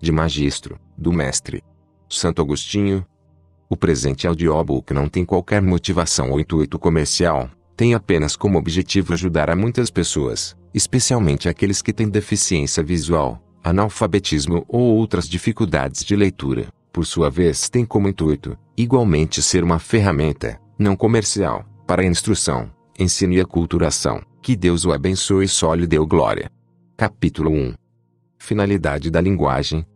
de magistro, do mestre. Santo Agostinho. O presente audiobook é não tem qualquer motivação ou intuito comercial, tem apenas como objetivo ajudar a muitas pessoas, especialmente aqueles que têm deficiência visual, analfabetismo ou outras dificuldades de leitura. Por sua vez, tem como intuito, igualmente, ser uma ferramenta, não comercial, para a instrução, ensino e aculturação. Que Deus o abençoe e só lhe deu glória. Capítulo 1 Finalidade da linguagem.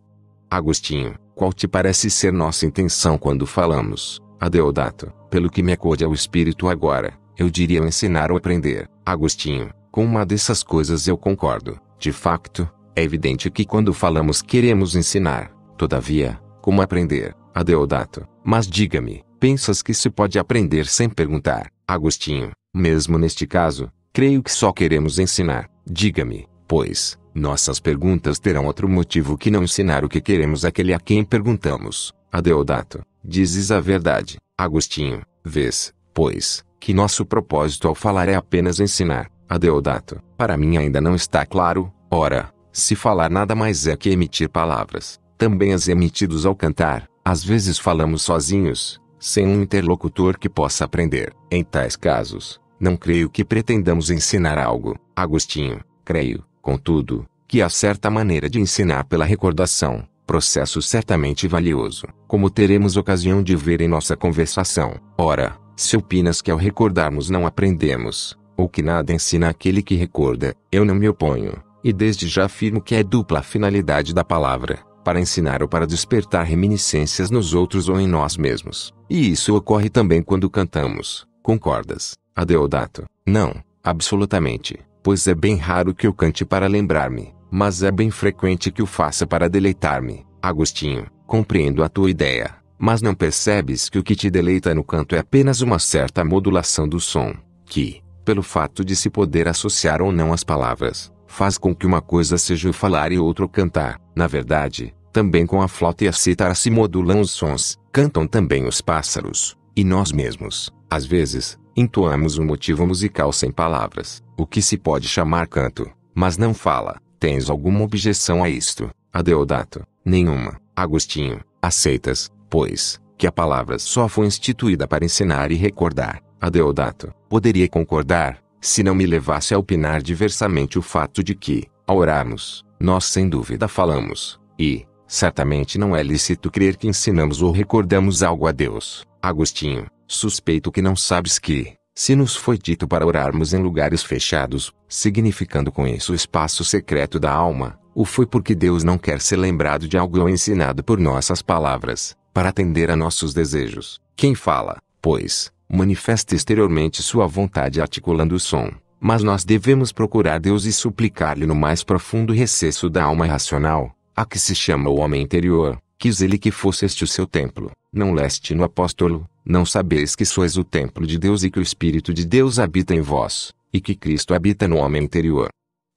Agostinho, qual te parece ser nossa intenção quando falamos, Adeodato, pelo que me acode ao espírito agora, eu diria ensinar ou aprender. Agostinho, com uma dessas coisas eu concordo. De facto, é evidente que quando falamos queremos ensinar, todavia, como aprender, Adeodato. Mas diga-me, pensas que se pode aprender sem perguntar? Agostinho, mesmo neste caso, creio que só queremos ensinar. Diga-me, pois, nossas perguntas terão outro motivo que não ensinar o que queremos àquele a quem perguntamos. Adeodato, dizes a verdade, Agostinho, vês, pois, que nosso propósito ao falar é apenas ensinar. Adeodato, para mim ainda não está claro, ora, se falar nada mais é que emitir palavras, também as emitidos ao cantar, às vezes falamos sozinhos, sem um interlocutor que possa aprender. Em tais casos, não creio que pretendamos ensinar algo. Agostinho, creio, Contudo, que há certa maneira de ensinar pela recordação, processo certamente valioso, como teremos ocasião de ver em nossa conversação. Ora, se opinas que ao recordarmos não aprendemos, ou que nada ensina aquele que recorda, eu não me oponho, e desde já afirmo que é dupla a finalidade da palavra, para ensinar ou para despertar reminiscências nos outros ou em nós mesmos. E isso ocorre também quando cantamos. Concordas, Adeodato? Não, absolutamente pois é bem raro que eu cante para lembrar-me, mas é bem frequente que o faça para deleitar-me. Agostinho, compreendo a tua ideia, mas não percebes que o que te deleita no canto é apenas uma certa modulação do som, que, pelo fato de se poder associar ou não as palavras, faz com que uma coisa seja o falar e outra o cantar. Na verdade, também com a flauta e a cítara se modulam os sons, cantam também os pássaros, e nós mesmos, às vezes, Entoamos um motivo musical sem palavras, o que se pode chamar canto, mas não fala. Tens alguma objeção a isto, Adeodato? Nenhuma. Agostinho, aceitas, pois, que a palavra só foi instituída para ensinar e recordar. Adeodato, poderia concordar, se não me levasse a opinar diversamente o fato de que, ao orarmos, nós sem dúvida falamos, e, certamente não é lícito crer que ensinamos ou recordamos algo a Deus. Agostinho, Suspeito que não sabes que, se nos foi dito para orarmos em lugares fechados, significando com isso o espaço secreto da alma, o foi porque Deus não quer ser lembrado de algo ou ensinado por nossas palavras, para atender a nossos desejos. Quem fala, pois, manifesta exteriormente sua vontade articulando o som, mas nós devemos procurar Deus e suplicar-lhe no mais profundo recesso da alma racional, a que se chama o homem interior. Quis ele que fosse este o seu templo, não leste no apóstolo, não sabeis que sois o templo de Deus e que o Espírito de Deus habita em vós, e que Cristo habita no homem interior.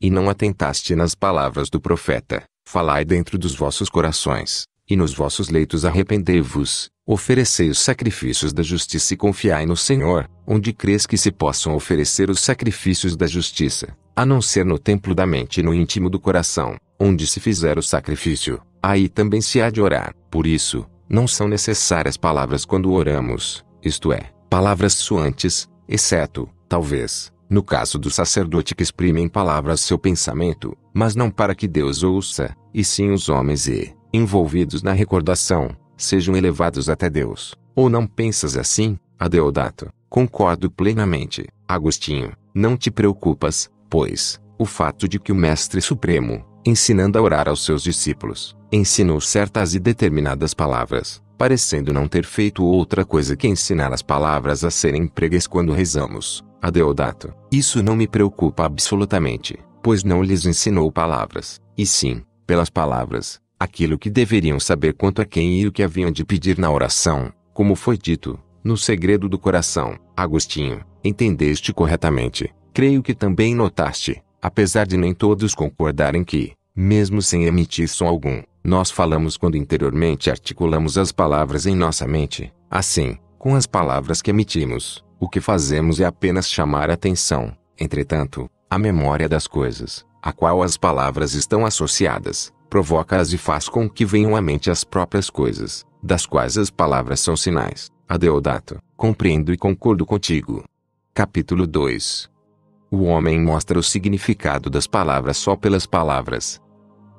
E não atentaste nas palavras do profeta, falai dentro dos vossos corações, e nos vossos leitos arrependei-vos, oferecei os sacrifícios da justiça e confiai no Senhor, onde crês que se possam oferecer os sacrifícios da justiça, a não ser no templo da mente e no íntimo do coração, onde se fizer o sacrifício, aí também se há de orar. Por isso, não são necessárias palavras quando oramos, isto é, palavras suantes, exceto, talvez, no caso do sacerdote que exprime em palavras seu pensamento, mas não para que Deus ouça, e sim os homens e, envolvidos na recordação, sejam elevados até Deus. Ou não pensas assim, Adeodato? Concordo plenamente, Agostinho. Não te preocupas, pois, o fato de que o Mestre Supremo, ensinando a orar aos seus discípulos, ensinou certas e determinadas palavras, parecendo não ter feito outra coisa que ensinar as palavras a serem pregues quando rezamos. Adeodato, isso não me preocupa absolutamente, pois não lhes ensinou palavras, e sim, pelas palavras, aquilo que deveriam saber quanto a quem e o que haviam de pedir na oração, como foi dito, no segredo do coração, Agostinho, entendeste corretamente, creio que também notaste, Apesar de nem todos concordarem que, mesmo sem emitir som algum, nós falamos quando interiormente articulamos as palavras em nossa mente, assim, com as palavras que emitimos, o que fazemos é apenas chamar atenção, entretanto, a memória das coisas, a qual as palavras estão associadas, provoca-as e faz com que venham à mente as próprias coisas, das quais as palavras são sinais. Adeodato, compreendo e concordo contigo. Capítulo 2 o homem mostra o significado das palavras só pelas palavras.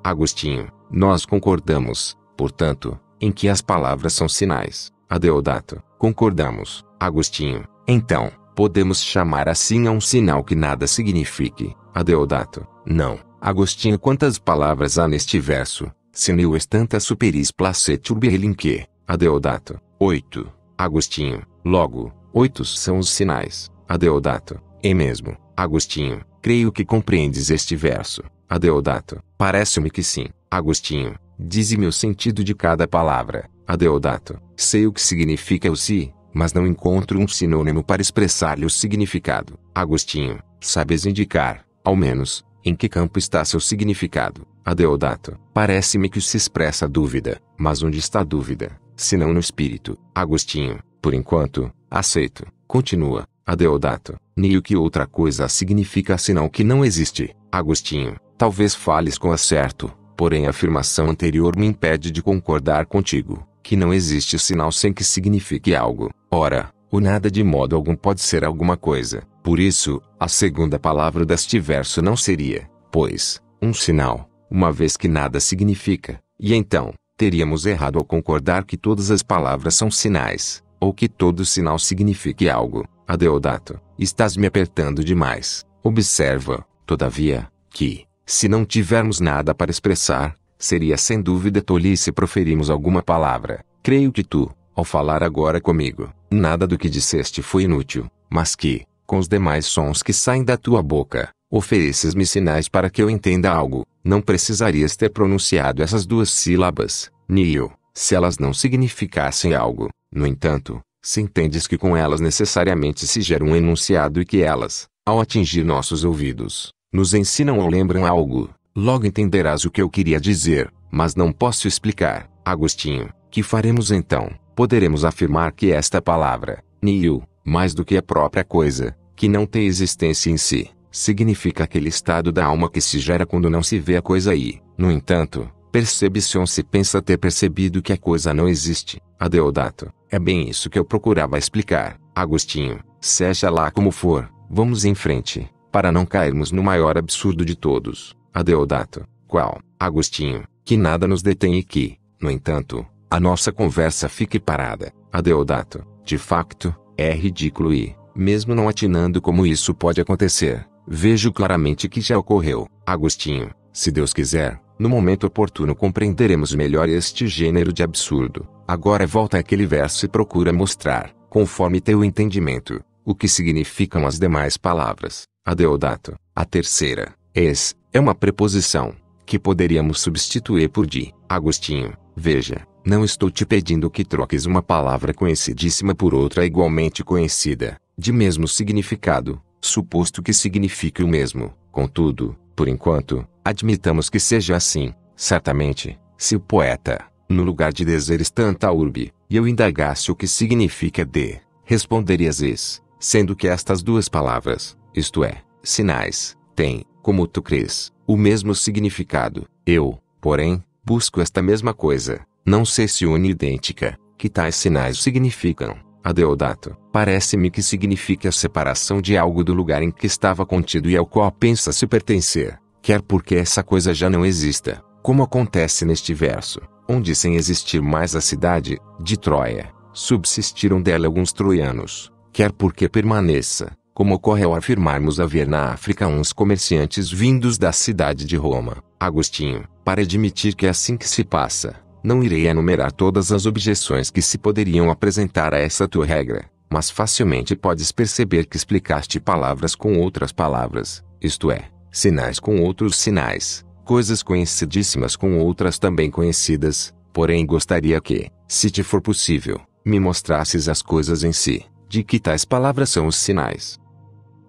Agostinho, nós concordamos, portanto, em que as palavras são sinais. Adeodato, concordamos, Agostinho. Então, podemos chamar assim a um sinal que nada signifique. Adeodato, não. Agostinho, quantas palavras há neste verso? Sinil estanta superis placet urbi relinque. Adeodato, 8. Agostinho, logo, oito são os sinais. Adeodato, é mesmo. Agostinho, creio que compreendes este verso. Adeodato, parece-me que sim. Agostinho, dize-me o sentido de cada palavra. Adeodato, sei o que significa o si, mas não encontro um sinônimo para expressar-lhe o significado. Agostinho, sabes indicar, ao menos, em que campo está seu significado. Adeodato, parece-me que se expressa a dúvida, mas onde está a dúvida, se não no espírito? Agostinho, por enquanto, aceito. Continua, Adeodato, nem o que outra coisa significa senão que não existe. Agostinho, talvez fales com acerto, porém a afirmação anterior me impede de concordar contigo, que não existe sinal sem que signifique algo. Ora, o nada de modo algum pode ser alguma coisa. Por isso, a segunda palavra deste verso não seria, pois, um sinal, uma vez que nada significa, e então, teríamos errado ao concordar que todas as palavras são sinais, ou que todo sinal signifique algo. Adeodato, estás me apertando demais. Observa, todavia, que, se não tivermos nada para expressar, seria sem dúvida tolice proferirmos alguma palavra. Creio que tu, ao falar agora comigo, nada do que disseste foi inútil, mas que, com os demais sons que saem da tua boca, ofereces-me sinais para que eu entenda algo. Não precisarias ter pronunciado essas duas sílabas, Nil, se elas não significassem algo. No entanto, se entendes que com elas necessariamente se gera um enunciado e que elas, ao atingir nossos ouvidos, nos ensinam ou lembram algo, logo entenderás o que eu queria dizer, mas não posso explicar, Agostinho, que faremos então? Poderemos afirmar que esta palavra, nil, mais do que a própria coisa, que não tem existência em si, significa aquele estado da alma que se gera quando não se vê a coisa e, no entanto, percepção se pensa ter percebido que a coisa não existe. Adeodato, é bem isso que eu procurava explicar. Agostinho, seja lá como for, vamos em frente, para não cairmos no maior absurdo de todos. Adeodato, qual? Agostinho, que nada nos detém e que, no entanto, a nossa conversa fique parada. Adeodato, de facto, é ridículo e, mesmo não atinando como isso pode acontecer, vejo claramente que já ocorreu. Agostinho, se Deus quiser, no momento oportuno compreenderemos melhor este gênero de absurdo. Agora volta àquele verso e procura mostrar, conforme teu entendimento, o que significam as demais palavras. Adeodato. A terceira, es, é uma preposição, que poderíamos substituir por de. Agostinho, veja, não estou te pedindo que troques uma palavra conhecidíssima por outra igualmente conhecida, de mesmo significado, suposto que signifique o mesmo. Contudo, por enquanto, admitamos que seja assim. Certamente, se o poeta, no lugar de dizeres tanta urbe, e eu indagasse o que significa de, responderias es, sendo que estas duas palavras, isto é, sinais, têm, como tu crês, o mesmo significado. Eu, porém, busco esta mesma coisa, não sei se idêntica, que tais sinais significam. Adeodato. Parece-me que significa a separação de algo do lugar em que estava contido e ao qual pensa se pertencer, quer porque essa coisa já não exista, como acontece neste verso, onde sem existir mais a cidade, de Troia, subsistiram dela alguns troianos, quer porque permaneça, como ocorre ao afirmarmos haver na África uns comerciantes vindos da cidade de Roma, Agostinho, para admitir que é assim que se passa não irei enumerar todas as objeções que se poderiam apresentar a essa tua regra, mas facilmente podes perceber que explicaste palavras com outras palavras, isto é, sinais com outros sinais, coisas conhecidíssimas com outras também conhecidas, porém gostaria que, se te for possível, me mostrasses as coisas em si, de que tais palavras são os sinais.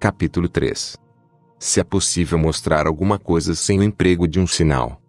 Capítulo 3 Se é possível mostrar alguma coisa sem o emprego de um sinal,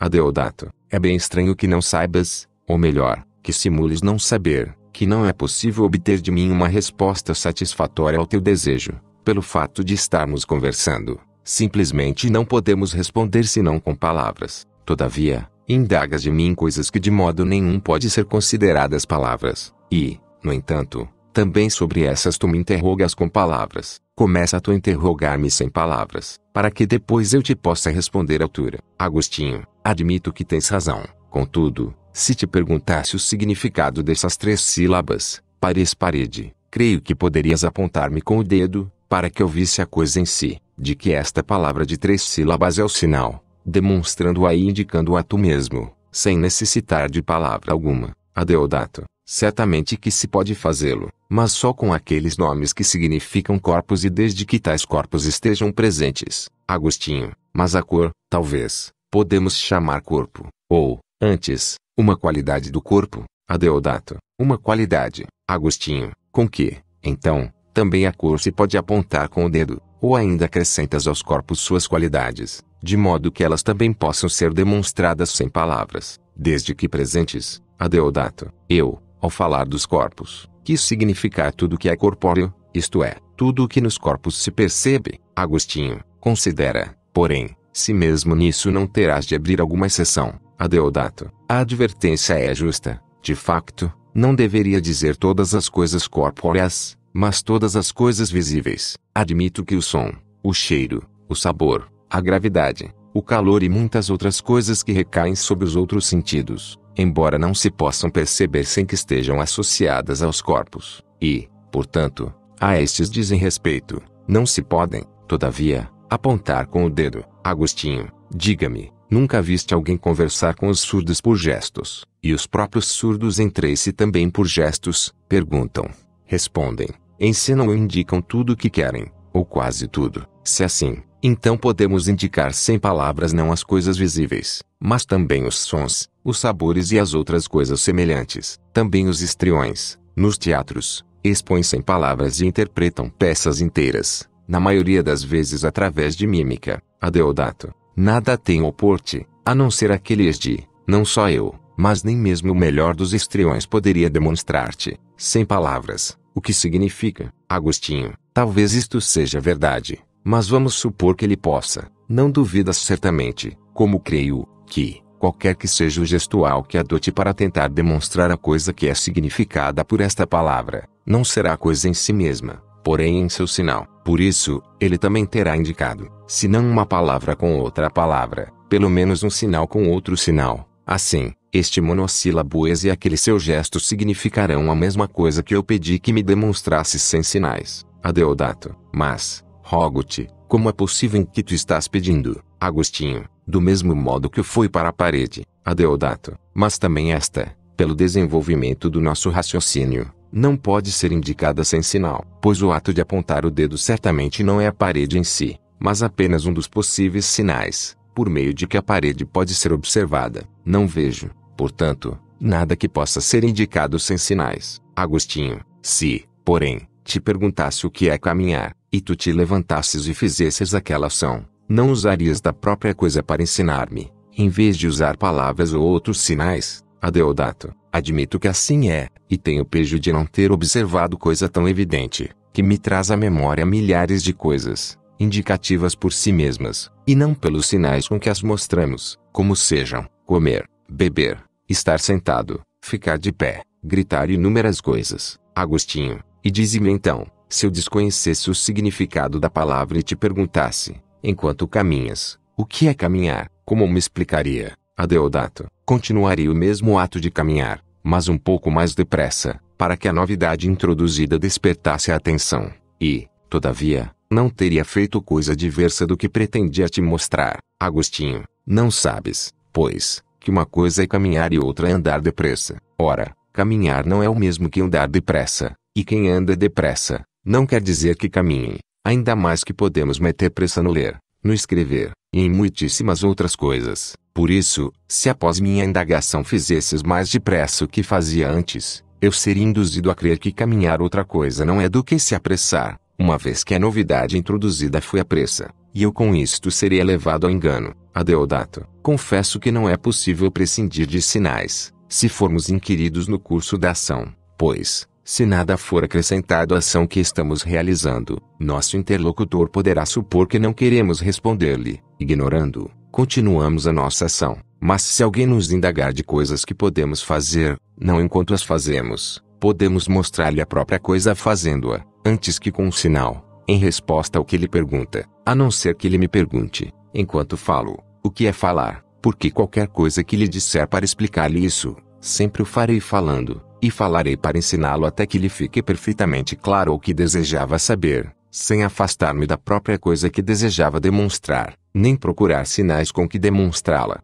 Adeodato, é bem estranho que não saibas, ou melhor, que simules não saber, que não é possível obter de mim uma resposta satisfatória ao teu desejo, pelo fato de estarmos conversando. Simplesmente não podemos responder senão com palavras. Todavia, indagas de mim coisas que de modo nenhum pode ser consideradas palavras. E, no entanto, também sobre essas tu me interrogas com palavras. Começa a tu interrogar-me sem palavras, para que depois eu te possa responder à altura. Agostinho, Admito que tens razão. Contudo, se te perguntasse o significado dessas três sílabas, pares parede, creio que poderias apontar-me com o dedo, para que eu visse a coisa em si, de que esta palavra de três sílabas é o sinal, demonstrando-a e indicando-a tu mesmo, sem necessitar de palavra alguma. Adeodato. Certamente que se pode fazê-lo, mas só com aqueles nomes que significam corpos e desde que tais corpos estejam presentes. Agostinho. Mas a cor, talvez, podemos chamar corpo, ou, antes, uma qualidade do corpo, a deodato, uma qualidade, Agostinho, com que, então, também a cor se pode apontar com o dedo, ou ainda acrescentas aos corpos suas qualidades, de modo que elas também possam ser demonstradas sem palavras, desde que presentes, a deodato, eu, ao falar dos corpos, quis significar tudo que é corpóreo, isto é, tudo o que nos corpos se percebe, Agostinho, considera, porém, se mesmo nisso não terás de abrir alguma exceção, Adeodato, a advertência é justa. De facto, não deveria dizer todas as coisas corpóreas, mas todas as coisas visíveis. Admito que o som, o cheiro, o sabor, a gravidade, o calor e muitas outras coisas que recaem sobre os outros sentidos, embora não se possam perceber sem que estejam associadas aos corpos, e, portanto, a estes dizem respeito, não se podem, todavia, Apontar com o dedo. Agostinho, diga-me, nunca viste alguém conversar com os surdos por gestos? E os próprios surdos entre si também por gestos, perguntam, respondem, ensinam ou indicam tudo o que querem, ou quase tudo. Se assim, então podemos indicar sem palavras não as coisas visíveis, mas também os sons, os sabores e as outras coisas semelhantes. Também os estriões, nos teatros, expõem sem palavras e interpretam peças inteiras na maioria das vezes através de mímica, a Deodato. Nada tem o porte a não ser aqueles de, não só eu, mas nem mesmo o melhor dos estriões poderia demonstrar-te, sem palavras, o que significa, Agostinho, talvez isto seja verdade, mas vamos supor que ele possa, não duvidas certamente, como creio, que, qualquer que seja o gestual que adote para tentar demonstrar a coisa que é significada por esta palavra, não será coisa em si mesma, porém em seu sinal. Por isso, ele também terá indicado, se não uma palavra com outra palavra, pelo menos um sinal com outro sinal. Assim, este monossílabo ex e aquele seu gesto significarão a mesma coisa que eu pedi que me demonstrasse sem sinais. Adeodato. Mas, rogo-te, como é possível em que tu estás pedindo, Agostinho, do mesmo modo que foi para a parede, Adeodato, mas também esta, pelo desenvolvimento do nosso raciocínio, não pode ser indicada sem sinal, pois o ato de apontar o dedo certamente não é a parede em si, mas apenas um dos possíveis sinais, por meio de que a parede pode ser observada. Não vejo, portanto, nada que possa ser indicado sem sinais. Agostinho, se, porém, te perguntasse o que é caminhar, e tu te levantasses e fizesses aquela ação, não usarias da própria coisa para ensinar-me, em vez de usar palavras ou outros sinais, adeodato. Admito que assim é, e tenho pejo de não ter observado coisa tão evidente, que me traz à memória milhares de coisas, indicativas por si mesmas, e não pelos sinais com que as mostramos, como sejam, comer, beber, estar sentado, ficar de pé, gritar inúmeras coisas. Agostinho, e dize-me então, se eu desconhecesse o significado da palavra e te perguntasse, enquanto caminhas, o que é caminhar, como me explicaria? Adeodato, continuaria o mesmo ato de caminhar, mas um pouco mais depressa, para que a novidade introduzida despertasse a atenção, e, todavia, não teria feito coisa diversa do que pretendia te mostrar. Agostinho, não sabes, pois, que uma coisa é caminhar e outra é andar depressa. Ora, caminhar não é o mesmo que andar depressa, e quem anda depressa, não quer dizer que caminhe, ainda mais que podemos meter pressa no ler, no escrever, e em muitíssimas outras coisas. Por isso, se após minha indagação fizesses mais depressa o que fazia antes, eu seria induzido a crer que caminhar outra coisa não é do que se apressar, uma vez que a novidade introduzida foi a pressa, e eu com isto seria levado ao engano. Adeodato, confesso que não é possível prescindir de sinais, se formos inquiridos no curso da ação, pois, se nada for acrescentado à ação que estamos realizando, nosso interlocutor poderá supor que não queremos responder-lhe, ignorando-o continuamos a nossa ação. Mas se alguém nos indagar de coisas que podemos fazer, não enquanto as fazemos, podemos mostrar-lhe a própria coisa fazendo-a, antes que com um sinal, em resposta ao que ele pergunta, a não ser que ele me pergunte, enquanto falo, o que é falar, porque qualquer coisa que lhe disser para explicar-lhe isso, sempre o farei falando, e falarei para ensiná-lo até que lhe fique perfeitamente claro o que desejava saber sem afastar-me da própria coisa que desejava demonstrar, nem procurar sinais com que demonstrá-la.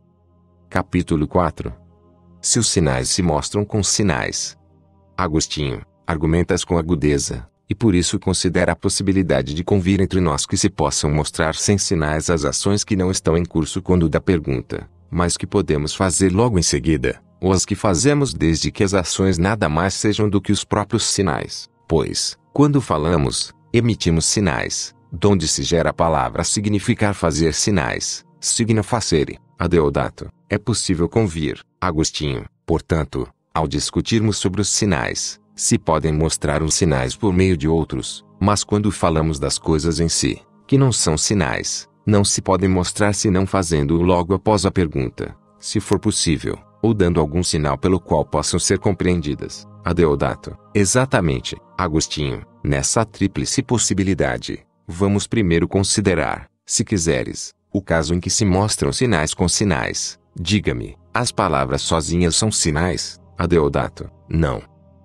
Capítulo 4 Se os sinais se mostram com sinais. Agostinho, argumentas com agudeza, e por isso considera a possibilidade de convir entre nós que se possam mostrar sem sinais as ações que não estão em curso quando da pergunta, mas que podemos fazer logo em seguida, ou as que fazemos desde que as ações nada mais sejam do que os próprios sinais, pois, quando falamos, emitimos sinais, donde se gera a palavra significar fazer sinais, signa facere, adeodato. É possível convir, Agostinho, portanto, ao discutirmos sobre os sinais, se podem mostrar uns sinais por meio de outros, mas quando falamos das coisas em si, que não são sinais, não se podem mostrar senão fazendo-o logo após a pergunta, se for possível, ou dando algum sinal pelo qual possam ser compreendidas. Adeodato. Exatamente, Agostinho. Nessa tríplice possibilidade, vamos primeiro considerar, se quiseres, o caso em que se mostram sinais com sinais. Diga-me, as palavras sozinhas são sinais? Adeodato. Não.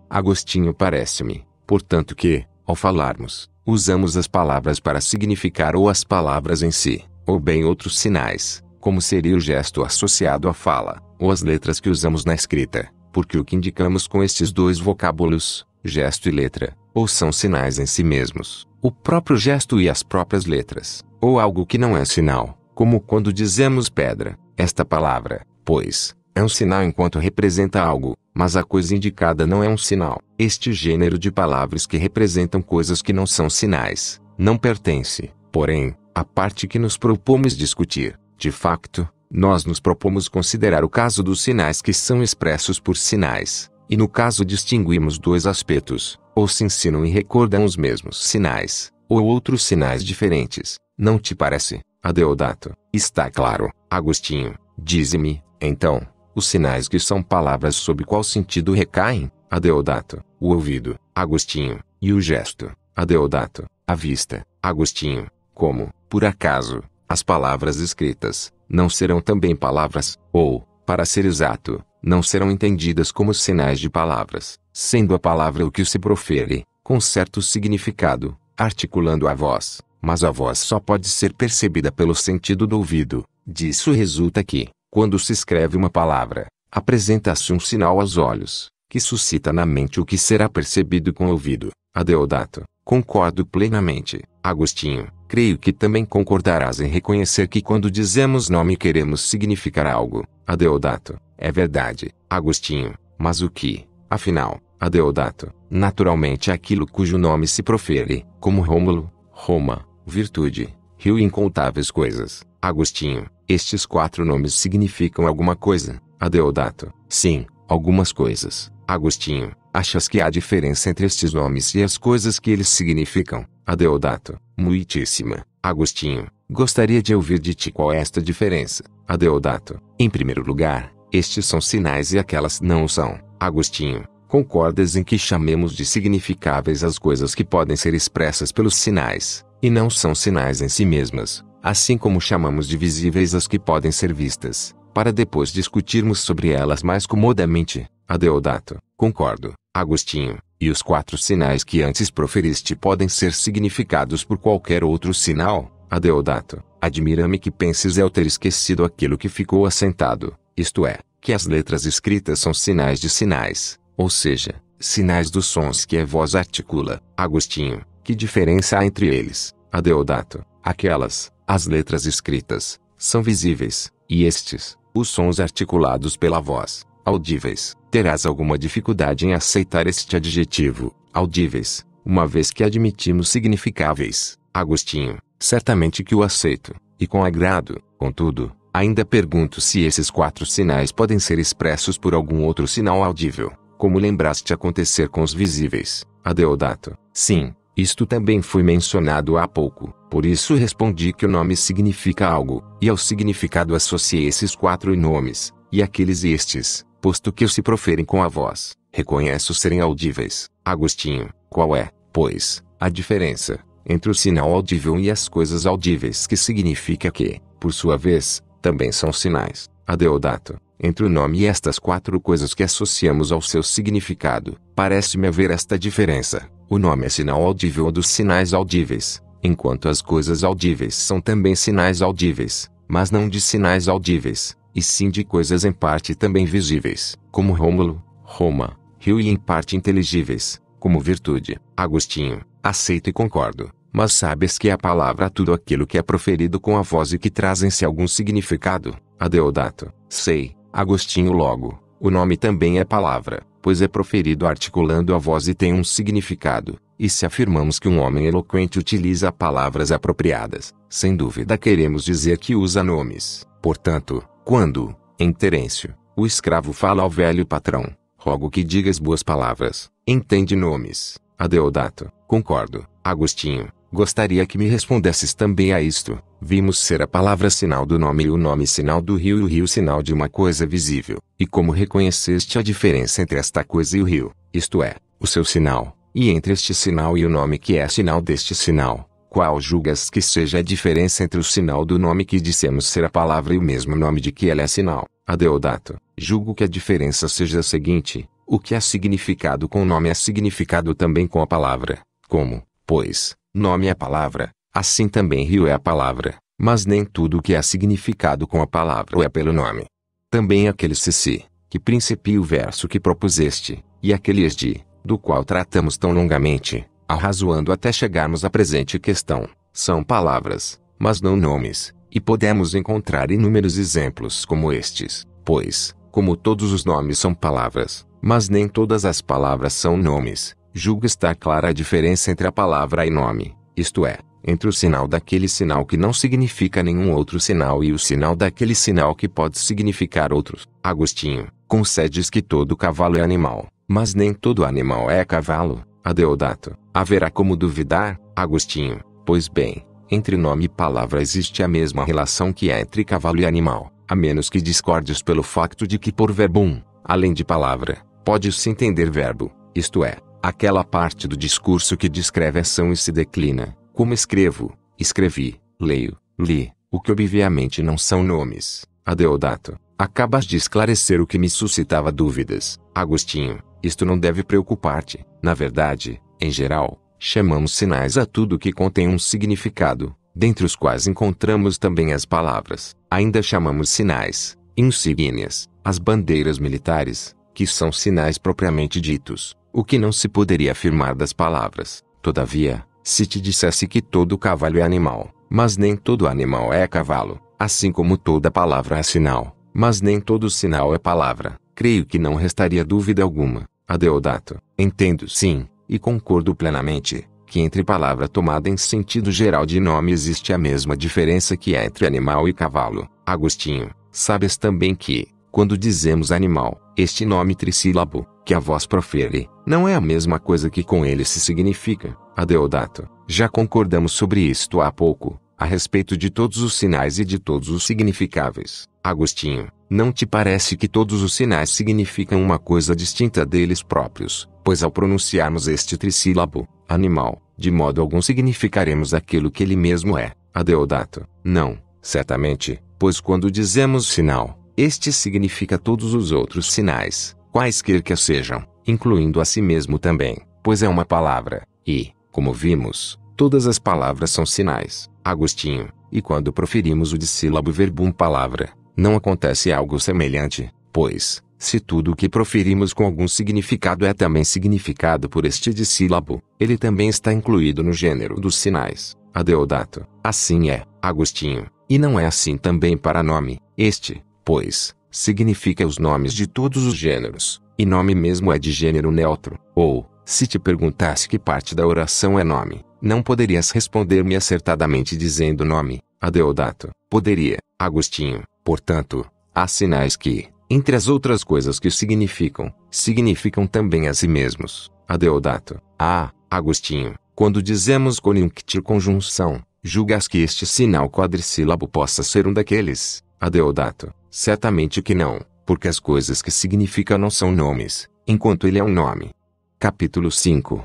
Agostinho parece-me, portanto, que, ao falarmos, usamos as palavras para significar ou as palavras em si, ou bem outros sinais, como seria o gesto associado à fala, ou as letras que usamos na escrita porque o que indicamos com estes dois vocábulos, gesto e letra, ou são sinais em si mesmos, o próprio gesto e as próprias letras, ou algo que não é sinal, como quando dizemos pedra, esta palavra, pois, é um sinal enquanto representa algo, mas a coisa indicada não é um sinal. Este gênero de palavras que representam coisas que não são sinais, não pertence, porém, à parte que nos propomos discutir. De facto, nós nos propomos considerar o caso dos sinais que são expressos por sinais, e no caso distinguimos dois aspectos, ou se ensinam e recordam os mesmos sinais, ou outros sinais diferentes, não te parece, Adeodato? Está claro, Agostinho, dize-me, então, os sinais que são palavras sob qual sentido recaem, Adeodato, o ouvido, Agostinho, e o gesto, Adeodato, a vista, Agostinho, como, por acaso, as palavras escritas, não serão também palavras, ou, para ser exato, não serão entendidas como sinais de palavras, sendo a palavra o que se profere, com certo significado, articulando a voz, mas a voz só pode ser percebida pelo sentido do ouvido. Disso resulta que, quando se escreve uma palavra, apresenta-se um sinal aos olhos, que suscita na mente o que será percebido com o ouvido. Adeodato. Concordo plenamente, Agostinho. Creio que também concordarás em reconhecer que quando dizemos nome queremos significar algo. Adeodato. É verdade, Agostinho. Mas o que, afinal, Adeodato? Naturalmente é aquilo cujo nome se profere, como Rômulo, Roma, virtude, rio e incontáveis coisas. Agostinho. Estes quatro nomes significam alguma coisa. Adeodato. Sim, algumas coisas. Agostinho. Achas que há diferença entre estes nomes e as coisas que eles significam? Adeodato, muitíssima, Agostinho, gostaria de ouvir de ti qual é esta diferença. Adeodato, em primeiro lugar, estes são sinais e aquelas não são. Agostinho, concordas em que chamemos de significáveis as coisas que podem ser expressas pelos sinais, e não são sinais em si mesmas, assim como chamamos de visíveis as que podem ser vistas, para depois discutirmos sobre elas mais comodamente. Adeodato, concordo. Agostinho, e os quatro sinais que antes proferiste podem ser significados por qualquer outro sinal, Adeodato. Admira-me que penses eu ter esquecido aquilo que ficou assentado, isto é, que as letras escritas são sinais de sinais, ou seja, sinais dos sons que a voz articula. Agostinho, que diferença há entre eles? Adeodato, aquelas, as letras escritas, são visíveis, e estes, os sons articulados pela voz audíveis. Terás alguma dificuldade em aceitar este adjetivo, audíveis, uma vez que admitimos significáveis. Agostinho, certamente que o aceito, e com agrado, contudo, ainda pergunto se esses quatro sinais podem ser expressos por algum outro sinal audível, como lembraste acontecer com os visíveis. Adeodato, sim, isto também foi mencionado há pouco, por isso respondi que o nome significa algo, e ao significado associei esses quatro nomes, e aqueles e estes, posto que os se proferem com a voz, reconheço serem audíveis. Agostinho, qual é, pois, a diferença entre o sinal audível e as coisas audíveis que significa que, por sua vez, também são sinais? Adeodato, entre o nome e estas quatro coisas que associamos ao seu significado, parece-me haver esta diferença. O nome é sinal audível dos sinais audíveis, enquanto as coisas audíveis são também sinais audíveis, mas não de sinais audíveis e sim de coisas em parte também visíveis, como Rômulo, Roma, Rio e em parte inteligíveis, como virtude. Agostinho, aceito e concordo, mas sabes que a palavra é tudo aquilo que é proferido com a voz e que traz em si algum significado. Adeodato, sei, Agostinho logo, o nome também é palavra, pois é proferido articulando a voz e tem um significado. E se afirmamos que um homem eloquente utiliza palavras apropriadas, sem dúvida queremos dizer que usa nomes. Portanto, quando, em Terêncio, o escravo fala ao velho patrão, rogo que digas boas palavras, entende nomes, Adeodato, concordo, Agostinho, gostaria que me respondesses também a isto, vimos ser a palavra sinal do nome e o nome sinal do rio e o rio sinal de uma coisa visível, e como reconheceste a diferença entre esta coisa e o rio, isto é, o seu sinal, e entre este sinal e o nome que é sinal deste sinal, qual julgas que seja a diferença entre o sinal do nome que dissemos ser a palavra e o mesmo nome de que ela é sinal? Adeodato, julgo que a diferença seja a seguinte: o que é significado com o nome é significado também com a palavra. Como, pois, nome é palavra, assim também rio é a palavra, mas nem tudo o que é significado com a palavra é pelo nome. Também aquele se que principia o verso que propuseste, e aquele de, do qual tratamos tão longamente, arrazoando até chegarmos à presente questão, são palavras, mas não nomes, e podemos encontrar inúmeros exemplos como estes, pois, como todos os nomes são palavras, mas nem todas as palavras são nomes, julgo estar clara a diferença entre a palavra e nome, isto é, entre o sinal daquele sinal que não significa nenhum outro sinal e o sinal daquele sinal que pode significar outros. Agostinho, concedes que todo cavalo é animal, mas nem todo animal é cavalo. Adeodato, haverá como duvidar, Agostinho, pois bem, entre nome e palavra existe a mesma relação que é entre cavalo e animal, a menos que discordes pelo facto de que por verbum, além de palavra, pode-se entender verbo, isto é, aquela parte do discurso que descreve ação e se declina, como escrevo, escrevi, leio, li, o que obviamente não são nomes. Adeodato, acabas de esclarecer o que me suscitava dúvidas, Agostinho. Isto não deve preocupar-te. Na verdade, em geral, chamamos sinais a tudo que contém um significado, dentre os quais encontramos também as palavras. Ainda chamamos sinais, insígnias, as bandeiras militares, que são sinais propriamente ditos, o que não se poderia afirmar das palavras. Todavia, se te dissesse que todo cavalo é animal, mas nem todo animal é cavalo, assim como toda palavra é sinal, mas nem todo sinal é palavra, Creio que não restaria dúvida alguma, Adeodato. Entendo sim, e concordo plenamente, que entre palavra tomada em sentido geral de nome existe a mesma diferença que há entre animal e cavalo. Agostinho, sabes também que, quando dizemos animal, este nome trissílabo, que a voz profere, não é a mesma coisa que com ele se significa. Adeodato, já concordamos sobre isto há pouco, a respeito de todos os sinais e de todos os significáveis. Agostinho, não te parece que todos os sinais significam uma coisa distinta deles próprios? Pois ao pronunciarmos este trissílabo, animal, de modo algum significaremos aquilo que ele mesmo é, adeodato. Não, certamente, pois quando dizemos sinal, este significa todos os outros sinais, quaisquer que sejam, incluindo a si mesmo também, pois é uma palavra, e, como vimos, todas as palavras são sinais. Agostinho, e quando proferimos o dissílabo verbum palavra, não acontece algo semelhante, pois, se tudo o que proferimos com algum significado é também significado por este dissílabo, ele também está incluído no gênero dos sinais. Adeodato. Assim é, Agostinho. E não é assim também para nome, este, pois, significa os nomes de todos os gêneros, e nome mesmo é de gênero neutro. Ou, se te perguntasse que parte da oração é nome, não poderias responder-me acertadamente dizendo nome, Adeodato. Poderia, Agostinho, Portanto, há sinais que, entre as outras coisas que o significam, significam também a si mesmos. Adeodato. Ah, Agostinho, quando dizemos conjunctir conjunção, julgas que este sinal quadrisílabo possa ser um daqueles? Adeodato. Certamente que não, porque as coisas que significa não são nomes, enquanto ele é um nome. Capítulo 5.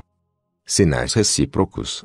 Sinais recíprocos.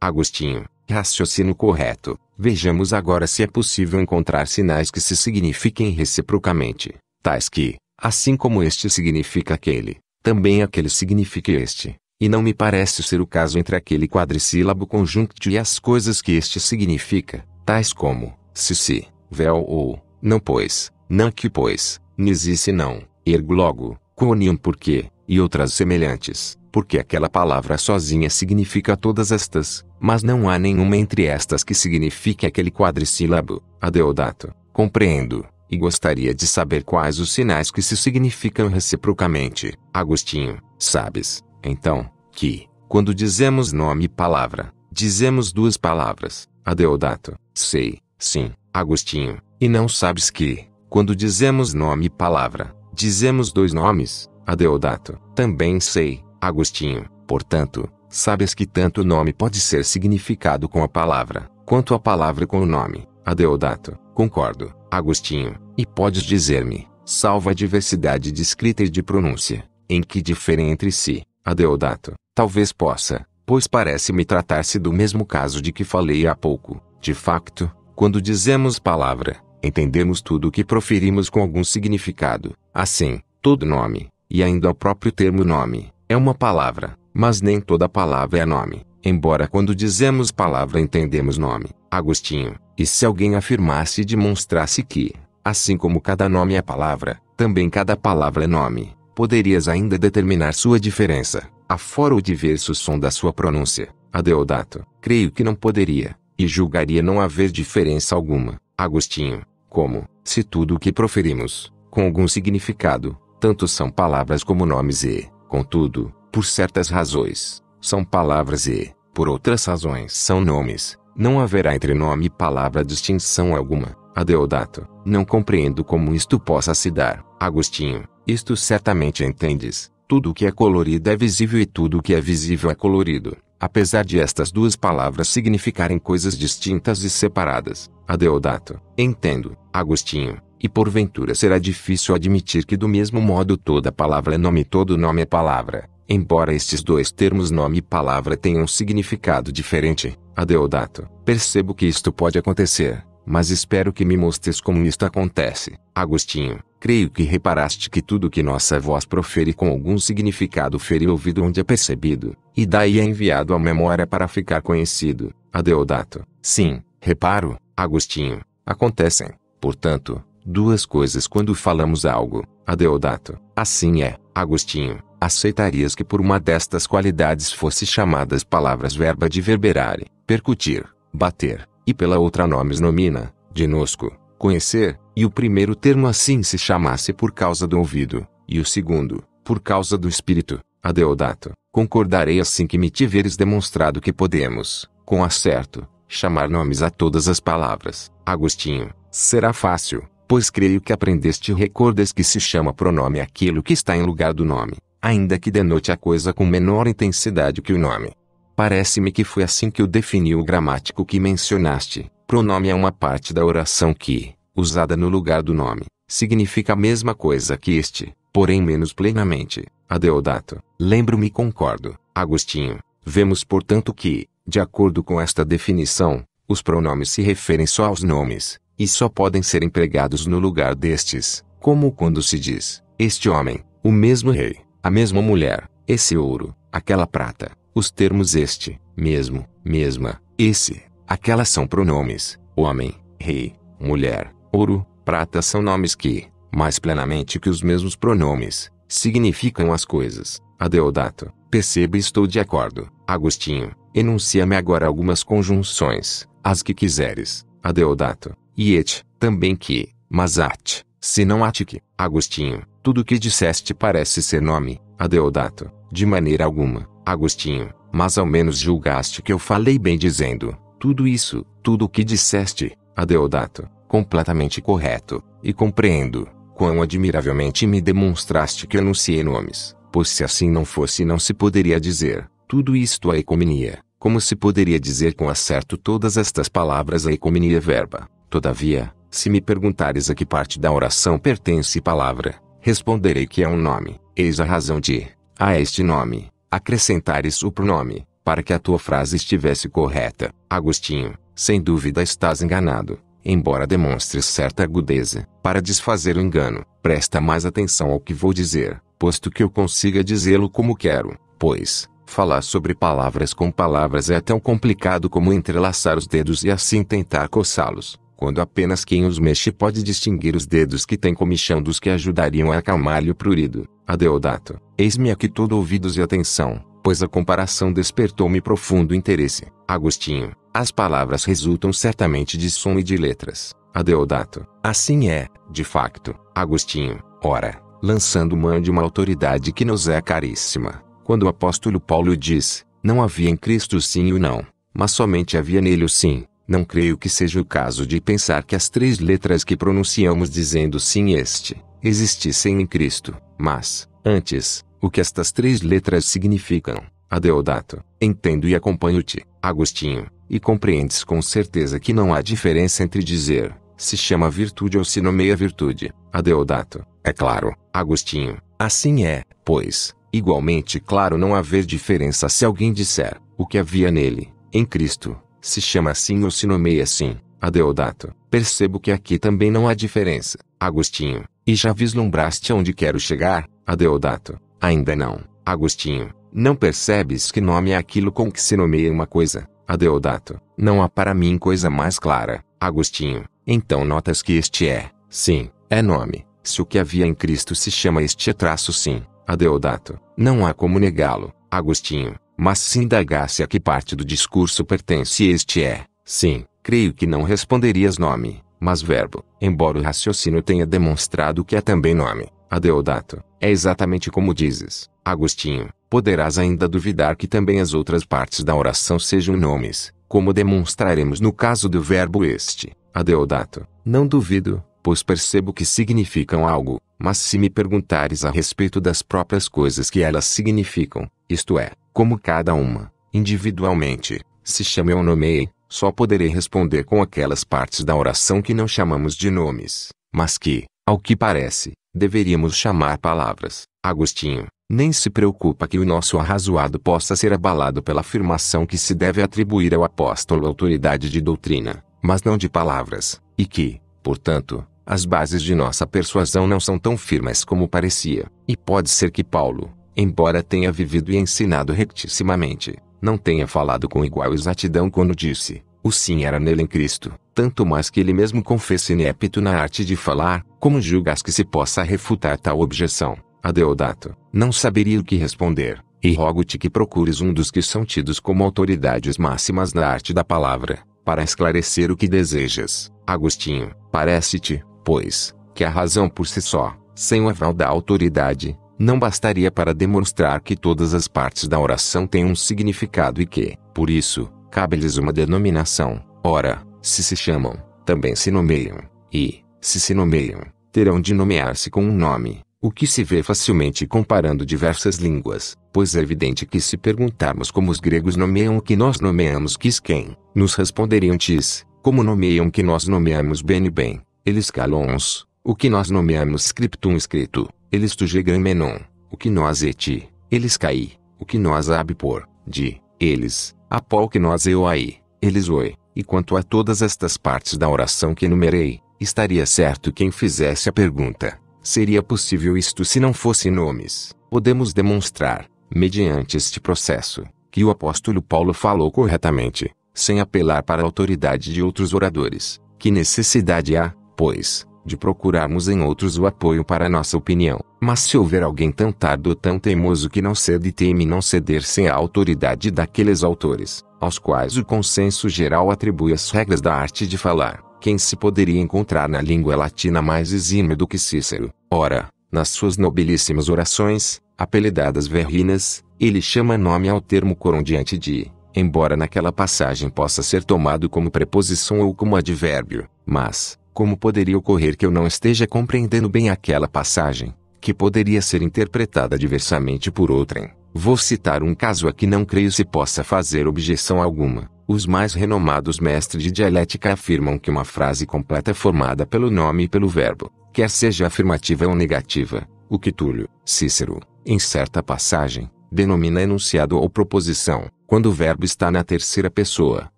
Agostinho. Raciocínio correto. Vejamos agora se é possível encontrar sinais que se signifiquem reciprocamente, tais que, assim como este significa aquele, também aquele significa este, e não me parece ser o caso entre aquele quadrisílabo conjuncto e as coisas que este significa, tais como, se se, véu ou, não pois, não que pois, nisi se não, ergo logo, conium porque, e outras semelhantes porque aquela palavra sozinha significa todas estas, mas não há nenhuma entre estas que signifique aquele quadrisílabo. adeodato. Compreendo, e gostaria de saber quais os sinais que se significam reciprocamente. Agostinho, sabes, então, que, quando dizemos nome e palavra, dizemos duas palavras, adeodato, sei, sim, Agostinho, e não sabes que, quando dizemos nome e palavra, dizemos dois nomes, adeodato, também sei, Agostinho, portanto, sabes que tanto o nome pode ser significado com a palavra, quanto a palavra com o nome. Adeodato, concordo, Agostinho, e podes dizer-me, salvo a diversidade de escrita e de pronúncia, em que diferem entre si. Adeodato, talvez possa, pois parece-me tratar-se do mesmo caso de que falei há pouco. De facto, quando dizemos palavra, entendemos tudo o que proferimos com algum significado, assim, todo nome, e ainda o próprio termo nome, é uma palavra, mas nem toda palavra é nome. Embora quando dizemos palavra entendemos nome, Agostinho, e se alguém afirmasse e demonstrasse que, assim como cada nome é palavra, também cada palavra é nome, poderias ainda determinar sua diferença, afora o diverso som da sua pronúncia. Adeodato, creio que não poderia, e julgaria não haver diferença alguma. Agostinho, como, se tudo o que proferimos, com algum significado, tanto são palavras como nomes e, Contudo, por certas razões, são palavras e, por outras razões, são nomes. Não haverá entre nome e palavra distinção alguma. Adeodato, não compreendo como isto possa se dar. Agostinho, isto certamente entendes. Tudo o que é colorido é visível e tudo o que é visível é colorido. Apesar de estas duas palavras significarem coisas distintas e separadas. Adeodato, entendo. Agostinho, e porventura será difícil admitir que do mesmo modo toda palavra é nome e todo nome é palavra, embora estes dois termos nome e palavra tenham um significado diferente. Adeodato, percebo que isto pode acontecer, mas espero que me mostres como isto acontece. Agostinho, creio que reparaste que tudo que nossa voz profere com algum significado fere o ouvido onde é percebido, e daí é enviado à memória para ficar conhecido. Adeodato, sim, reparo, Agostinho, acontecem, portanto, duas coisas quando falamos algo, Adeodato. Assim é, Agostinho, aceitarias que por uma destas qualidades fosse chamadas palavras verba de verberare, percutir, bater, e pela outra nomes nomina, dinosco, conhecer, e o primeiro termo assim se chamasse por causa do ouvido, e o segundo, por causa do espírito, Adeodato. Concordarei assim que me tiveres demonstrado que podemos, com acerto, chamar nomes a todas as palavras, Agostinho. Será fácil, Pois creio que aprendeste recordas que se chama pronome aquilo que está em lugar do nome, ainda que denote a coisa com menor intensidade que o nome. Parece-me que foi assim que eu defini o gramático que mencionaste. Pronome é uma parte da oração que, usada no lugar do nome, significa a mesma coisa que este, porém menos plenamente. Adeodato, lembro-me e concordo. Agostinho, vemos portanto que, de acordo com esta definição, os pronomes se referem só aos nomes, e só podem ser empregados no lugar destes, como quando se diz: este homem, o mesmo rei, a mesma mulher, esse ouro, aquela prata. Os termos este, mesmo, mesma, esse, aquela são pronomes: homem, rei, mulher, ouro, prata são nomes que, mais plenamente que os mesmos pronomes, significam as coisas. Adeodato, perceba estou de acordo. Agostinho, enuncia-me agora algumas conjunções, as que quiseres. Adeodato, et, também que, mas at, se não Atique, Agostinho, tudo o que disseste parece ser nome, Adeodato, de maneira alguma, Agostinho, mas ao menos julgaste que eu falei bem dizendo, tudo isso, tudo o que disseste, Adeodato, completamente correto, e compreendo, quão admiravelmente me demonstraste que anunciei nomes, pois se assim não fosse não se poderia dizer, tudo isto a ecomenia, como se poderia dizer com acerto todas estas palavras a ecomenia verba. Todavia, se me perguntares a que parte da oração pertence palavra, responderei que é um nome. Eis a razão de, a este nome, acrescentares o pronome, para que a tua frase estivesse correta. Agostinho, sem dúvida estás enganado, embora demonstres certa agudeza. Para desfazer o engano, presta mais atenção ao que vou dizer, posto que eu consiga dizê-lo como quero, pois, Falar sobre palavras com palavras é tão complicado como entrelaçar os dedos e assim tentar coçá-los quando apenas quem os mexe pode distinguir os dedos que têm comichão dos que ajudariam a acalmar-lhe o prurido. Adeodato, eis-me aqui todo ouvidos e atenção, pois a comparação despertou-me profundo interesse. Agostinho, as palavras resultam certamente de som e de letras. Adeodato, assim é, de facto. Agostinho, ora, lançando mão de uma autoridade que nos é caríssima. Quando o apóstolo Paulo diz, não havia em Cristo sim e o não, mas somente havia nele o sim, não creio que seja o caso de pensar que as três letras que pronunciamos dizendo sim este existissem em Cristo, mas, antes, o que estas três letras significam. Adeodato, entendo e acompanho-te, Agostinho, e compreendes com certeza que não há diferença entre dizer se chama virtude ou se nomeia virtude. Adeodato, é claro, Agostinho, assim é, pois, igualmente claro não haver diferença se alguém disser o que havia nele, em Cristo, se chama assim ou se nomeia assim, Adeodato, percebo que aqui também não há diferença, Agostinho, e já vislumbraste onde quero chegar, Adeodato, ainda não, Agostinho, não percebes que nome é aquilo com que se nomeia uma coisa, Adeodato, não há para mim coisa mais clara, Agostinho, então notas que este é, sim, é nome, se o que havia em Cristo se chama este é traço sim, Adeodato, não há como negá-lo, Agostinho, mas se indagasse a que parte do discurso pertence este é, sim, creio que não responderias nome, mas verbo, embora o raciocínio tenha demonstrado que é também nome, adeodato, é exatamente como dizes, Agostinho, poderás ainda duvidar que também as outras partes da oração sejam nomes, como demonstraremos no caso do verbo este, adeodato, não duvido, pois percebo que significam algo, mas se me perguntares a respeito das próprias coisas que elas significam, isto é, como cada uma, individualmente, se chame ou nomeie, só poderei responder com aquelas partes da oração que não chamamos de nomes, mas que, ao que parece, deveríamos chamar palavras. Agostinho, nem se preocupa que o nosso arrazoado possa ser abalado pela afirmação que se deve atribuir ao apóstolo autoridade de doutrina, mas não de palavras, e que, portanto, as bases de nossa persuasão não são tão firmes como parecia, e pode ser que Paulo, embora tenha vivido e ensinado rectissimamente, não tenha falado com igual exatidão quando disse: o sim era nele em Cristo, tanto mais que ele mesmo confessa inepto na arte de falar, como julgas que se possa refutar tal objeção. Adeodato, não saberia o que responder, e rogo-te que procures um dos que são tidos como autoridades máximas na arte da palavra, para esclarecer o que desejas. Agostinho, parece-te, pois, que a razão por si só, sem o aval da autoridade, não bastaria para demonstrar que todas as partes da oração têm um significado e que, por isso, cabe-lhes uma denominação. Ora, se se chamam, também se nomeiam, e, se se nomeiam, terão de nomear-se com um nome, o que se vê facilmente comparando diversas línguas, pois é evidente que se perguntarmos como os gregos nomeiam o que nós nomeamos quis quem, nos responderiam tis, como nomeiam que nós nomeamos bene bem, eles calons, o que nós nomeamos scriptum escrito eles tujegan menon, o que nós eti, é eles caí, o que nós é por, de, eles, apol que nós eu é aí, eles oi, e quanto a todas estas partes da oração que enumerei, estaria certo quem fizesse a pergunta. Seria possível isto se não fossem nomes. Podemos demonstrar, mediante este processo, que o apóstolo Paulo falou corretamente, sem apelar para a autoridade de outros oradores. Que necessidade há, pois, de procurarmos em outros o apoio para a nossa opinião. Mas se houver alguém tão tardo ou tão teimoso que não cede teme não ceder sem a autoridade daqueles autores, aos quais o consenso geral atribui as regras da arte de falar, quem se poderia encontrar na língua latina mais exímio do que Cícero? Ora, nas suas nobilíssimas orações, apelidadas verrinas, ele chama nome ao termo corondiante diante de, embora naquela passagem possa ser tomado como preposição ou como advérbio, mas, como poderia ocorrer que eu não esteja compreendendo bem aquela passagem, que poderia ser interpretada diversamente por outrem? Vou citar um caso a que não creio se possa fazer objeção alguma. Os mais renomados mestres de dialética afirmam que uma frase completa é formada pelo nome e pelo verbo, quer seja afirmativa ou negativa, o que Túlio, Cícero, em certa passagem, denomina enunciado ou proposição. Quando o verbo está na terceira pessoa,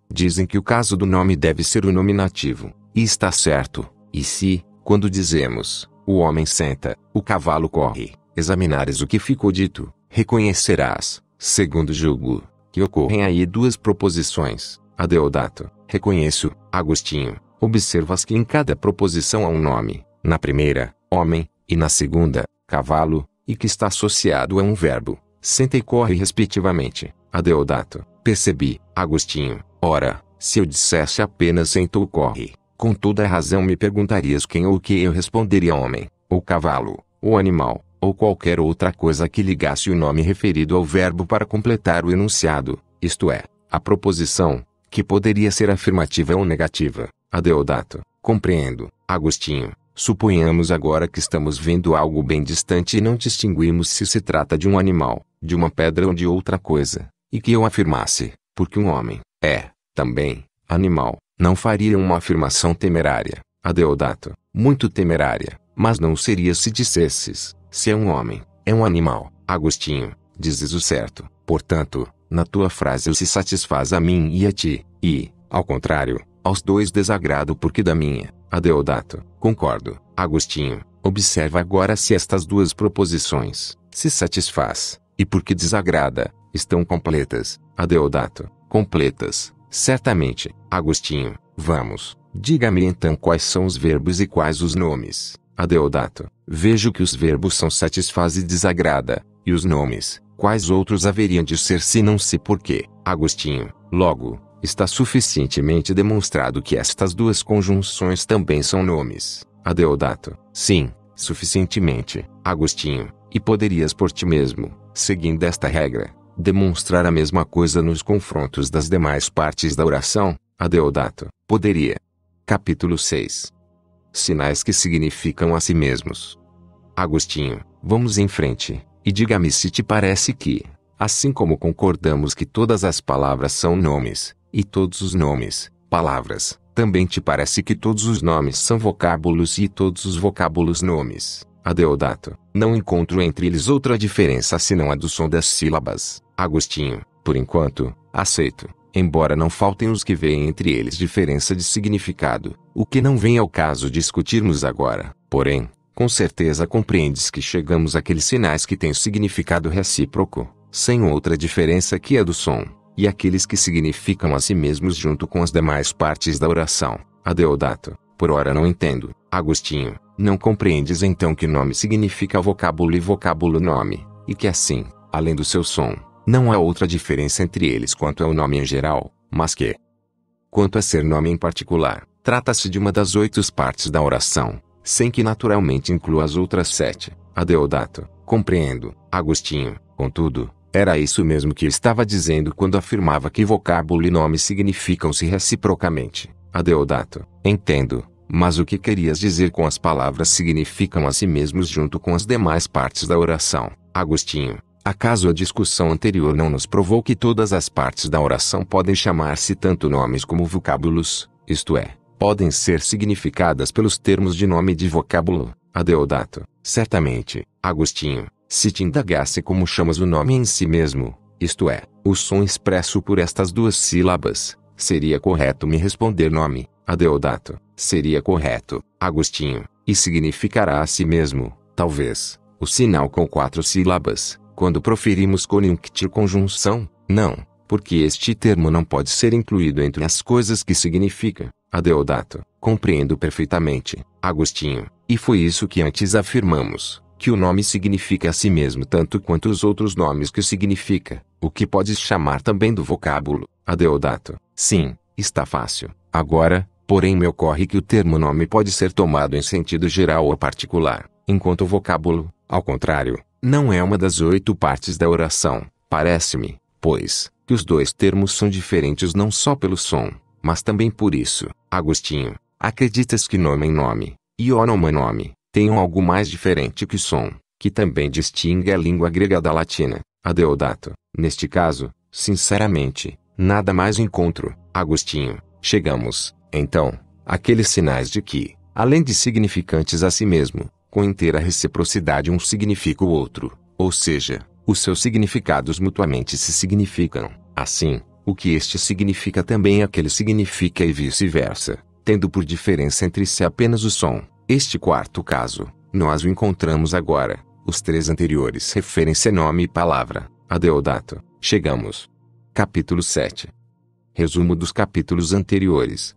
dizem que o caso do nome deve ser o nominativo. E está certo. E se, quando dizemos, o homem senta, o cavalo corre, examinares o que ficou dito, reconhecerás, segundo julgo, que ocorrem aí duas proposições. Adeodato, reconheço, Agostinho, observas que em cada proposição há um nome, na primeira, homem, e na segunda, cavalo, e que está associado a um verbo, senta e corre respectivamente. Adeodato, percebi, Agostinho, ora, se eu dissesse apenas senta ou corre, com toda a razão me perguntarias quem ou o que eu responderia homem, ou cavalo, ou animal, ou qualquer outra coisa que ligasse o nome referido ao verbo para completar o enunciado, isto é, a proposição, que poderia ser afirmativa ou negativa. Adeodato, compreendo, Agostinho. Suponhamos agora que estamos vendo algo bem distante e não distinguimos se se trata de um animal, de uma pedra ou de outra coisa, e que eu afirmasse, porque um homem é, também, animal, não faria uma afirmação temerária, Adeodato, muito temerária, mas não seria se dissesses, se é um homem, é um animal, Agostinho, dizes o certo, portanto, na tua frase se satisfaz a mim e a ti, e, ao contrário, aos dois desagrado porque da minha, Adeodato, concordo, Agostinho, observa agora se estas duas proposições, se satisfaz, e porque desagrada, estão completas, Adeodato, completas, Certamente, Agostinho, vamos, diga-me então quais são os verbos e quais os nomes. Adeodato, vejo que os verbos são satisfaz e desagrada, e os nomes, quais outros haveriam de ser se não se porquê? Agostinho, logo, está suficientemente demonstrado que estas duas conjunções também são nomes. Adeodato, sim, suficientemente, Agostinho, e poderias por ti mesmo, seguindo esta regra, demonstrar a mesma coisa nos confrontos das demais partes da oração, Adeodato, poderia. Capítulo 6 Sinais que significam a si mesmos. Agostinho, vamos em frente, e diga-me se te parece que, assim como concordamos que todas as palavras são nomes, e todos os nomes, palavras, também te parece que todos os nomes são vocábulos e todos os vocábulos nomes. Adeodato, não encontro entre eles outra diferença senão a do som das sílabas. Agostinho, por enquanto, aceito, embora não faltem os que veem entre eles diferença de significado, o que não vem ao caso discutirmos agora. Porém, com certeza compreendes que chegamos àqueles sinais que têm significado recíproco, sem outra diferença que a do som, e aqueles que significam a si mesmos junto com as demais partes da oração. Adeodato, por ora não entendo. Agostinho, não compreendes então que nome significa vocábulo e vocábulo nome, e que assim, além do seu som, não há outra diferença entre eles quanto ao nome em geral, mas que, quanto a ser nome em particular, trata-se de uma das oito partes da oração, sem que naturalmente inclua as outras sete. Adeodato, compreendo, Agostinho, contudo, era isso mesmo que estava dizendo quando afirmava que vocábulo e nome significam-se reciprocamente. Adeodato, entendo, mas o que querias dizer com as palavras significam a si mesmos junto com as demais partes da oração. Agostinho, acaso a discussão anterior não nos provou que todas as partes da oração podem chamar-se tanto nomes como vocábulos, isto é, podem ser significadas pelos termos de nome e de vocábulo? Adeodato, certamente, Agostinho, se te indagasse como chamas o nome em si mesmo, isto é, o som expresso por estas duas sílabas, seria correto me responder nome, Adeodato seria correto, Agostinho, e significará a si mesmo, talvez, o sinal com quatro sílabas, quando proferimos conjunctir conjunção, não, porque este termo não pode ser incluído entre as coisas que significa, adeodato, compreendo perfeitamente, Agostinho, e foi isso que antes afirmamos, que o nome significa a si mesmo tanto quanto os outros nomes que significa, o que pode chamar também do vocábulo, adeodato, sim, está fácil, agora, Porém me ocorre que o termo nome pode ser tomado em sentido geral ou particular, enquanto o vocábulo, ao contrário, não é uma das oito partes da oração. Parece-me, pois, que os dois termos são diferentes não só pelo som, mas também por isso. Agostinho, acreditas que nome em nome, e nome tenham algo mais diferente que som, que também distingue a língua grega da latina, Adeodato, Neste caso, sinceramente, nada mais encontro. Agostinho, chegamos, então, aqueles sinais de que, além de significantes a si mesmo, com inteira reciprocidade um significa o outro, ou seja, os seus significados mutuamente se significam. Assim, o que este significa também aquele significa e vice-versa, tendo por diferença entre si apenas o som. Este quarto caso, nós o encontramos agora. Os três anteriores referem-se nome e palavra. Adeodato. Chegamos. Capítulo 7. Resumo dos capítulos anteriores.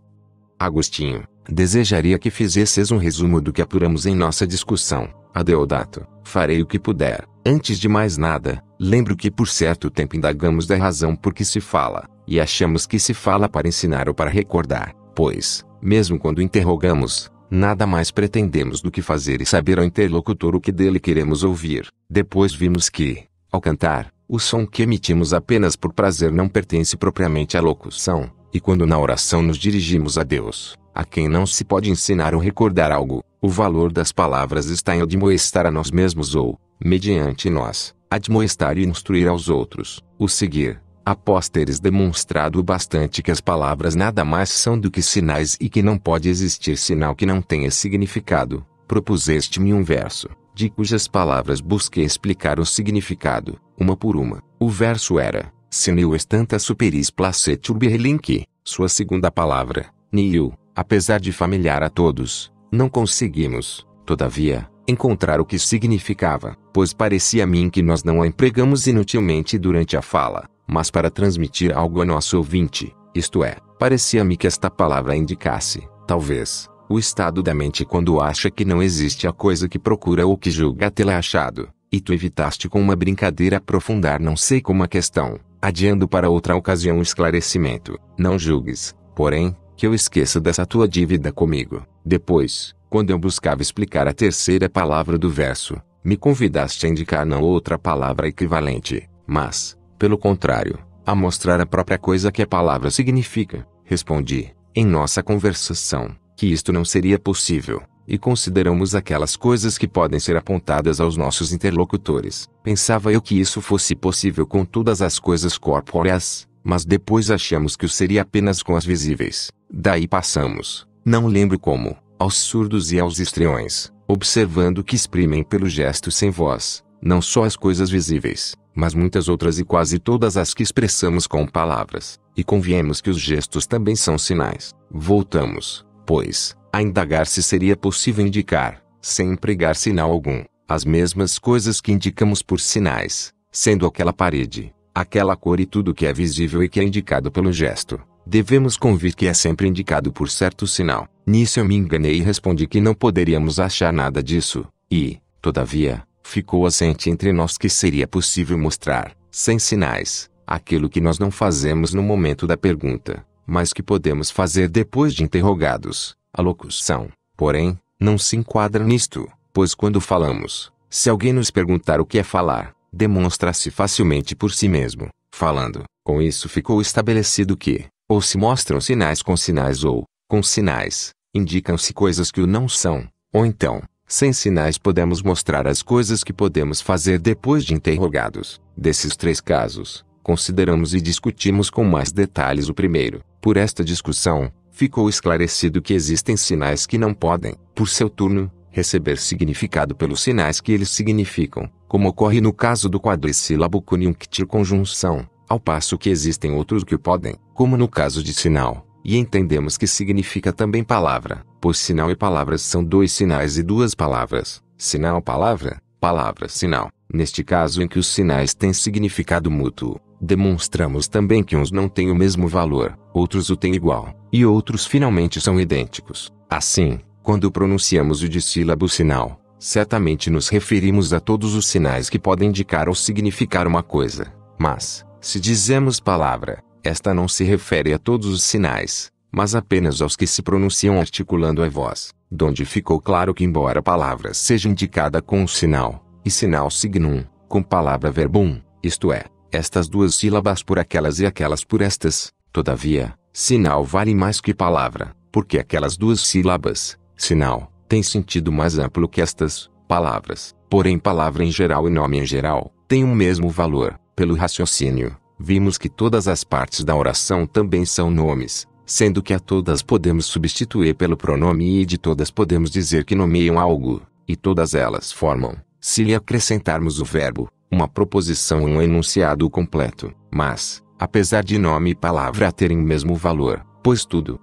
Agostinho, desejaria que fizesses um resumo do que apuramos em nossa discussão. Adeodato, farei o que puder. Antes de mais nada, lembro que por certo tempo indagamos da razão por que se fala, e achamos que se fala para ensinar ou para recordar, pois, mesmo quando interrogamos, nada mais pretendemos do que fazer e saber ao interlocutor o que dele queremos ouvir. Depois vimos que, ao cantar, o som que emitimos apenas por prazer não pertence propriamente à locução, e quando na oração nos dirigimos a Deus, a quem não se pode ensinar ou recordar algo, o valor das palavras está em admoestar a nós mesmos ou, mediante nós, admoestar e instruir aos outros. O seguir, após teres demonstrado o bastante que as palavras nada mais são do que sinais e que não pode existir sinal que não tenha significado, propuseste-me um verso, de cujas palavras busquei explicar o significado, uma por uma. O verso era: se nil estanta superis placet urberlinque, sua segunda palavra, nil, apesar de familiar a todos, não conseguimos, todavia, encontrar o que significava, pois parecia a mim que nós não a empregamos inutilmente durante a fala, mas para transmitir algo a nosso ouvinte, isto é, parecia-me que esta palavra indicasse, talvez, o estado da mente quando acha que não existe a coisa que procura ou que julga tê-la achado, e tu evitaste com uma brincadeira aprofundar não sei como a questão, adiando para outra ocasião o um esclarecimento. Não julgues, porém, que eu esqueça dessa tua dívida comigo. Depois, quando eu buscava explicar a terceira palavra do verso, me convidaste a indicar não outra palavra equivalente, mas, pelo contrário, a mostrar a própria coisa que a palavra significa. Respondi, em nossa conversação, que isto não seria possível e consideramos aquelas coisas que podem ser apontadas aos nossos interlocutores. Pensava eu que isso fosse possível com todas as coisas corpóreas, mas depois achamos que o seria apenas com as visíveis. Daí passamos, não lembro como, aos surdos e aos estreões, observando que exprimem pelo gesto sem voz, não só as coisas visíveis, mas muitas outras e quase todas as que expressamos com palavras, e conviemos que os gestos também são sinais. Voltamos, pois, a indagar se seria possível indicar, sem empregar sinal algum, as mesmas coisas que indicamos por sinais, sendo aquela parede, aquela cor e tudo que é visível e que é indicado pelo gesto. Devemos convir que é sempre indicado por certo sinal. Nisso eu me enganei e respondi que não poderíamos achar nada disso, e, todavia, ficou assente entre nós que seria possível mostrar, sem sinais, aquilo que nós não fazemos no momento da pergunta, mas que podemos fazer depois de interrogados. A locução, porém, não se enquadra nisto, pois quando falamos, se alguém nos perguntar o que é falar, demonstra-se facilmente por si mesmo, falando. Com isso ficou estabelecido que, ou se mostram sinais com sinais ou, com sinais, indicam-se coisas que o não são, ou então, sem sinais podemos mostrar as coisas que podemos fazer depois de interrogados. Desses três casos, consideramos e discutimos com mais detalhes o primeiro. Por esta discussão, ficou esclarecido que existem sinais que não podem, por seu turno, receber significado pelos sinais que eles significam, como ocorre no caso do quadrissílabo conjunctil conjunção, ao passo que existem outros que podem, como no caso de sinal, e entendemos que significa também palavra, pois sinal e palavras são dois sinais e duas palavras, sinal-palavra, palavra-sinal, neste caso em que os sinais têm significado mútuo. Demonstramos também que uns não têm o mesmo valor, outros o têm igual, e outros finalmente são idênticos. Assim, quando pronunciamos o dissílabo sinal, certamente nos referimos a todos os sinais que podem indicar ou significar uma coisa. Mas, se dizemos palavra, esta não se refere a todos os sinais, mas apenas aos que se pronunciam articulando a voz, donde ficou claro que embora a palavra seja indicada com o sinal, e sinal signum, com palavra verbum, isto é, estas duas sílabas por aquelas e aquelas por estas, todavia, sinal vale mais que palavra, porque aquelas duas sílabas, sinal, tem sentido mais amplo que estas, palavras, porém palavra em geral e nome em geral, têm o um mesmo valor, pelo raciocínio, vimos que todas as partes da oração também são nomes, sendo que a todas podemos substituir pelo pronome e de todas podemos dizer que nomeiam algo, e todas elas formam, se lhe acrescentarmos o verbo, uma proposição e um enunciado completo, mas, apesar de nome e palavra terem o mesmo valor, pois tudo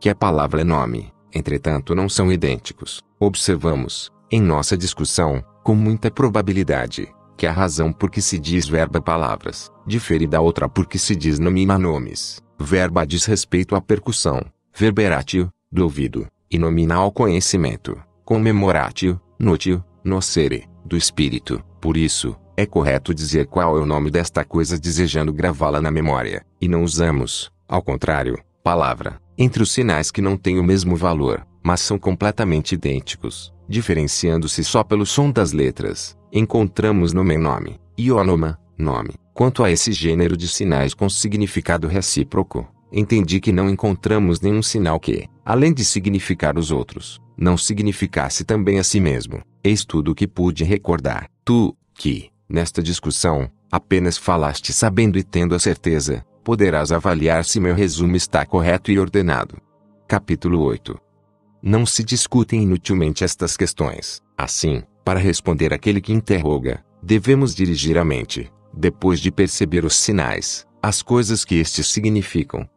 que é palavra é nome, entretanto não são idênticos, observamos, em nossa discussão, com muita probabilidade, que a razão por que se diz verba palavras, difere da outra por que se diz nome nomes. Verba diz respeito à percussão, verberatio, do ouvido, e nominal conhecimento, comemoratio, notio, nocere, do espírito. Por isso, é correto dizer qual é o nome desta coisa desejando gravá-la na memória, e não usamos, ao contrário, palavra, entre os sinais que não têm o mesmo valor, mas são completamente idênticos, diferenciando-se só pelo som das letras. Encontramos nome nome, ionoma, nome. Quanto a esse gênero de sinais com significado recíproco, entendi que não encontramos nenhum sinal que, além de significar os outros, não significasse também a si mesmo. Eis tudo o que pude recordar. Tu, que, Nesta discussão, apenas falaste sabendo e tendo a certeza, poderás avaliar se meu resumo está correto e ordenado. Capítulo 8 Não se discutem inutilmente estas questões. Assim, para responder aquele que interroga, devemos dirigir a mente, depois de perceber os sinais, as coisas que estes significam.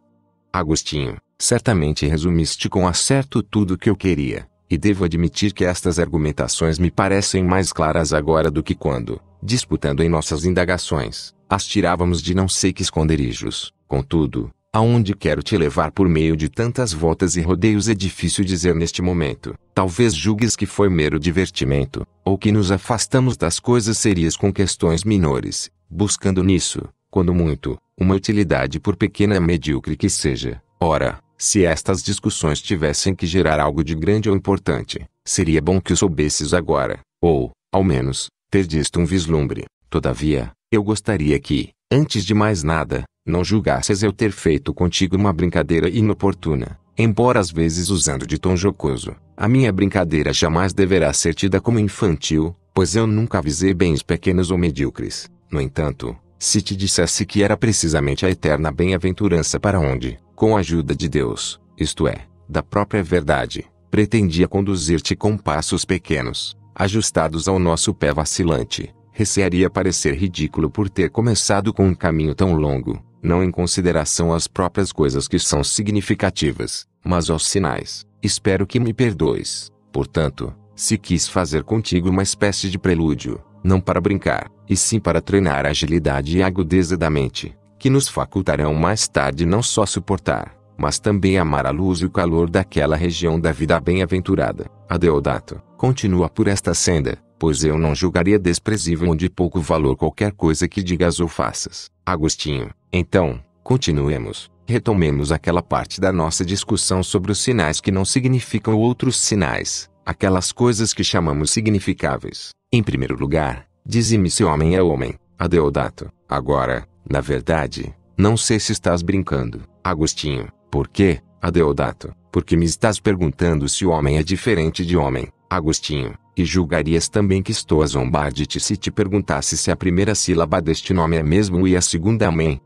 Agostinho, certamente resumiste com acerto tudo o que eu queria, e devo admitir que estas argumentações me parecem mais claras agora do que quando, disputando em nossas indagações, as tirávamos de não sei que esconderijos. Contudo, aonde quero te levar por meio de tantas voltas e rodeios é difícil dizer neste momento. Talvez julgues que foi mero divertimento, ou que nos afastamos das coisas serias com questões menores, buscando nisso, quando muito, uma utilidade por pequena e medíocre que seja. Ora, se estas discussões tivessem que gerar algo de grande ou importante, seria bom que o soubesses agora, ou, ao menos, ter disto um vislumbre. Todavia, eu gostaria que, antes de mais nada, não julgasses eu ter feito contigo uma brincadeira inoportuna, embora às vezes usando de tom jocoso. A minha brincadeira jamais deverá ser tida como infantil, pois eu nunca avisei bens pequenos ou medíocres. No entanto, se te dissesse que era precisamente a eterna bem-aventurança para onde, com a ajuda de Deus, isto é, da própria verdade, pretendia conduzir-te com passos pequenos, ajustados ao nosso pé vacilante, recearia parecer ridículo por ter começado com um caminho tão longo, não em consideração às próprias coisas que são significativas, mas aos sinais. Espero que me perdoes. Portanto, se quis fazer contigo uma espécie de prelúdio, não para brincar, e sim para treinar a agilidade e a agudeza da mente, que nos facultarão mais tarde não só suportar, mas também amar a luz e o calor daquela região da vida bem-aventurada. Adeodato. Continua por esta senda, pois eu não julgaria desprezível ou de pouco valor qualquer coisa que digas ou faças. Agostinho, então, continuemos. Retomemos aquela parte da nossa discussão sobre os sinais que não significam outros sinais, aquelas coisas que chamamos significáveis. Em primeiro lugar, dize-me se homem é homem, Adeodato. Agora, na verdade, não sei se estás brincando, Agostinho. Por quê, Adeodato? Porque me estás perguntando se o homem é diferente de homem. Agostinho, e julgarias também que estou a zombar de ti se te perguntasse se a primeira sílaba deste nome é mesmo e a segunda amém.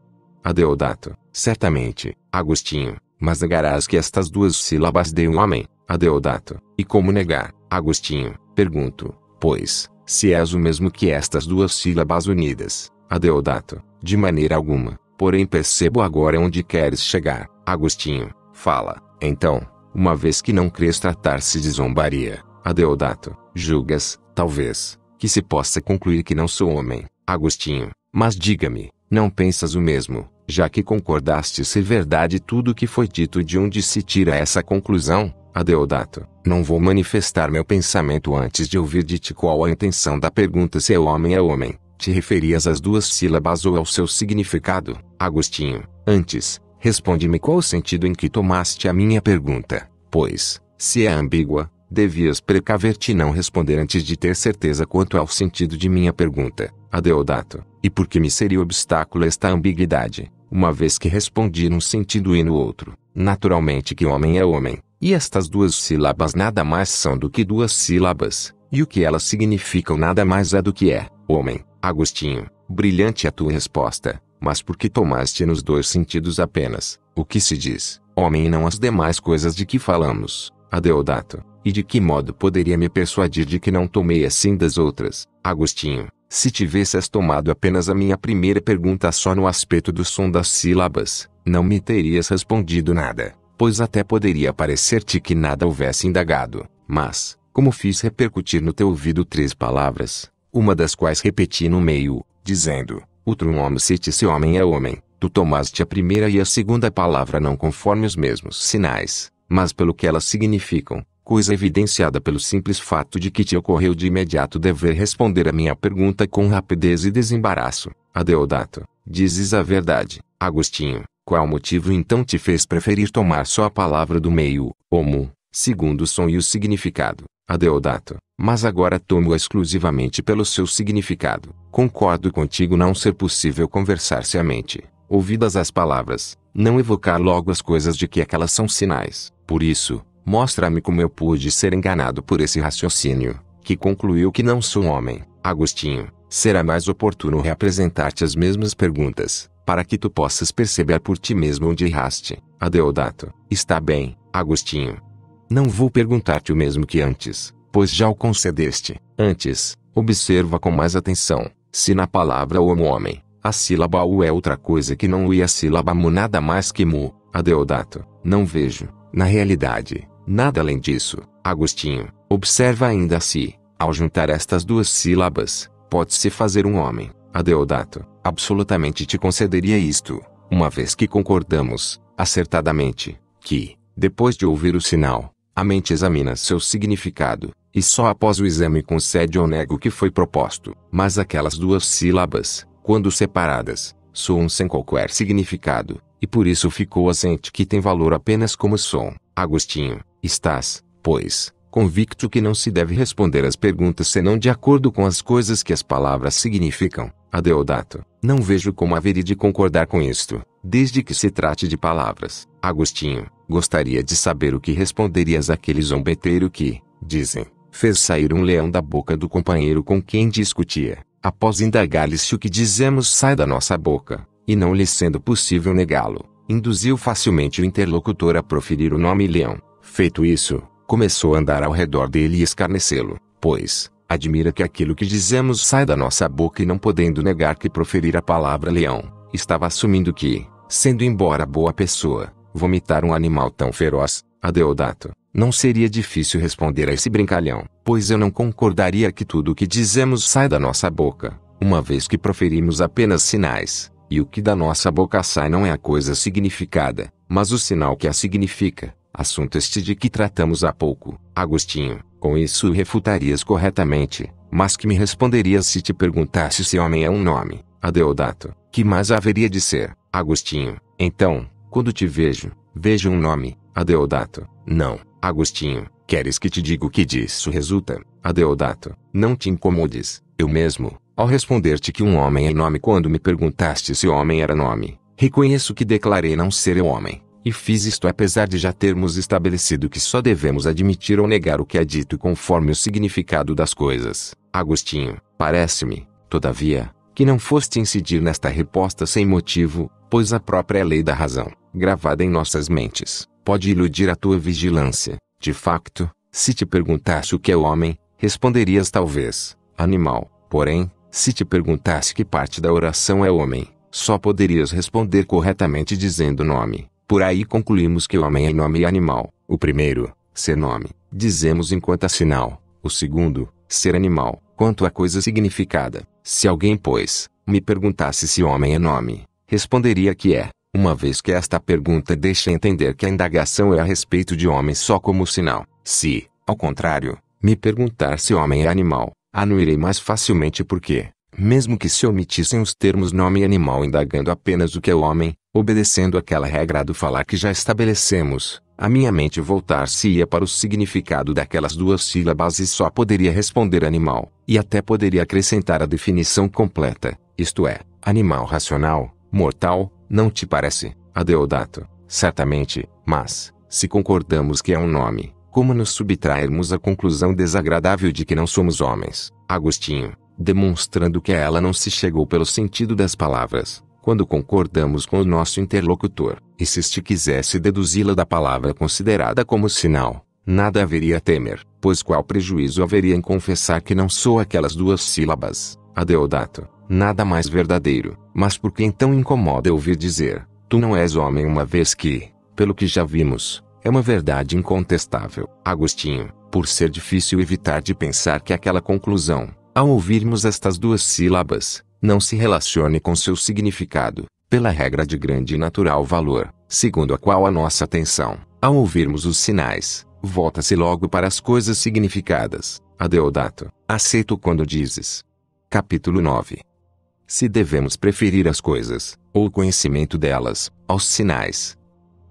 Adeodato, certamente, Agostinho, mas negarás que estas duas sílabas de um homem, Adeodato, e como negar, Agostinho, pergunto, pois, se és o mesmo que estas duas sílabas unidas, Adeodato, de maneira alguma, porém percebo agora onde queres chegar, Agostinho, fala, então, uma vez que não crês tratar-se de zombaria, Adeodato, julgas, talvez, que se possa concluir que não sou homem, Agostinho, mas diga-me, não pensas o mesmo, já que concordaste ser verdade tudo o que foi dito de onde se tira essa conclusão, Adeodato, não vou manifestar meu pensamento antes de ouvir de ti qual a intenção da pergunta se é homem é homem, te referias às duas sílabas ou ao seu significado, Agostinho, antes, responde-me qual o sentido em que tomaste a minha pergunta, pois, se é ambígua, Devias precaver-te e não responder antes de ter certeza quanto ao sentido de minha pergunta, Adeodato. E por que me seria obstáculo esta ambiguidade, uma vez que respondi num sentido e no outro? Naturalmente que homem é homem, e estas duas sílabas nada mais são do que duas sílabas, e o que elas significam nada mais é do que é, homem. Agostinho, brilhante a tua resposta, mas por que tomaste nos dois sentidos apenas, o que se diz, homem e não as demais coisas de que falamos? Adeodato, e de que modo poderia me persuadir de que não tomei assim das outras? Agostinho, se tivesses tomado apenas a minha primeira pergunta só no aspecto do som das sílabas, não me terias respondido nada, pois até poderia parecer-te que nada houvesse indagado, mas, como fiz repercutir no teu ouvido três palavras, uma das quais repeti no meio, dizendo, outro se te se homem é homem, tu tomaste a primeira e a segunda palavra não conforme os mesmos sinais, mas pelo que elas significam, coisa evidenciada pelo simples fato de que te ocorreu de imediato dever responder a minha pergunta com rapidez e desembaraço. Adeodato, dizes a verdade, Agostinho. Qual motivo então te fez preferir tomar só a palavra do meio, homo, segundo o som e o significado, Adeodato? Mas agora tomo exclusivamente pelo seu significado. Concordo contigo não ser possível conversar se a mente, ouvidas as palavras, não evocar logo as coisas de que aquelas são sinais. Por isso, mostra-me como eu pude ser enganado por esse raciocínio, que concluiu que não sou homem. Agostinho, será mais oportuno reapresentar-te as mesmas perguntas, para que tu possas perceber por ti mesmo onde erraste. Adeodato, está bem, Agostinho. Não vou perguntar-te o mesmo que antes, pois já o concedeste. Antes, observa com mais atenção, se na palavra no homem a sílaba u é outra coisa que não u e a sílaba mu nada mais que mu. Adeodato, não vejo na realidade, nada além disso, Agostinho, observa ainda assim, ao juntar estas duas sílabas, pode-se fazer um homem, Adeodato, absolutamente te concederia isto, uma vez que concordamos, acertadamente, que, depois de ouvir o sinal, a mente examina seu significado, e só após o exame concede ou nega o que foi proposto. Mas aquelas duas sílabas, quando separadas, soam sem qualquer significado, e por isso ficou assente que tem valor apenas como som. Agostinho, estás, pois, convicto que não se deve responder às perguntas senão de acordo com as coisas que as palavras significam. Adeodato, não vejo como haveria de concordar com isto, desde que se trate de palavras. Agostinho, gostaria de saber o que responderias àquele zombeteiro que, dizem, fez sair um leão da boca do companheiro com quem discutia. Após indagar-lhe se o que dizemos sai da nossa boca, e não lhe sendo possível negá-lo, induziu facilmente o interlocutor a proferir o nome Leão. Feito isso, começou a andar ao redor dele e escarnecê-lo, pois, admira que aquilo que dizemos sai da nossa boca e não podendo negar que proferir a palavra leão, estava assumindo que, sendo embora boa pessoa, vomitar um animal tão feroz, a Deodato, não seria difícil responder a esse brincalhão, pois eu não concordaria que tudo o que dizemos sai da nossa boca, uma vez que proferimos apenas sinais, e o que da nossa boca sai não é a coisa significada, mas o sinal que a significa. Assunto este de que tratamos há pouco. Agostinho, com isso o refutarias corretamente, mas que me responderias se te perguntasse se homem é um nome. Adeodato, que mais haveria de ser? Agostinho, então, quando te vejo, vejo um nome. Adeodato, não, Agostinho, queres que te diga o que disso resulta? Adeodato, não te incomodes, eu mesmo, ao responder-te que um homem é nome quando me perguntaste se homem era nome, reconheço que declarei não ser eu homem, e fiz isto apesar de já termos estabelecido que só devemos admitir ou negar o que é dito conforme o significado das coisas. Agostinho, parece-me, todavia, que não foste incidir nesta resposta sem motivo, pois a própria lei da razão, gravada em nossas mentes, pode iludir a tua vigilância. De facto, se te perguntasse o que é o homem, responderias talvez, animal, porém, se te perguntasse que parte da oração é homem, só poderias responder corretamente dizendo nome. Por aí concluímos que o homem é nome e animal. O primeiro, ser nome, dizemos enquanto a sinal. O segundo, ser animal, quanto a coisa significada. Se alguém, pois, me perguntasse se homem é nome, responderia que é, uma vez que esta pergunta deixa entender que a indagação é a respeito de homem só como sinal. Se, ao contrário, me perguntar se homem é animal, anuirei mais facilmente porque, mesmo que se omitissem os termos nome e animal indagando apenas o que é o homem, obedecendo aquela regra do falar que já estabelecemos, a minha mente voltar-se-ia para o significado daquelas duas sílabas e só poderia responder animal, e até poderia acrescentar a definição completa, isto é, animal racional, mortal, não te parece, Adeodato, certamente, mas, se concordamos que é um nome, como nos subtrairmos à conclusão desagradável de que não somos homens? Agostinho, demonstrando que a ela não se chegou pelo sentido das palavras, quando concordamos com o nosso interlocutor, e se este quisesse deduzi-la da palavra considerada como sinal, nada haveria a temer, pois qual prejuízo haveria em confessar que não sou aquelas duas sílabas, adeodato, nada mais verdadeiro, mas por que então incomoda ouvir dizer, tu não és homem uma vez que, pelo que já vimos, é uma verdade incontestável, Agostinho, por ser difícil evitar de pensar que aquela conclusão, ao ouvirmos estas duas sílabas, não se relacione com seu significado, pela regra de grande e natural valor, segundo a qual a nossa atenção, ao ouvirmos os sinais, volta-se logo para as coisas significadas. Adeodato, aceito quando dizes. Capítulo 9. Se devemos preferir as coisas, ou o conhecimento delas, aos sinais.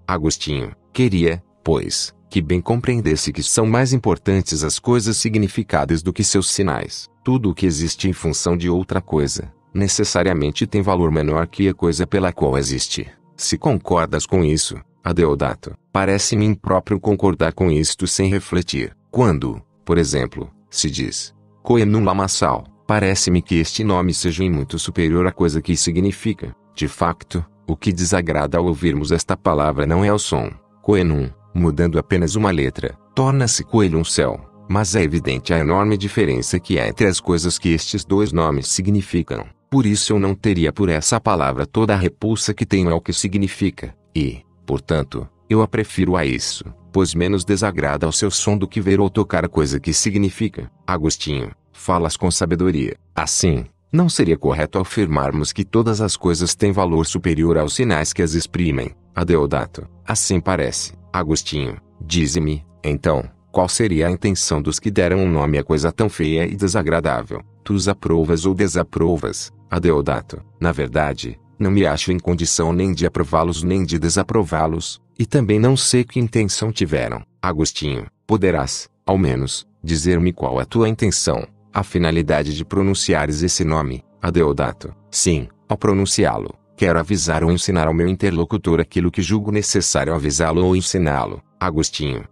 Agostinho, Queria, pois, que bem compreendesse que são mais importantes as coisas significadas do que seus sinais. Tudo o que existe em função de outra coisa, necessariamente tem valor menor que a coisa pela qual existe. Se concordas com isso, Adeodato, parece-me impróprio concordar com isto sem refletir. Quando, por exemplo, se diz Coenum Lamassal, parece-me que este nome seja em muito superior à coisa que significa. De facto, o que desagrada ao ouvirmos esta palavra não é o som, Coenum, mudando apenas uma letra, torna-se Coelho um céu, mas é evidente a enorme diferença que há entre as coisas que estes dois nomes significam. Por isso eu não teria por essa palavra toda a repulsa que tenho ao que significa, e, portanto, eu a prefiro a isso, pois menos desagrada ao seu som do que ver ou tocar a coisa que significa. Agostinho, falas com sabedoria. Assim, não seria correto afirmarmos que todas as coisas têm valor superior aos sinais que as exprimem, Adeodato, assim parece, Agostinho, dize-me, então, qual seria a intenção dos que deram um nome a coisa tão feia e desagradável? Tu os aprovas ou desaprovas, Adeodato? Na verdade, não me acho em condição nem de aprová-los nem de desaprová-los, e também não sei que intenção tiveram. Agostinho, poderás, ao menos, dizer-me qual a tua intenção, a finalidade de pronunciares esse nome, Adeodato? Sim, ao pronunciá-lo, Quero avisar ou ensinar ao meu interlocutor aquilo que julgo necessário avisá-lo ou ensiná-lo. Agostinho.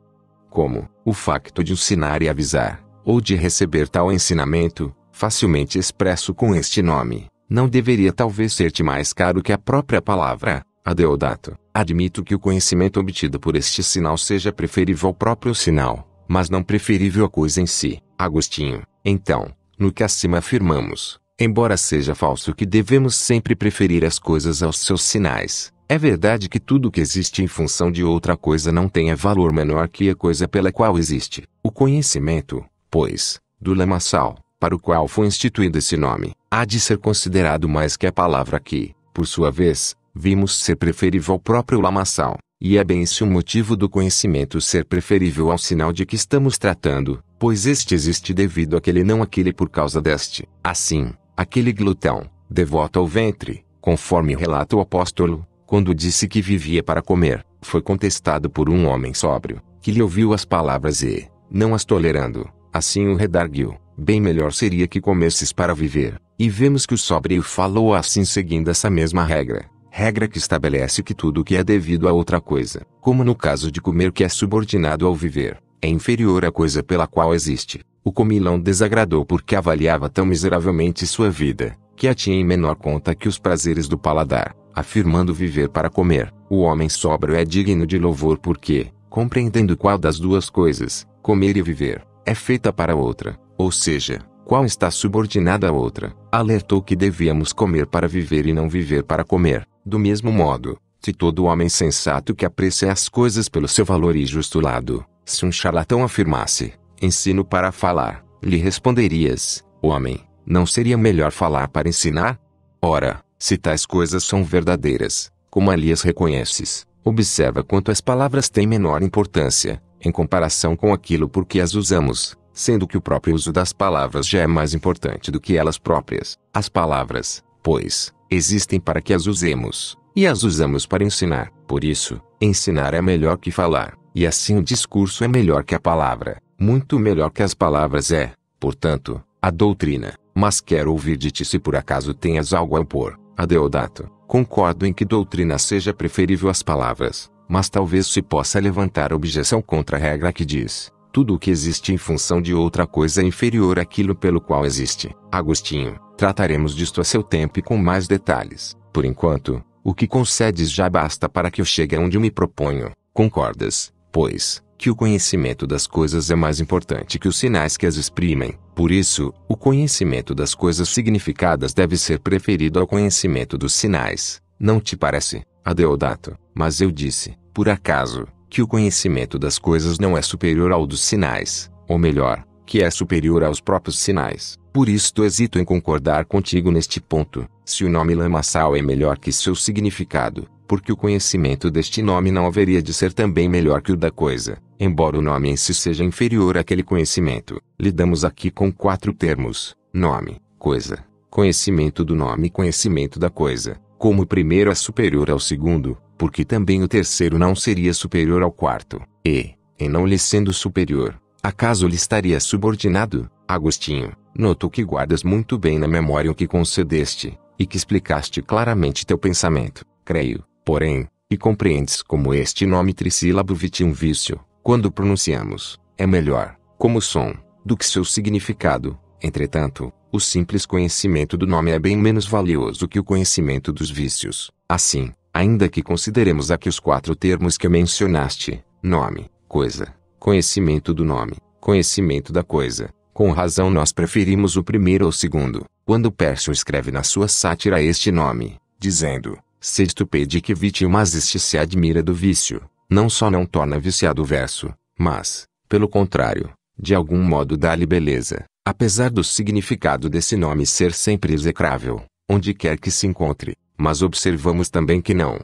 Como, o facto de ensinar e avisar, ou de receber tal ensinamento, facilmente expresso com este nome, não deveria talvez ser-te mais caro que a própria palavra, adeodato. Admito que o conhecimento obtido por este sinal seja preferível ao próprio sinal, mas não preferível à coisa em si. Agostinho, então, no que acima afirmamos, Embora seja falso que devemos sempre preferir as coisas aos seus sinais, é verdade que tudo que existe em função de outra coisa não tenha valor menor que a coisa pela qual existe. O conhecimento, pois, do lamaçal, para o qual foi instituído esse nome, há de ser considerado mais que a palavra que, por sua vez, vimos ser preferível ao próprio lamaçal. E é bem esse o motivo do conhecimento ser preferível ao sinal de que estamos tratando, pois este existe devido àquele não aquele por causa deste. Assim, Aquele glutão, devoto ao ventre, conforme relata o apóstolo, quando disse que vivia para comer, foi contestado por um homem sóbrio, que lhe ouviu as palavras e, não as tolerando, assim o redarguiu: Bem melhor seria que comesses para viver. E vemos que o sóbrio falou assim seguindo essa mesma regra regra que estabelece que tudo o que é devido a outra coisa, como no caso de comer que é subordinado ao viver, é inferior à coisa pela qual existe. O comilão desagradou porque avaliava tão miseravelmente sua vida, que a tinha em menor conta que os prazeres do paladar, afirmando viver para comer. O homem sóbrio é digno de louvor porque, compreendendo qual das duas coisas, comer e viver, é feita para outra, ou seja, qual está subordinada à outra, alertou que devíamos comer para viver e não viver para comer. Do mesmo modo, se todo homem sensato que aprecia as coisas pelo seu valor e justo lado, se um charlatão afirmasse, Ensino para falar. Lhe responderias, homem, não seria melhor falar para ensinar? Ora, se tais coisas são verdadeiras, como ali as reconheces, observa quanto as palavras têm menor importância, em comparação com aquilo por que as usamos, sendo que o próprio uso das palavras já é mais importante do que elas próprias. As palavras, pois, existem para que as usemos, e as usamos para ensinar. Por isso, ensinar é melhor que falar, e assim o discurso é melhor que a palavra. Muito melhor que as palavras é, portanto, a doutrina, mas quero ouvir de ti se por acaso tenhas algo a opor. Adeodato, concordo em que doutrina seja preferível às palavras, mas talvez se possa levantar objeção contra a regra que diz: tudo o que existe em função de outra coisa é inferior àquilo pelo qual existe. Agostinho, trataremos disto a seu tempo e com mais detalhes. Por enquanto, o que concedes já basta para que eu chegue onde me proponho. Concordas, pois, que o conhecimento das coisas é mais importante que os sinais que as exprimem. Por isso, o conhecimento das coisas significadas deve ser preferido ao conhecimento dos sinais. Não te parece, Adeodato? Mas eu disse, por acaso, que o conhecimento das coisas não é superior ao dos sinais, ou melhor, que é superior aos próprios sinais. Por isto hesito em concordar contigo neste ponto. Se o nome lamassal é melhor que seu significado, porque o conhecimento deste nome não haveria de ser também melhor que o da coisa, embora o nome em si seja inferior àquele conhecimento. Lidamos aqui com quatro termos: nome, coisa, conhecimento do nome e conhecimento da coisa. Como o primeiro é superior ao segundo, porque também o terceiro não seria superior ao quarto, e, em não lhe sendo superior, acaso lhe estaria subordinado? Agostinho, noto que guardas muito bem na memória o que concedeste, e que explicaste claramente teu pensamento, creio, Porém, e compreendes como este nome trissílabo viti um vício, quando pronunciamos, é melhor, como som, do que seu significado. Entretanto, o simples conhecimento do nome é bem menos valioso que o conhecimento dos vícios. Assim, ainda que consideremos aqui os quatro termos que mencionaste, nome, coisa, conhecimento do nome, conhecimento da coisa, com razão nós preferimos o primeiro ao segundo, quando Pércio escreve na sua sátira este nome, dizendo: se estupede que este se admira do vício, não só não torna viciado o verso, mas, pelo contrário, de algum modo dá-lhe beleza, apesar do significado desse nome ser sempre execrável, onde quer que se encontre, mas observamos também que não.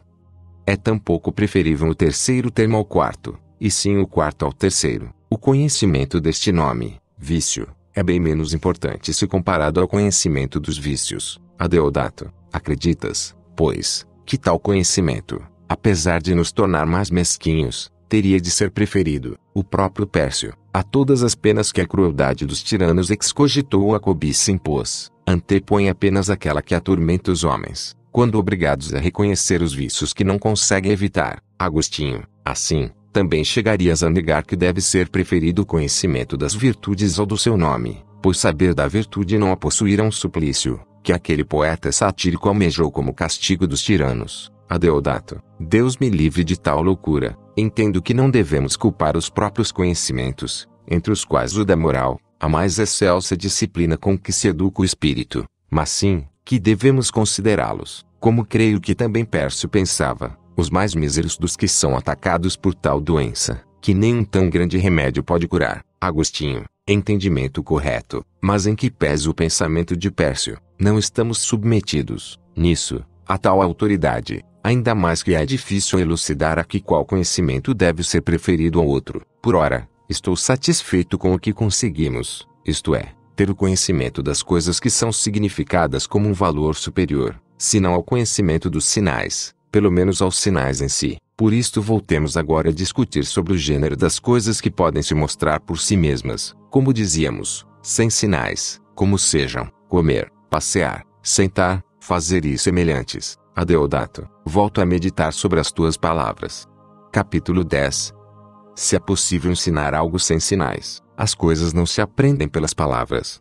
É tampouco preferível o terceiro termo ao quarto, e sim o quarto ao terceiro. O conhecimento deste nome, vício, é bem menos importante se comparado ao conhecimento dos vícios. Adeodato, acreditas? pois, que tal conhecimento, apesar de nos tornar mais mesquinhos, teria de ser preferido, o próprio Pércio, a todas as penas que a crueldade dos tiranos excogitou ou a cobiça impôs, antepõe apenas aquela que atormenta os homens, quando obrigados a reconhecer os vícios que não conseguem evitar. Agostinho, assim, também chegarias a negar que deve ser preferido o conhecimento das virtudes ao do seu nome, pois saber da virtude não a possuir é um suplício, que aquele poeta satírico almejou como castigo dos tiranos. Adeodato, Deus me livre de tal loucura. Entendo que não devemos culpar os próprios conhecimentos, entre os quais o da moral, a mais excelsa disciplina com que se educa o espírito, mas sim, que devemos considerá-los, como creio que também Pércio pensava, os mais míseros dos que são atacados por tal doença, que nenhum tão grande remédio pode curar. Agostinho, entendimento correto, mas em que pese o pensamento de Pércio, não estamos submetidos, nisso, a tal autoridade, ainda mais que é difícil elucidar a que qual conhecimento deve ser preferido ao outro. Por ora, estou satisfeito com o que conseguimos, isto é, ter o conhecimento das coisas que são significadas como um valor superior, se não ao conhecimento dos sinais, pelo menos aos sinais em si. Por isto voltemos agora a discutir sobre o gênero das coisas que podem se mostrar por si mesmas como dizíamos, sem sinais, como sejam, comer, passear, sentar, fazer e semelhantes. Adeodato, volto a meditar sobre as tuas palavras. Capítulo 10 Se é possível ensinar algo sem sinais, as coisas não se aprendem pelas palavras.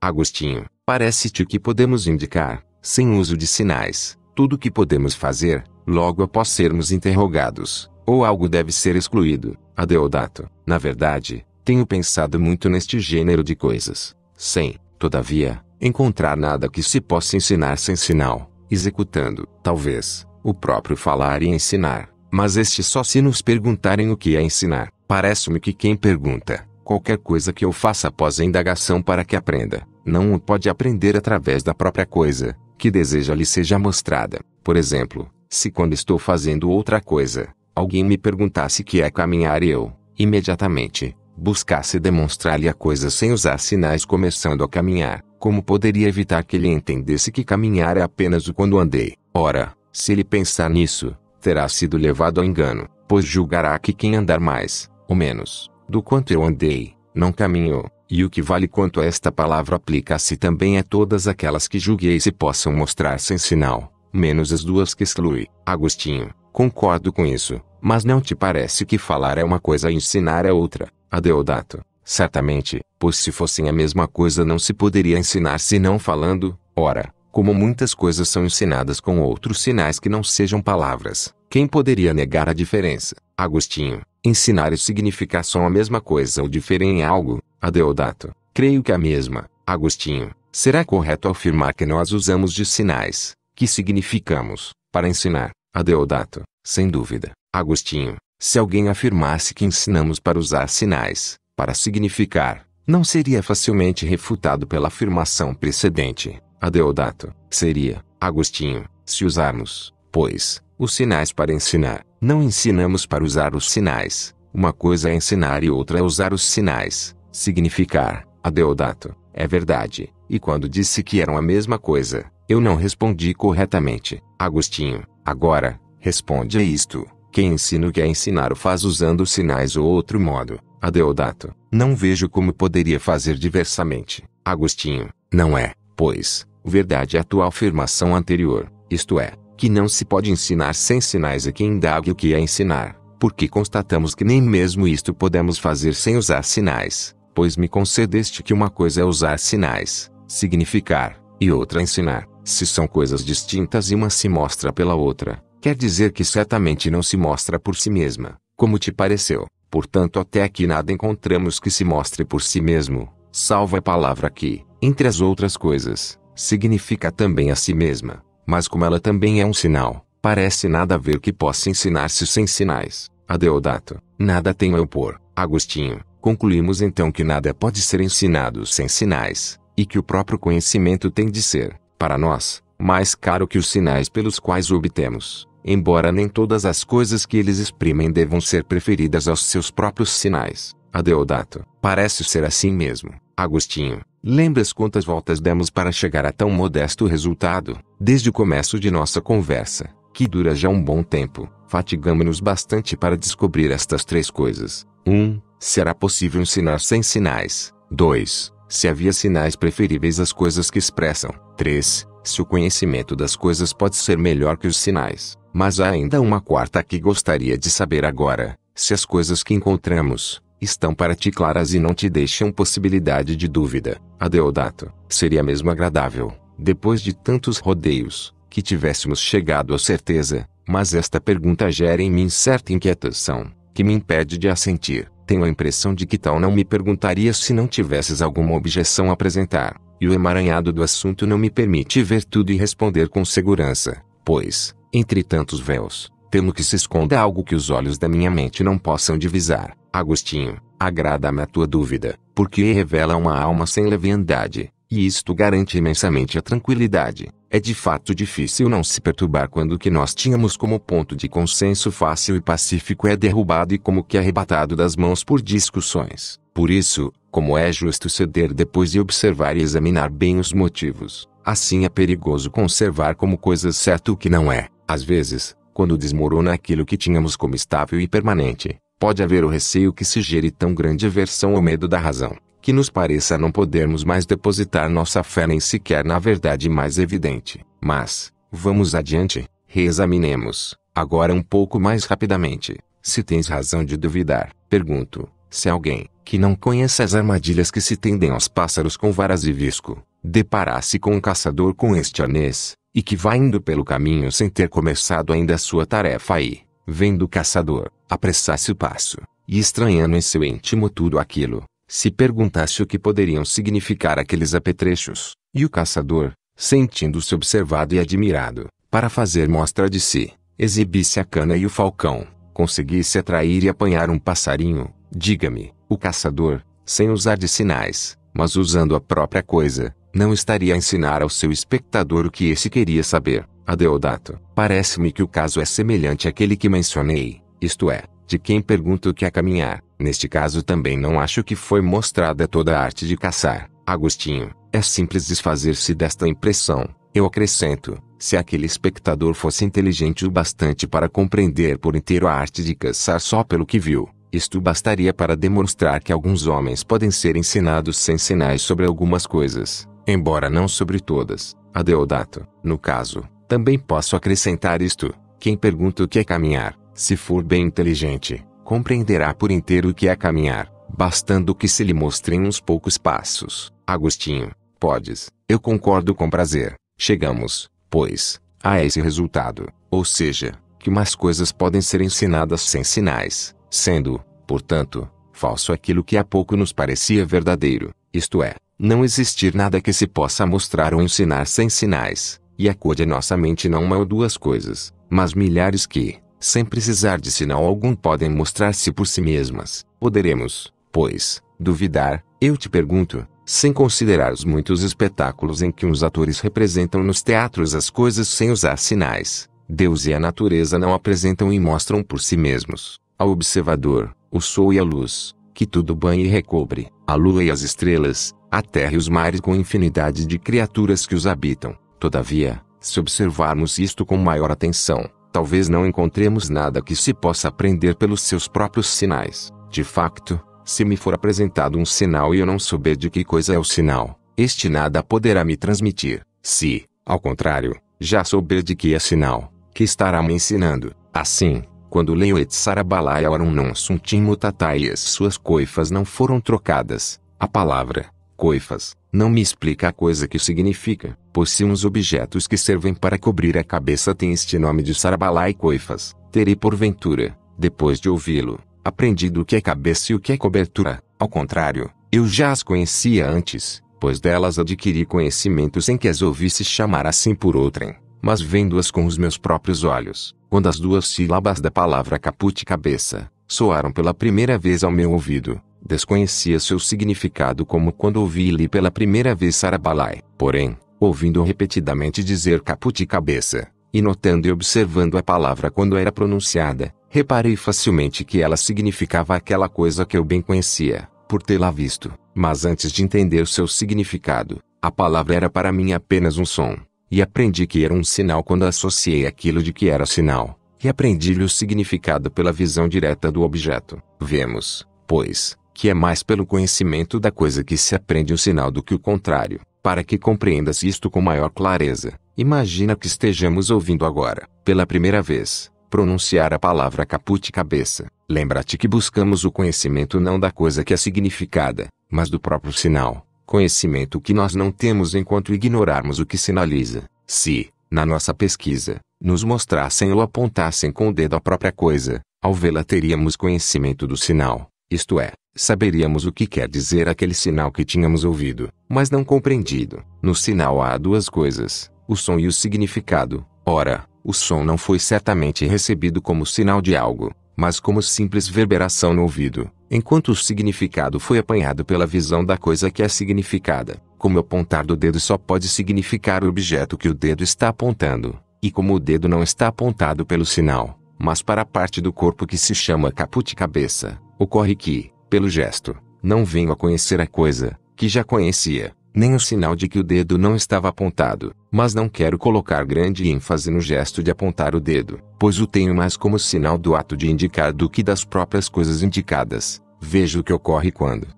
Agostinho, parece-te que podemos indicar, sem uso de sinais, tudo o que podemos fazer, logo após sermos interrogados, ou algo deve ser excluído. Adeodato, na verdade, tenho pensado muito neste gênero de coisas, sem, todavia, encontrar nada que se possa ensinar sem sinal, executando, talvez, o próprio falar e ensinar, mas este só se nos perguntarem o que é ensinar. Parece-me que quem pergunta, qualquer coisa que eu faça após a indagação para que aprenda, não o pode aprender através da própria coisa, que deseja lhe seja mostrada. Por exemplo, se quando estou fazendo outra coisa, alguém me perguntasse que é caminhar e eu, imediatamente, buscasse demonstrar-lhe a coisa sem usar sinais começando a caminhar, como poderia evitar que ele entendesse que caminhar é apenas o quando andei? Ora, se ele pensar nisso, terá sido levado ao engano, pois julgará que quem andar mais, ou menos, do quanto eu andei, não caminhou. E o que vale quanto a esta palavra aplica-se também a todas aquelas que julgueis se possam mostrar sem sinal, menos as duas que exclui. Agostinho. Concordo com isso, mas não te parece que falar é uma coisa e ensinar é outra, Adeodato? Certamente, pois se fossem a mesma coisa não se poderia ensinar se não falando, ora, como muitas coisas são ensinadas com outros sinais que não sejam palavras, quem poderia negar a diferença? Agostinho, ensinar e significar são a mesma coisa ou diferem em algo? Adeodato, creio que a mesma. Agostinho, será correto afirmar que nós usamos de sinais, que significamos, para ensinar, Adeodato, sem dúvida, Agostinho, se alguém afirmasse que ensinamos para usar sinais, para significar, não seria facilmente refutado pela afirmação precedente. Adeodato, seria, Agostinho, se usarmos, pois, os sinais para ensinar, não ensinamos para usar os sinais. Uma coisa é ensinar e outra é usar os sinais. Significar, Adeodato, é verdade, e quando disse que eram a mesma coisa, eu não respondi corretamente. Agostinho, Agora, responde a isto: quem ensina o que é ensinar o faz usando sinais ou outro modo. Adeodato, não vejo como poderia fazer diversamente. Agostinho, não é, pois, verdade é a tua afirmação anterior, isto é, que não se pode ensinar sem sinais a quem indague o que é ensinar, porque constatamos que nem mesmo isto podemos fazer sem usar sinais, pois me concedeste que uma coisa é usar sinais, significar, e outra ensinar. Se são coisas distintas e uma se mostra pela outra, quer dizer que certamente não se mostra por si mesma, como te pareceu. Portanto, até aqui nada encontramos que se mostre por si mesmo, salvo a palavra que, entre as outras coisas, significa também a si mesma. Mas como ela também é um sinal, parece nada ver que possa ensinar-se sem sinais. Adeodato, nada tenho eu por Agostinho. Concluímos então que nada pode ser ensinado sem sinais, e que o próprio conhecimento tem de ser, para nós, mais caro que os sinais pelos quais o obtemos, embora nem todas as coisas que eles exprimem devam ser preferidas aos seus próprios sinais. Adeodato, parece ser assim mesmo. Agostinho, lembras quantas voltas demos para chegar a tão modesto resultado? Desde o começo de nossa conversa, que dura já um bom tempo, fatigamos-nos bastante para descobrir estas três coisas. 1. Um, será possível ensinar sem sinais? 2. Se havia sinais preferíveis às coisas que expressam. 3. Se o conhecimento das coisas pode ser melhor que os sinais, mas há ainda uma quarta que gostaria de saber agora: se as coisas que encontramos estão para ti claras e não te deixam possibilidade de dúvida. Adeodato, seria mesmo agradável, depois de tantos rodeios, que tivéssemos chegado à certeza, mas esta pergunta gera em mim certa inquietação, que me impede de assentir. Tenho a impressão de que tal não me perguntaria se não tivesses alguma objeção a apresentar e o emaranhado do assunto não me permite ver tudo e responder com segurança, pois, entre tantos véus, temo que se esconda algo que os olhos da minha mente não possam divisar. Agostinho, agrada-me a tua dúvida, porque revela uma alma sem leviandade, e isto garante imensamente a tranquilidade. É de fato difícil não se perturbar quando o que nós tínhamos como ponto de consenso fácil e pacífico é derrubado e como que arrebatado das mãos por discussões. Por isso, como é justo ceder depois de observar e examinar bem os motivos. Assim é perigoso conservar como coisa certa o que não é. Às vezes, quando desmorona aquilo que tínhamos como estável e permanente, pode haver o receio que se gere tão grande aversão ao medo da razão, que nos pareça não podermos mais depositar nossa fé nem sequer na verdade mais evidente. Mas, vamos adiante, reexaminemos, agora um pouco mais rapidamente. Se tens razão de duvidar, pergunto, se alguém, que não conheça as armadilhas que se tendem aos pássaros com varas e visco, deparasse com um caçador com este arnês, e que vá indo pelo caminho sem ter começado ainda a sua tarefa aí, vendo o caçador, apressasse o passo, e estranhando em seu íntimo tudo aquilo, se perguntasse o que poderiam significar aqueles apetrechos, e o caçador, sentindo-se observado e admirado, para fazer mostra de si, exibisse a cana e o falcão, conseguisse atrair e apanhar um passarinho, diga-me, o caçador, sem usar de sinais, mas usando a própria coisa, não estaria a ensinar ao seu espectador o que esse queria saber. Adeodato, parece-me que o caso é semelhante àquele que mencionei, isto é, de quem pergunta o que é caminhar. Neste caso também não acho que foi mostrada toda a arte de caçar. Agostinho, é simples desfazer-se desta impressão. Eu acrescento, se aquele espectador fosse inteligente o bastante para compreender por inteiro a arte de caçar só pelo que viu, isto bastaria para demonstrar que alguns homens podem ser ensinados sem sinais sobre algumas coisas, embora não sobre todas. Adeodato, no caso, também posso acrescentar isto: quem pergunta o que é caminhar, se for bem inteligente, compreenderá por inteiro o que é caminhar, bastando que se lhe mostrem uns poucos passos. Agostinho, podes, eu concordo com prazer. Chegamos, pois, a esse resultado, ou seja, que umas coisas podem ser ensinadas sem sinais, sendo, portanto, falso aquilo que há pouco nos parecia verdadeiro, isto é, não existir nada que se possa mostrar ou ensinar sem sinais, e acode a nossa mente não uma ou duas coisas, mas milhares que, sem precisar de sinal algum, podem mostrar-se por si mesmas. Poderemos, pois, duvidar, eu te pergunto, sem considerar os muitos espetáculos em que os atores representam nos teatros as coisas sem usar sinais. Deus e a natureza não apresentam e mostram por si mesmos ao observador, o sol e a luz, que tudo banha e recobre, a lua e as estrelas, a terra e os mares com infinidade de criaturas que os habitam. Todavia, se observarmos isto com maior atenção, talvez não encontremos nada que se possa aprender pelos seus próprios sinais. De facto, se me for apresentado um sinal e eu não souber de que coisa é o sinal, este nada poderá me transmitir. Se, ao contrário, já souber de que é sinal, que estará me ensinando. Assim, quando Sarabala e non sunt imutata e as suas coifas não foram trocadas. A palavra, coifas, não me explica a coisa que significa, pois se uns objetos que servem para cobrir a cabeça têm este nome de Sarabalai coifas, terei porventura, depois de ouvi-lo, aprendido o que é cabeça e o que é cobertura. Ao contrário, eu já as conhecia antes, pois delas adquiri conhecimento sem que as ouvisse chamar assim por outrem mas vendo-as com os meus próprios olhos, quando as duas sílabas da palavra caput cabeça soaram pela primeira vez ao meu ouvido, desconhecia seu significado como quando ouvi-lhe pela primeira vez Sarabalai. Porém, ouvindo repetidamente dizer caput cabeça, e notando e observando a palavra quando era pronunciada, reparei facilmente que ela significava aquela coisa que eu bem conhecia, por tê-la visto. Mas antes de entender seu significado, a palavra era para mim apenas um som, e aprendi que era um sinal quando associei aquilo de que era sinal, e aprendi-lhe o significado pela visão direta do objeto. Vemos, pois, que é mais pelo conhecimento da coisa que se aprende o sinal do que o contrário. Para que compreendas isto com maior clareza, imagina que estejamos ouvindo agora, pela primeira vez, pronunciar a palavra caput cabeça. Lembra-te que buscamos o conhecimento não da coisa que é significada, mas do próprio sinal conhecimento que nós não temos enquanto ignorarmos o que sinaliza. Se, na nossa pesquisa, nos mostrassem ou apontassem com o dedo a própria coisa, ao vê-la teríamos conhecimento do sinal, isto é, saberíamos o que quer dizer aquele sinal que tínhamos ouvido, mas não compreendido. No sinal há duas coisas: o som e o significado. Ora, o som não foi certamente recebido como sinal de algo, mas como simples verberação no ouvido, enquanto o significado foi apanhado pela visão da coisa que é significada, como apontar do dedo só pode significar o objeto que o dedo está apontando, e como o dedo não está apontado pelo sinal, mas para a parte do corpo que se chama caput cabeça, ocorre que, pelo gesto, não venho a conhecer a coisa, que já conhecia, nem o sinal de que o dedo não estava apontado, mas não quero colocar grande ênfase no gesto de apontar o dedo, pois o tenho mais como sinal do ato de indicar do que das próprias coisas indicadas. Veja o que ocorre quando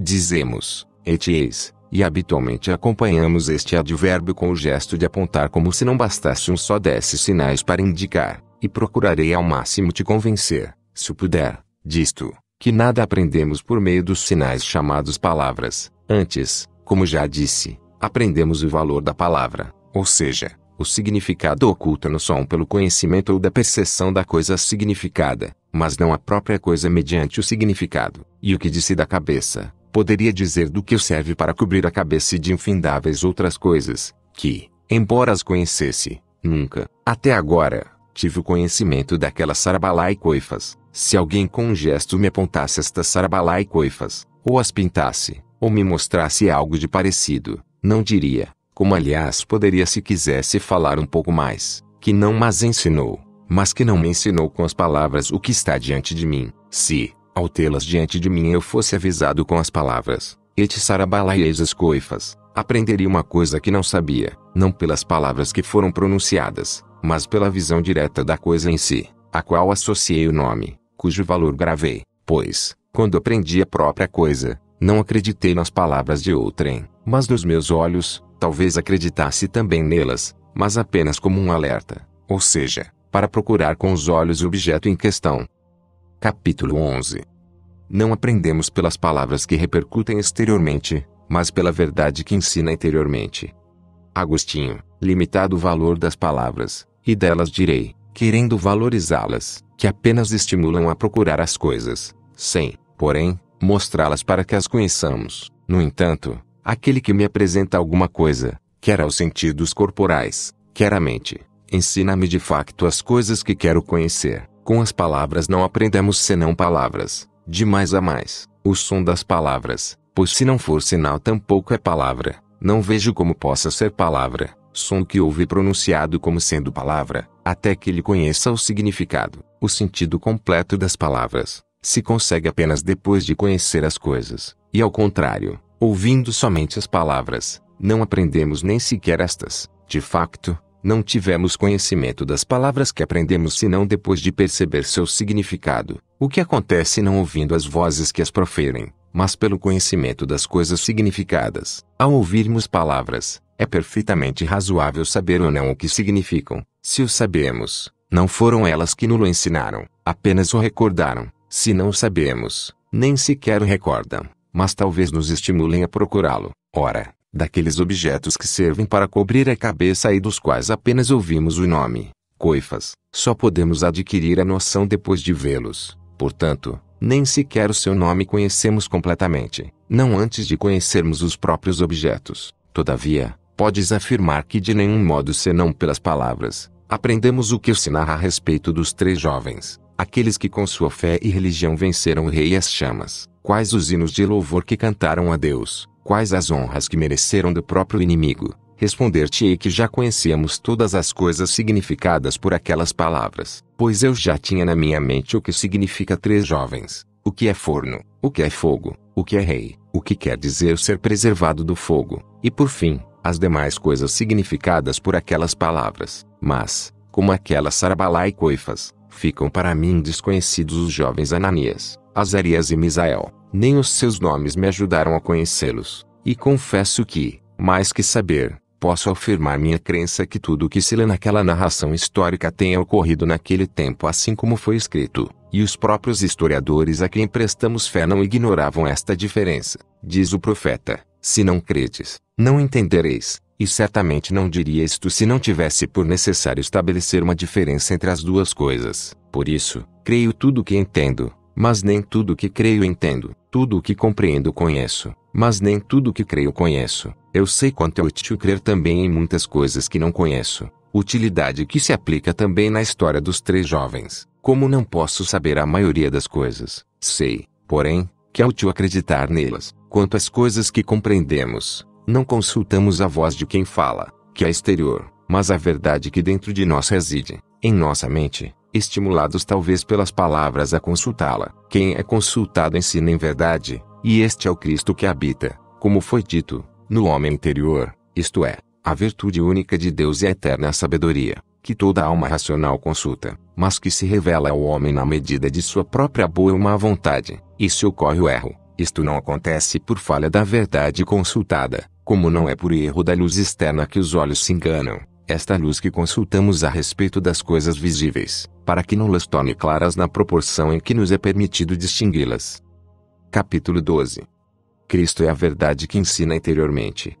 dizemos, et eis, e habitualmente acompanhamos este advérbio com o gesto de apontar como se não bastasse um só desses sinais para indicar, e procurarei ao máximo te convencer, se puder, disto, que nada aprendemos por meio dos sinais chamados palavras, antes, como já disse, aprendemos o valor da palavra, ou seja, o significado oculto no som pelo conhecimento ou da percepção da coisa significada, mas não a própria coisa mediante o significado. E o que disse da cabeça, poderia dizer do que serve para cobrir a cabeça e de infindáveis outras coisas, que, embora as conhecesse, nunca, até agora, tive o conhecimento daquelas sarabalai coifas. Se alguém com um gesto me apontasse estas sarabalai coifas, ou as pintasse, ou me mostrasse algo de parecido, não diria, como aliás poderia se quisesse falar um pouco mais, que não mas ensinou, mas que não me ensinou com as palavras o que está diante de mim, se, ao tê-las diante de mim eu fosse avisado com as palavras, et sarabala e coifas, aprenderia uma coisa que não sabia, não pelas palavras que foram pronunciadas, mas pela visão direta da coisa em si, a qual associei o nome, cujo valor gravei, pois, quando aprendi a própria coisa, não acreditei nas palavras de outrem, mas dos meus olhos, talvez acreditasse também nelas, mas apenas como um alerta, ou seja, para procurar com os olhos o objeto em questão. Capítulo 11 Não aprendemos pelas palavras que repercutem exteriormente, mas pela verdade que ensina interiormente. Agostinho, limitado o valor das palavras, e delas direi, querendo valorizá-las, que apenas estimulam a procurar as coisas, sem, porém, mostrá-las para que as conheçamos. No entanto, aquele que me apresenta alguma coisa, quer aos sentidos corporais, quer à mente, ensina-me de facto as coisas que quero conhecer. Com as palavras não aprendemos senão palavras, de mais a mais, o som das palavras, pois se não for sinal tampouco é palavra. Não vejo como possa ser palavra, som que ouve pronunciado como sendo palavra, até que ele conheça o significado, o sentido completo das palavras se consegue apenas depois de conhecer as coisas, e ao contrário, ouvindo somente as palavras, não aprendemos nem sequer estas. De facto, não tivemos conhecimento das palavras que aprendemos senão depois de perceber seu significado, o que acontece não ouvindo as vozes que as proferem, mas pelo conhecimento das coisas significadas. Ao ouvirmos palavras, é perfeitamente razoável saber ou não o que significam. Se o sabemos, não foram elas que nos ensinaram, apenas o recordaram. Se não sabemos, nem sequer recordam, mas talvez nos estimulem a procurá-lo. Ora, daqueles objetos que servem para cobrir a cabeça e dos quais apenas ouvimos o nome, coifas, só podemos adquirir a noção depois de vê-los. Portanto, nem sequer o seu nome conhecemos completamente, não antes de conhecermos os próprios objetos. Todavia, podes afirmar que de nenhum modo senão pelas palavras, aprendemos o que se narra a respeito dos três jovens aqueles que com sua fé e religião venceram o rei e as chamas, quais os hinos de louvor que cantaram a Deus, quais as honras que mereceram do próprio inimigo. Responder-te-ei que já conhecíamos todas as coisas significadas por aquelas palavras, pois eu já tinha na minha mente o que significa três jovens, o que é forno, o que é fogo, o que é rei, o que quer dizer ser preservado do fogo, e por fim, as demais coisas significadas por aquelas palavras. Mas, como aquelas sarabalá e coifas, Ficam para mim desconhecidos os jovens Ananias, Azarias e Misael, nem os seus nomes me ajudaram a conhecê-los, e confesso que, mais que saber, posso afirmar minha crença que tudo o que se lê naquela narração histórica tenha ocorrido naquele tempo assim como foi escrito, e os próprios historiadores a quem prestamos fé não ignoravam esta diferença, diz o profeta, se não credes, não entendereis. E certamente não diria isto se não tivesse por necessário estabelecer uma diferença entre as duas coisas. Por isso, creio tudo o que entendo, mas nem tudo o que creio entendo. Tudo o que compreendo conheço, mas nem tudo o que creio conheço. Eu sei quanto é útil crer também em muitas coisas que não conheço. Utilidade que se aplica também na história dos três jovens. Como não posso saber a maioria das coisas, sei, porém, que é útil acreditar nelas. Quanto às coisas que compreendemos, não consultamos a voz de quem fala, que é exterior, mas a verdade que dentro de nós reside, em nossa mente, estimulados talvez pelas palavras a consultá-la. Quem é consultado ensina em verdade, e este é o Cristo que habita, como foi dito, no homem interior, isto é, a virtude única de Deus e a eterna sabedoria, que toda alma racional consulta, mas que se revela ao homem na medida de sua própria boa e má vontade, e se ocorre o erro, isto não acontece por falha da verdade consultada, como não é por erro da luz externa que os olhos se enganam, esta luz que consultamos a respeito das coisas visíveis, para que não las torne claras na proporção em que nos é permitido distingui-las. Capítulo 12 Cristo é a verdade que ensina interiormente.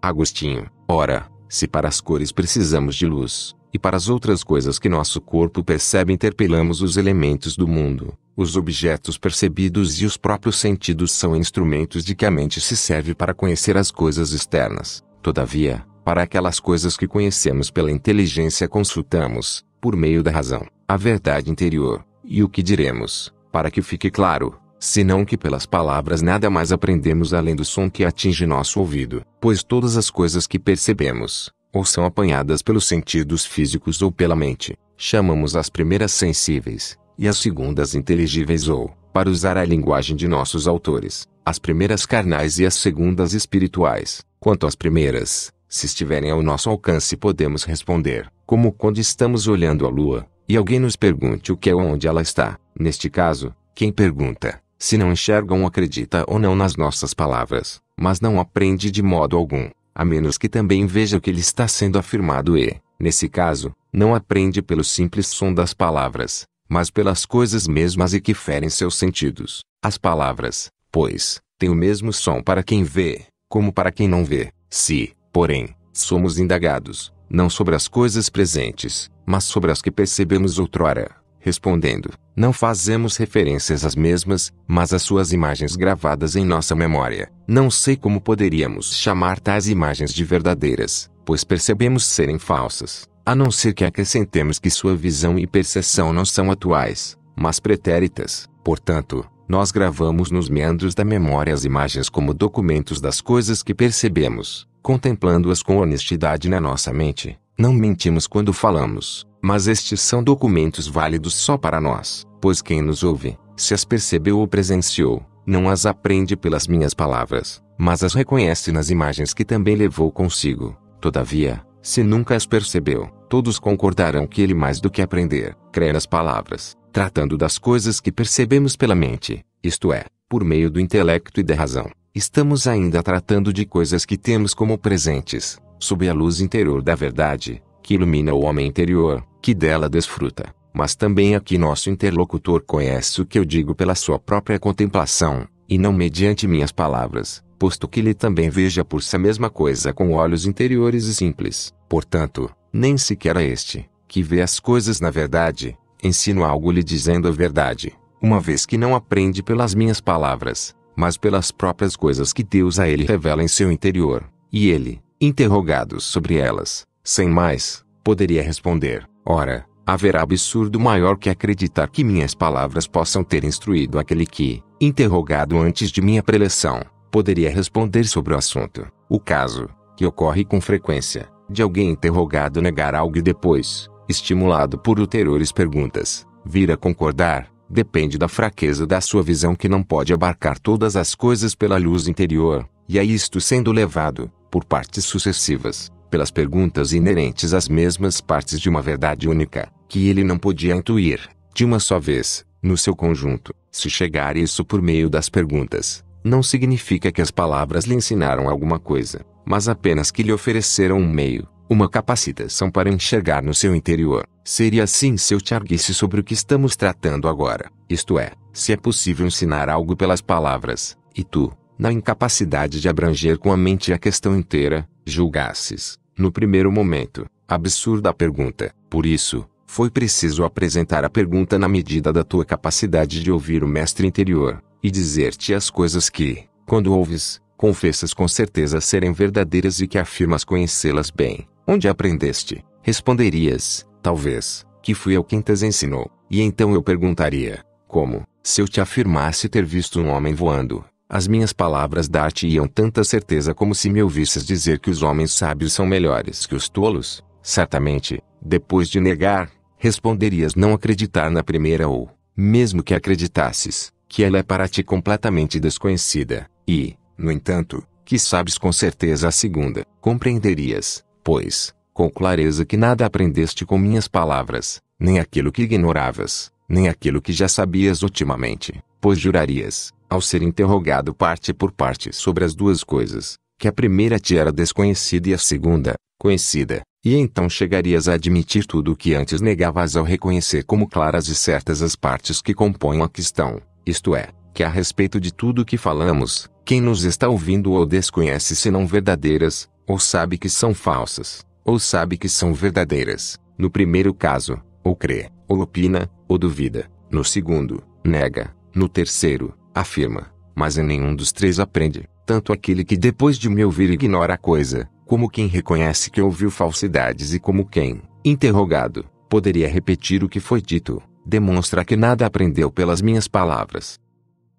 Agostinho, ora, se para as cores precisamos de luz, e para as outras coisas que nosso corpo percebe, interpelamos os elementos do mundo. Os objetos percebidos e os próprios sentidos são instrumentos de que a mente se serve para conhecer as coisas externas. Todavia, para aquelas coisas que conhecemos pela inteligência, consultamos, por meio da razão, a verdade interior. E o que diremos, para que fique claro, senão que pelas palavras nada mais aprendemos além do som que atinge nosso ouvido, pois todas as coisas que percebemos, ou são apanhadas pelos sentidos físicos ou pela mente. Chamamos as primeiras sensíveis, e as segundas inteligíveis ou, para usar a linguagem de nossos autores, as primeiras carnais e as segundas espirituais. Quanto às primeiras, se estiverem ao nosso alcance podemos responder, como quando estamos olhando a lua, e alguém nos pergunte o que é ou onde ela está. Neste caso, quem pergunta, se não enxergam acredita ou não nas nossas palavras, mas não aprende de modo algum a menos que também veja o que lhe está sendo afirmado e, nesse caso, não aprende pelo simples som das palavras, mas pelas coisas mesmas e que ferem seus sentidos. As palavras, pois, têm o mesmo som para quem vê, como para quem não vê. Se, porém, somos indagados, não sobre as coisas presentes, mas sobre as que percebemos outrora, respondendo: Não fazemos referências às mesmas, mas às suas imagens gravadas em nossa memória. Não sei como poderíamos chamar tais imagens de verdadeiras, pois percebemos serem falsas, a não ser que acrescentemos que sua visão e percepção não são atuais, mas pretéritas. Portanto, nós gravamos nos meandros da memória as imagens como documentos das coisas que percebemos, contemplando-as com honestidade na nossa mente. Não mentimos quando falamos, mas estes são documentos válidos só para nós, pois quem nos ouve, se as percebeu ou presenciou, não as aprende pelas minhas palavras, mas as reconhece nas imagens que também levou consigo. Todavia, se nunca as percebeu, todos concordarão que ele mais do que aprender, crê nas palavras, tratando das coisas que percebemos pela mente, isto é, por meio do intelecto e da razão. Estamos ainda tratando de coisas que temos como presentes, sob a luz interior da verdade, que ilumina o homem interior, que dela desfruta, mas também a que nosso interlocutor conhece o que eu digo pela sua própria contemplação, e não mediante minhas palavras, posto que ele também veja por si a mesma coisa com olhos interiores e simples. Portanto, nem sequer a este, que vê as coisas na verdade, ensino algo lhe dizendo a verdade, uma vez que não aprende pelas minhas palavras, mas pelas próprias coisas que Deus a ele revela em seu interior, e ele, interrogado sobre elas, sem mais, poderia responder: Ora, haverá absurdo maior que acreditar que minhas palavras possam ter instruído aquele que, interrogado antes de minha preleção, poderia responder sobre o assunto. O caso, que ocorre com frequência, de alguém interrogado negar algo e depois, estimulado por ulteriores perguntas, vir a concordar, depende da fraqueza da sua visão que não pode abarcar todas as coisas pela luz interior, e a isto sendo levado, por partes sucessivas, pelas perguntas inerentes às mesmas partes de uma verdade única, que ele não podia intuir, de uma só vez, no seu conjunto. Se chegar isso por meio das perguntas, não significa que as palavras lhe ensinaram alguma coisa, mas apenas que lhe ofereceram um meio, uma capacitação para enxergar no seu interior. Seria assim se eu te arguisse sobre o que estamos tratando agora, isto é, se é possível ensinar algo pelas palavras, e tu, na incapacidade de abranger com a mente a questão inteira, julgasses, no primeiro momento, absurda a pergunta. Por isso, foi preciso apresentar a pergunta na medida da tua capacidade de ouvir o mestre interior, e dizer-te as coisas que, quando ouves, confessas com certeza serem verdadeiras e que afirmas conhecê-las bem. Onde aprendeste? Responderias, talvez, que fui eu quem te ensinou. E então eu perguntaria, como, se eu te afirmasse ter visto um homem voando, as minhas palavras dar-te-iam tanta certeza como se me ouvisses dizer que os homens sábios são melhores que os tolos. Certamente, depois de negar, responderias não acreditar na primeira ou, mesmo que acreditasses, que ela é para ti completamente desconhecida, e, no entanto, que sabes com certeza a segunda, compreenderias, pois, com clareza que nada aprendeste com minhas palavras, nem aquilo que ignoravas, nem aquilo que já sabias ultimamente, pois jurarias, ao ser interrogado parte por parte sobre as duas coisas, que a primeira te era desconhecida e a segunda, conhecida, e então chegarias a admitir tudo o que antes negavas ao reconhecer como claras e certas as partes que compõem a questão, isto é, que a respeito de tudo o que falamos, quem nos está ouvindo ou desconhece se não verdadeiras, ou sabe que são falsas, ou sabe que são verdadeiras, no primeiro caso, ou crê, ou opina, ou duvida, no segundo, nega, no terceiro, afirma, mas em nenhum dos três aprende, tanto aquele que depois de me ouvir ignora a coisa, como quem reconhece que ouviu falsidades e como quem, interrogado, poderia repetir o que foi dito, demonstra que nada aprendeu pelas minhas palavras.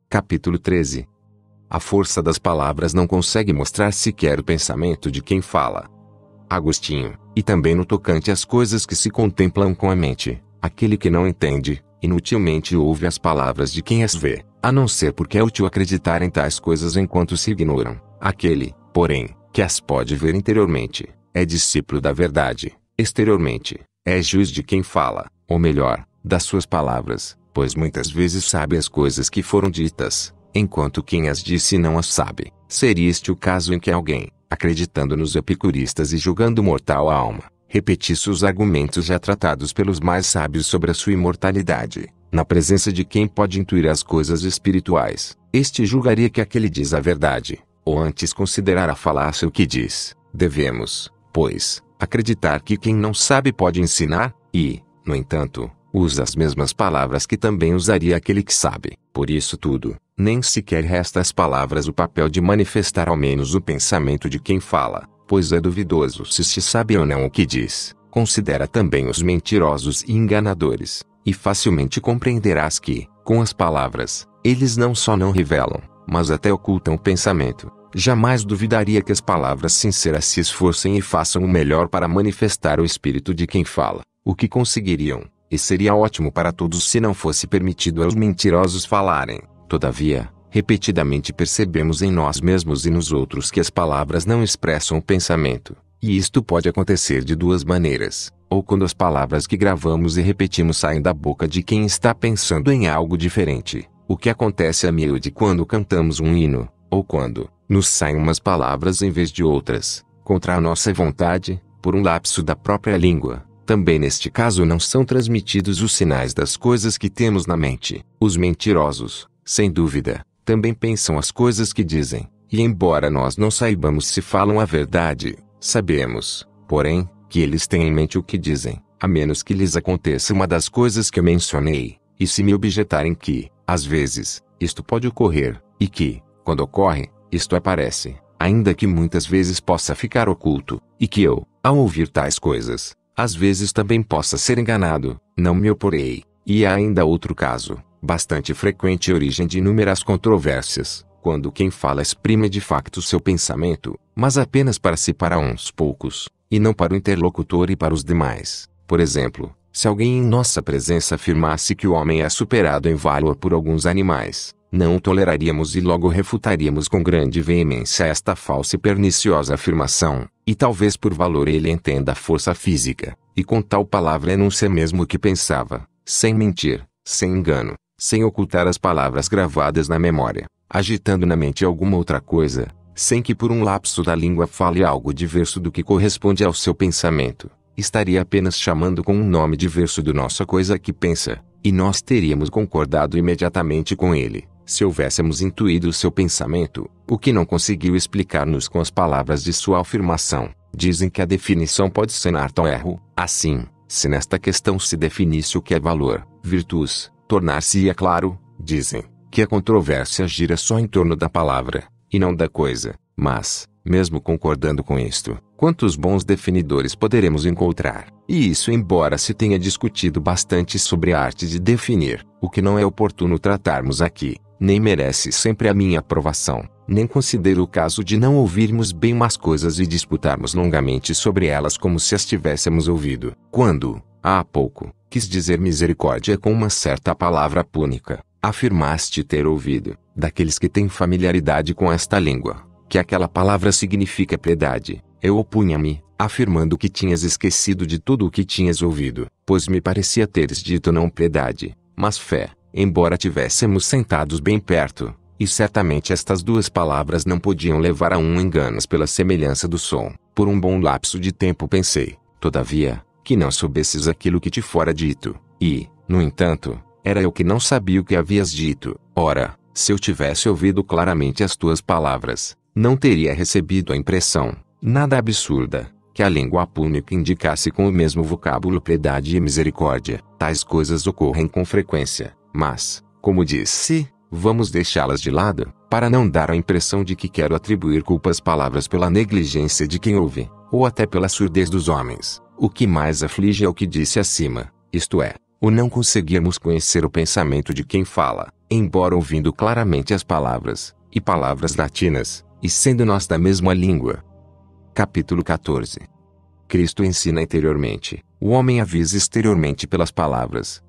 Capítulo 13 A força das palavras não consegue mostrar sequer o pensamento de quem fala. Agostinho, e também no tocante às coisas que se contemplam com a mente, aquele que não entende, Inutilmente ouve as palavras de quem as vê, a não ser porque é útil acreditar em tais coisas enquanto se ignoram. Aquele, porém, que as pode ver interiormente, é discípulo da verdade, exteriormente, é juiz de quem fala, ou melhor, das suas palavras, pois muitas vezes sabe as coisas que foram ditas, enquanto quem as disse não as sabe. Seria este o caso em que alguém, acreditando nos epicuristas e julgando mortal a alma, repetisse os argumentos já tratados pelos mais sábios sobre a sua imortalidade, na presença de quem pode intuir as coisas espirituais, este julgaria que aquele diz a verdade, ou antes considerará falácia o que diz. Devemos, pois, acreditar que quem não sabe pode ensinar, e, no entanto, usa as mesmas palavras que também usaria aquele que sabe. Por isso tudo, nem sequer resta às palavras o papel de manifestar ao menos o pensamento de quem fala pois é duvidoso se se sabe ou não o que diz. Considera também os mentirosos e enganadores, e facilmente compreenderás que, com as palavras, eles não só não revelam, mas até ocultam o pensamento. Jamais duvidaria que as palavras sinceras se esforcem e façam o melhor para manifestar o espírito de quem fala, o que conseguiriam, e seria ótimo para todos se não fosse permitido aos mentirosos falarem. Todavia, repetidamente percebemos em nós mesmos e nos outros que as palavras não expressam o pensamento, e isto pode acontecer de duas maneiras: ou quando as palavras que gravamos e repetimos saem da boca de quem está pensando em algo diferente, o que acontece a miúde quando cantamos um hino, ou quando nos saem umas palavras em vez de outras, contra a nossa vontade, por um lapso da própria língua. Também neste caso não são transmitidos os sinais das coisas que temos na mente. Os mentirosos, sem dúvida, também pensam as coisas que dizem, e embora nós não saibamos se falam a verdade, sabemos, porém, que eles têm em mente o que dizem, a menos que lhes aconteça uma das coisas que eu mencionei, e se me objetarem que, às vezes, isto pode ocorrer, e que, quando ocorre, isto aparece, ainda que muitas vezes possa ficar oculto, e que eu, ao ouvir tais coisas, às vezes também possa ser enganado, não me oporei. E há ainda outro caso, bastante frequente origem de inúmeras controvérsias, quando quem fala exprime de facto seu pensamento, mas apenas para si para uns poucos, e não para o interlocutor e para os demais. Por exemplo, se alguém em nossa presença afirmasse que o homem é superado em valor por alguns animais, não o toleraríamos e logo refutaríamos com grande veemência esta falsa e perniciosa afirmação, e talvez por valor ele entenda a força física, e com tal palavra enuncia mesmo o que pensava, sem mentir, sem engano, sem ocultar as palavras gravadas na memória, agitando na mente alguma outra coisa, sem que por um lapso da língua fale algo diverso do que corresponde ao seu pensamento, estaria apenas chamando com um nome diverso do nossa a coisa que pensa, e nós teríamos concordado imediatamente com ele, se houvéssemos intuído o seu pensamento, o que não conseguiu explicar-nos com as palavras de sua afirmação. Dizem que a definição pode sanar tal erro, assim, se nesta questão se definisse o que é valor, virtus, Tornar-se-ia é claro, dizem, que a controvérsia gira só em torno da palavra, e não da coisa, mas, mesmo concordando com isto, quantos bons definidores poderemos encontrar? E isso, embora se tenha discutido bastante sobre a arte de definir, o que não é oportuno tratarmos aqui, nem merece sempre a minha aprovação, nem considero o caso de não ouvirmos bem umas coisas e disputarmos longamente sobre elas como se as tivéssemos ouvido, quando, há pouco, quis dizer misericórdia com uma certa palavra púnica, afirmaste ter ouvido, daqueles que têm familiaridade com esta língua, que aquela palavra significa piedade. Eu opunha-me, afirmando que tinhas esquecido de tudo o que tinhas ouvido, pois me parecia teres dito não piedade, mas fé, embora tivéssemos sentados bem perto, e certamente estas duas palavras não podiam levar a um engano pela semelhança do som. Por um bom lapso de tempo pensei, todavia, que não soubesses aquilo que te fora dito, e, no entanto, era eu que não sabia o que havias dito. Ora, se eu tivesse ouvido claramente as tuas palavras, não teria recebido a impressão, nada absurda, que a língua púnica indicasse com o mesmo vocábulo piedade e misericórdia. Tais coisas ocorrem com frequência, mas, como disse, vamos deixá-las de lado, para não dar a impressão de que quero atribuir culpa às palavras pela negligência de quem ouve, ou até pela surdez dos homens. O que mais aflige é o que disse acima, isto é, o não conseguirmos conhecer o pensamento de quem fala, embora ouvindo claramente as palavras, e palavras latinas, e sendo nós da mesma língua. Capítulo 14 Cristo ensina interiormente, o homem avisa exteriormente pelas palavras.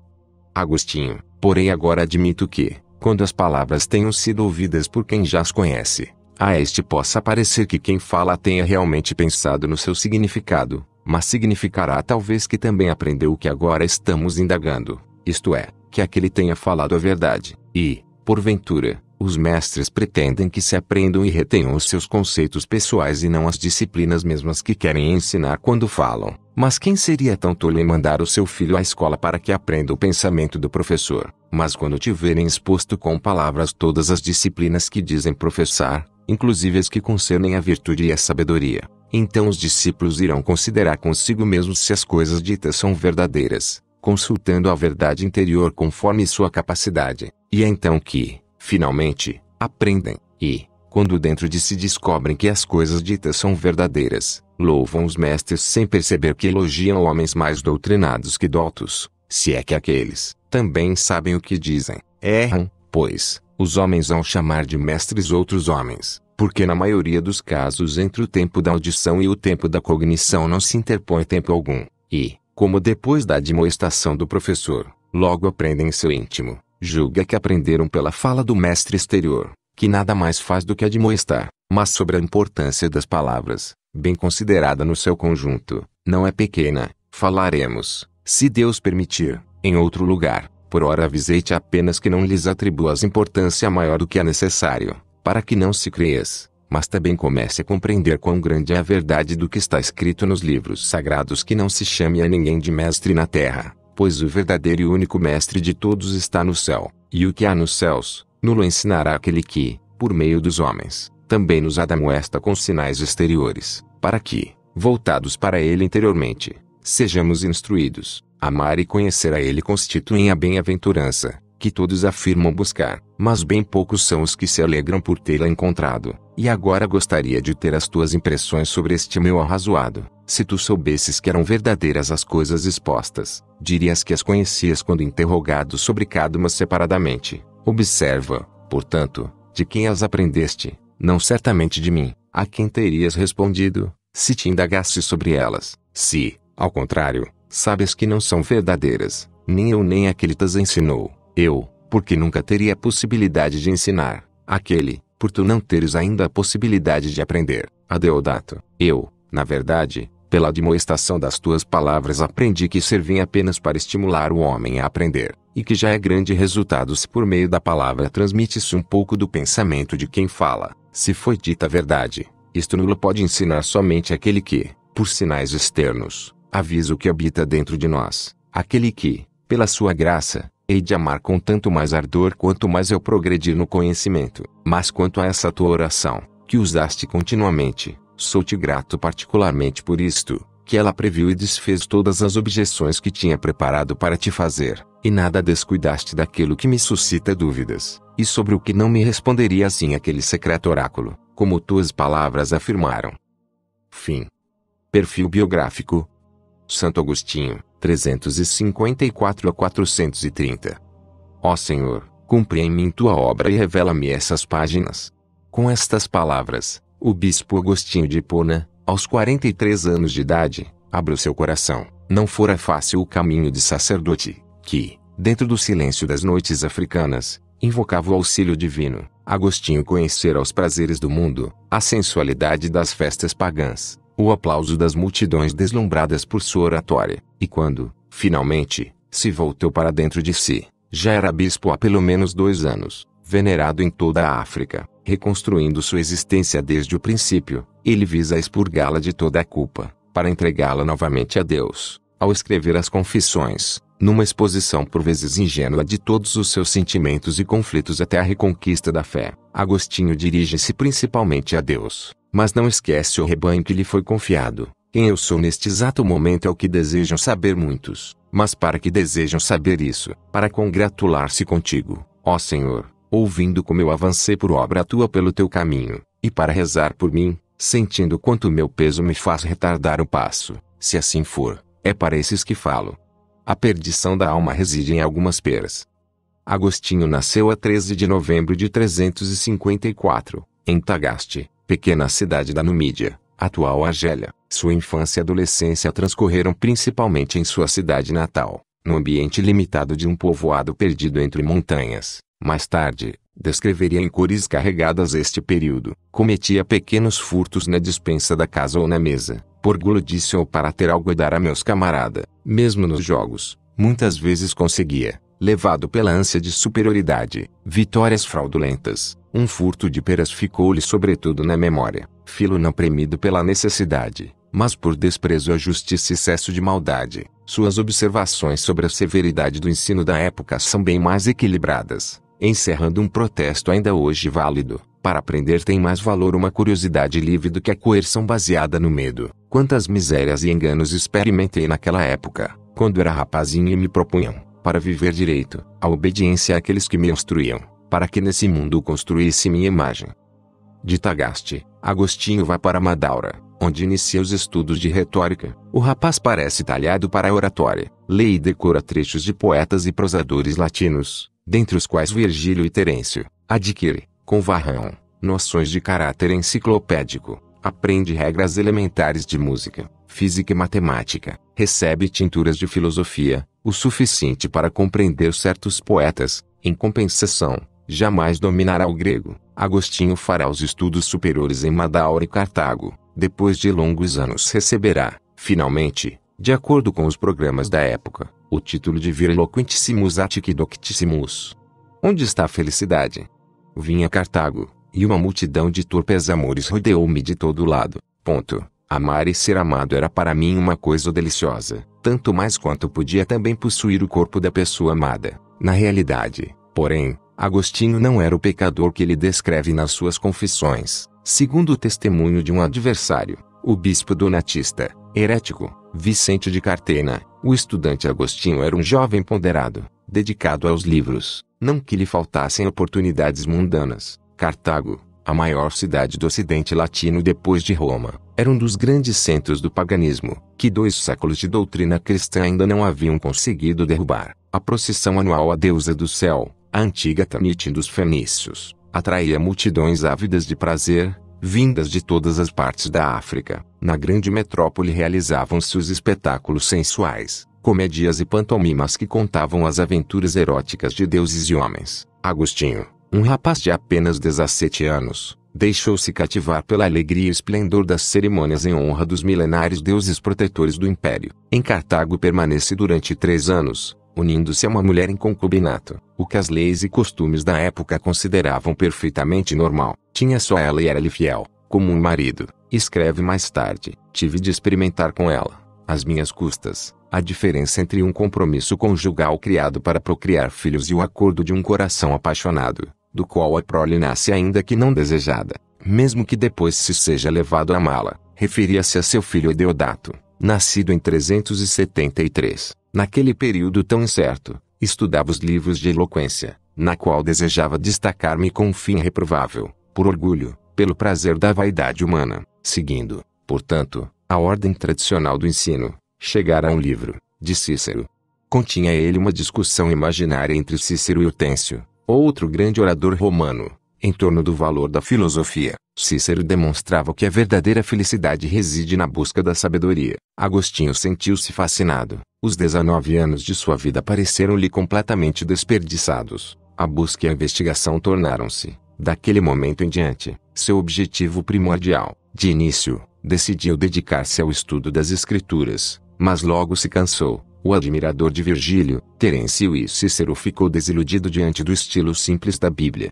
Agostinho, porém, agora admito que, quando as palavras tenham sido ouvidas por quem já as conhece, a este possa parecer que quem fala tenha realmente pensado no seu significado, mas significará talvez que também aprendeu o que agora estamos indagando, isto é, que aquele tenha falado a verdade, e, porventura, os mestres pretendem que se aprendam e retenham os seus conceitos pessoais e não as disciplinas mesmas que querem ensinar quando falam. Mas quem seria tão tolo em mandar o seu filho à escola para que aprenda o pensamento do professor? Mas quando tiverem exposto com palavras todas as disciplinas que dizem professar, inclusive as que concernem a virtude e a sabedoria, então os discípulos irão considerar consigo mesmos se as coisas ditas são verdadeiras, consultando a verdade interior conforme sua capacidade, e é então que, finalmente, aprendem, e, quando dentro de si descobrem que as coisas ditas são verdadeiras, louvam os mestres sem perceber que elogiam homens mais doutrinados que dotos, se é que aqueles também sabem o que dizem, erram, pois, os homens ao chamar de mestres outros homens, porque na maioria dos casos entre o tempo da audição e o tempo da cognição não se interpõe tempo algum, e, como depois da admoestação do professor, logo aprendem seu íntimo, julga que aprenderam pela fala do mestre exterior, que nada mais faz do que admoestar, mas sobre a importância das palavras, bem considerada no seu conjunto, não é pequena, falaremos, se Deus permitir, em outro lugar, por ora avisei-te apenas que não lhes atribuas importância maior do que é necessário para que não se creias, mas também comece a compreender quão grande é a verdade do que está escrito nos livros sagrados que não se chame a ninguém de mestre na terra, pois o verdadeiro e único mestre de todos está no céu, e o que há nos céus, nulo ensinará aquele que, por meio dos homens, também nos adamoesta com sinais exteriores, para que, voltados para ele interiormente, sejamos instruídos. Amar e conhecer a Ele constituem a bem-aventurança, que todos afirmam buscar, mas bem poucos são os que se alegram por tê-la encontrado. E agora gostaria de ter as tuas impressões sobre este meu arrazoado. Se tu soubesses que eram verdadeiras as coisas expostas, dirias que as conhecias quando interrogado sobre cada uma separadamente. Observa, portanto, de quem as aprendeste, não certamente de mim, a quem terias respondido, se te indagasse sobre elas. Se, ao contrário, sabes que não são verdadeiras, nem eu nem aquele as ensinou eu, porque nunca teria a possibilidade de ensinar. Aquele, por tu não teres ainda a possibilidade de aprender. Adeodato. Eu, na verdade, pela admoestação das tuas palavras aprendi que servem apenas para estimular o homem a aprender, e que já é grande resultado se por meio da palavra transmite-se um pouco do pensamento de quem fala. Se foi dita a verdade, isto nulo pode ensinar somente aquele que, por sinais externos, avisa o que habita dentro de nós, aquele que, pela sua graça, hei de amar com tanto mais ardor quanto mais eu progredir no conhecimento. Mas quanto a essa tua oração, que usaste continuamente, sou-te grato particularmente por isto, que ela previu e desfez todas as objeções que tinha preparado para te fazer, e nada descuidaste daquilo que me suscita dúvidas, e sobre o que não me responderia assim aquele secreto oráculo, como tuas palavras afirmaram. Fim. Perfil biográfico. Santo Agostinho. 354 a 430. Ó Senhor, cumpre em mim tua obra e revela-me essas páginas. Com estas palavras, o bispo Agostinho de Pona, aos 43 anos de idade, abre o seu coração. Não fora fácil o caminho de sacerdote, que, dentro do silêncio das noites africanas, invocava o auxílio divino. Agostinho conhecera os prazeres do mundo, a sensualidade das festas pagãs, o aplauso das multidões deslumbradas por sua oratória, e quando, finalmente, se voltou para dentro de si, já era bispo há pelo menos dois anos, venerado em toda a África, reconstruindo sua existência desde o princípio, ele visa expurgá-la de toda a culpa, para entregá-la novamente a Deus, ao escrever as confissões, numa exposição por vezes ingênua de todos os seus sentimentos e conflitos até a reconquista da fé. Agostinho dirige-se principalmente a Deus, mas não esquece o rebanho que lhe foi confiado. Quem eu sou neste exato momento é o que desejam saber muitos, mas para que desejam saber isso, para congratular-se contigo, ó Senhor, ouvindo como eu avancei por obra tua pelo teu caminho, e para rezar por mim, sentindo quanto meu peso me faz retardar o passo, se assim for, é para esses que falo. A perdição da alma reside em algumas peras. Agostinho nasceu a 13 de novembro de 354, em Tagaste, pequena cidade da Numídia, atual Argélia, sua infância e adolescência transcorreram principalmente em sua cidade natal, no ambiente limitado de um povoado perdido entre montanhas. Mais tarde, descreveria em cores carregadas este período. Cometia pequenos furtos na despensa da casa ou na mesa, por gulodice ou para ter algo a dar a meus camarada, mesmo nos jogos, muitas vezes conseguia levado pela ânsia de superioridade, vitórias fraudulentas, um furto de peras ficou-lhe sobretudo na memória, filo não premido pela necessidade, mas por desprezo à justiça e excesso de maldade. Suas observações sobre a severidade do ensino da época são bem mais equilibradas, encerrando um protesto ainda hoje válido. Para aprender tem mais valor uma curiosidade livre do que a coerção baseada no medo. Quantas misérias e enganos experimentei naquela época, quando era rapazinho e me propunham para viver direito, a obediência àqueles que me instruíam, para que nesse mundo construísse minha imagem. De Tagaste, Agostinho vai para Madaura, onde inicia os estudos de retórica. O rapaz parece talhado para a oratória, lê e decora trechos de poetas e prosadores latinos, dentre os quais Virgílio e Terêncio. Adquire, com varrão, noções de caráter enciclopédico, aprende regras elementares de música, física e matemática, recebe tinturas de filosofia, o suficiente para compreender certos poetas, em compensação, jamais dominará o grego. Agostinho fará os estudos superiores em Madaura e Cartago, depois de longos anos receberá, finalmente, de acordo com os programas da época, o título de Virloquentissimus Doctissimus. Onde está a felicidade? Vinha Cartago, e uma multidão de torpes amores rodeou-me de todo lado. Ponto. Amar e ser amado era para mim uma coisa deliciosa tanto mais quanto podia também possuir o corpo da pessoa amada. Na realidade, porém, Agostinho não era o pecador que ele descreve nas suas confissões. Segundo o testemunho de um adversário, o bispo donatista, herético, Vicente de Cartena, o estudante Agostinho era um jovem ponderado, dedicado aos livros, não que lhe faltassem oportunidades mundanas. Cartago, a maior cidade do Ocidente Latino depois de Roma, era um dos grandes centros do paganismo, que dois séculos de doutrina cristã ainda não haviam conseguido derrubar. A procissão anual à deusa do céu, a antiga Tanit dos fenícios, atraía multidões ávidas de prazer, vindas de todas as partes da África. Na grande metrópole realizavam-se os espetáculos sensuais, comédias e pantomimas que contavam as aventuras eróticas de deuses e homens. Agostinho, um rapaz de apenas 17 anos, deixou-se cativar pela alegria e esplendor das cerimônias em honra dos milenares deuses protetores do império. Em Cartago permanece durante três anos, unindo-se a uma mulher em concubinato, o que as leis e costumes da época consideravam perfeitamente normal. Tinha só ela e era-lhe fiel, como um marido. Escreve mais tarde: Tive de experimentar com ela, às minhas custas, a diferença entre um compromisso conjugal criado para procriar filhos e o acordo de um coração apaixonado do qual a prole nasce ainda que não desejada, mesmo que depois se seja levado a amá-la, referia-se a seu filho Deodato, nascido em 373. Naquele período tão incerto, estudava os livros de eloquência, na qual desejava destacar-me com um fim reprovável, por orgulho, pelo prazer da vaidade humana, seguindo, portanto, a ordem tradicional do ensino, chegar a um livro, de Cícero. Continha ele uma discussão imaginária entre Cícero e Utêncio, outro grande orador romano, em torno do valor da filosofia, Cícero demonstrava que a verdadeira felicidade reside na busca da sabedoria. Agostinho sentiu-se fascinado. Os 19 anos de sua vida pareceram-lhe completamente desperdiçados. A busca e a investigação tornaram-se, daquele momento em diante, seu objetivo primordial. De início, decidiu dedicar-se ao estudo das Escrituras, mas logo se cansou o admirador de Virgílio, Terêncio e Cícero ficou desiludido diante do estilo simples da Bíblia.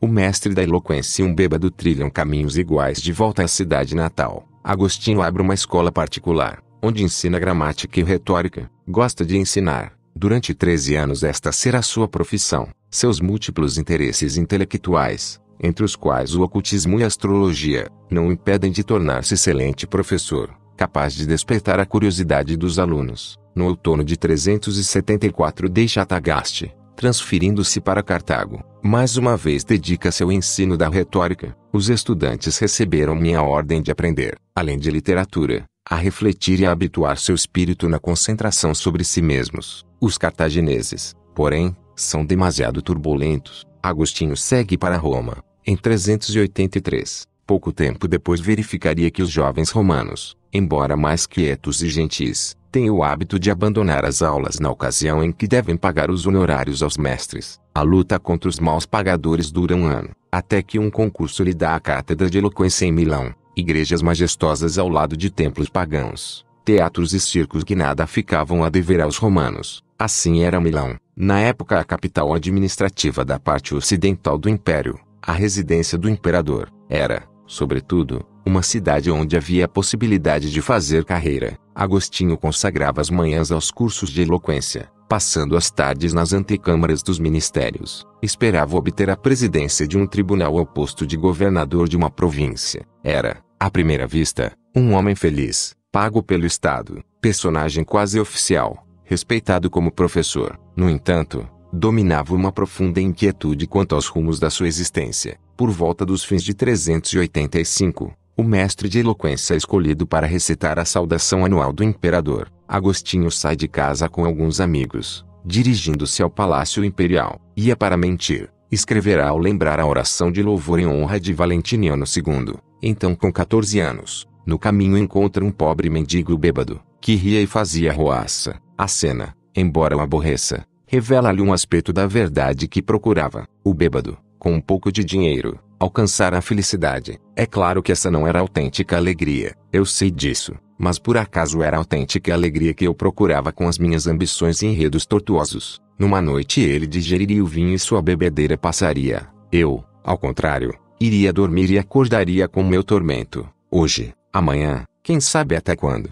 O mestre da eloquência e um bêbado trilham caminhos iguais de volta à cidade natal. Agostinho abre uma escola particular, onde ensina gramática e retórica, gosta de ensinar. Durante 13 anos esta será sua profissão, seus múltiplos interesses intelectuais, entre os quais o ocultismo e a astrologia, não o impedem de tornar-se excelente professor capaz de despertar a curiosidade dos alunos. No outono de 374 deixa Tagaste, transferindo-se para Cartago. Mais uma vez dedica-se ao ensino da retórica. Os estudantes receberam minha ordem de aprender, além de literatura, a refletir e a habituar seu espírito na concentração sobre si mesmos. Os cartagineses, porém, são demasiado turbulentos. Agostinho segue para Roma, em 383. Pouco tempo depois verificaria que os jovens romanos, embora mais quietos e gentis, têm o hábito de abandonar as aulas na ocasião em que devem pagar os honorários aos mestres. A luta contra os maus pagadores dura um ano, até que um concurso lhe dá a cátedra de eloquência em Milão, igrejas majestosas ao lado de templos pagãos, teatros e circos que nada ficavam a dever aos romanos. Assim era Milão, na época a capital administrativa da parte ocidental do império, a residência do imperador. Era, Sobretudo, uma cidade onde havia a possibilidade de fazer carreira, Agostinho consagrava as manhãs aos cursos de eloquência, passando as tardes nas antecâmaras dos ministérios. Esperava obter a presidência de um tribunal ao posto de governador de uma província. Era, à primeira vista, um homem feliz, pago pelo Estado, personagem quase oficial, respeitado como professor. No entanto, dominava uma profunda inquietude quanto aos rumos da sua existência. Por volta dos fins de 385, o mestre de eloquência escolhido para recitar a saudação anual do imperador, Agostinho sai de casa com alguns amigos, dirigindo-se ao Palácio Imperial, ia é para mentir, escreverá ao lembrar a oração de louvor em honra de Valentiniano II, então com 14 anos, no caminho encontra um pobre mendigo bêbado, que ria e fazia roaça, a cena, embora o aborreça, revela-lhe um aspecto da verdade que procurava, o bêbado, com um pouco de dinheiro, alcançar a felicidade. É claro que essa não era autêntica alegria, eu sei disso, mas por acaso era autêntica alegria que eu procurava com as minhas ambições e enredos tortuosos. Numa noite ele digeriria o vinho e sua bebedeira passaria. Eu, ao contrário, iria dormir e acordaria com meu tormento. Hoje, amanhã, quem sabe até quando.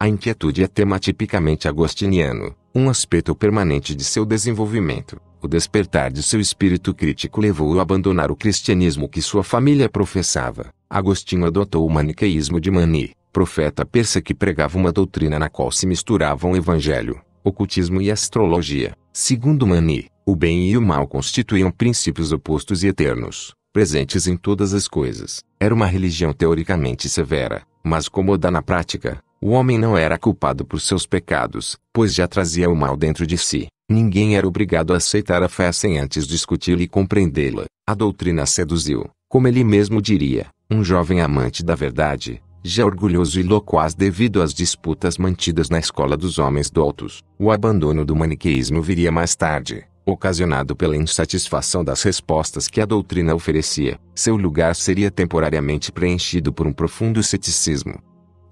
A inquietude é tema tipicamente agostiniano, um aspecto permanente de seu desenvolvimento. O despertar de seu espírito crítico levou-o a abandonar o cristianismo que sua família professava. Agostinho adotou o maniqueísmo de Mani, profeta persa que pregava uma doutrina na qual se misturavam evangelho, ocultismo e astrologia. Segundo Mani, o bem e o mal constituíam princípios opostos e eternos, presentes em todas as coisas. Era uma religião teoricamente severa, mas comoda na prática, o homem não era culpado por seus pecados, pois já trazia o mal dentro de si. Ninguém era obrigado a aceitar a fé sem antes discuti-la e compreendê-la. A doutrina seduziu, como ele mesmo diria, um jovem amante da verdade, já orgulhoso e loquaz devido às disputas mantidas na escola dos homens doutos. O abandono do maniqueísmo viria mais tarde, ocasionado pela insatisfação das respostas que a doutrina oferecia. Seu lugar seria temporariamente preenchido por um profundo ceticismo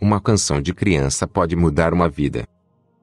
uma canção de criança pode mudar uma vida.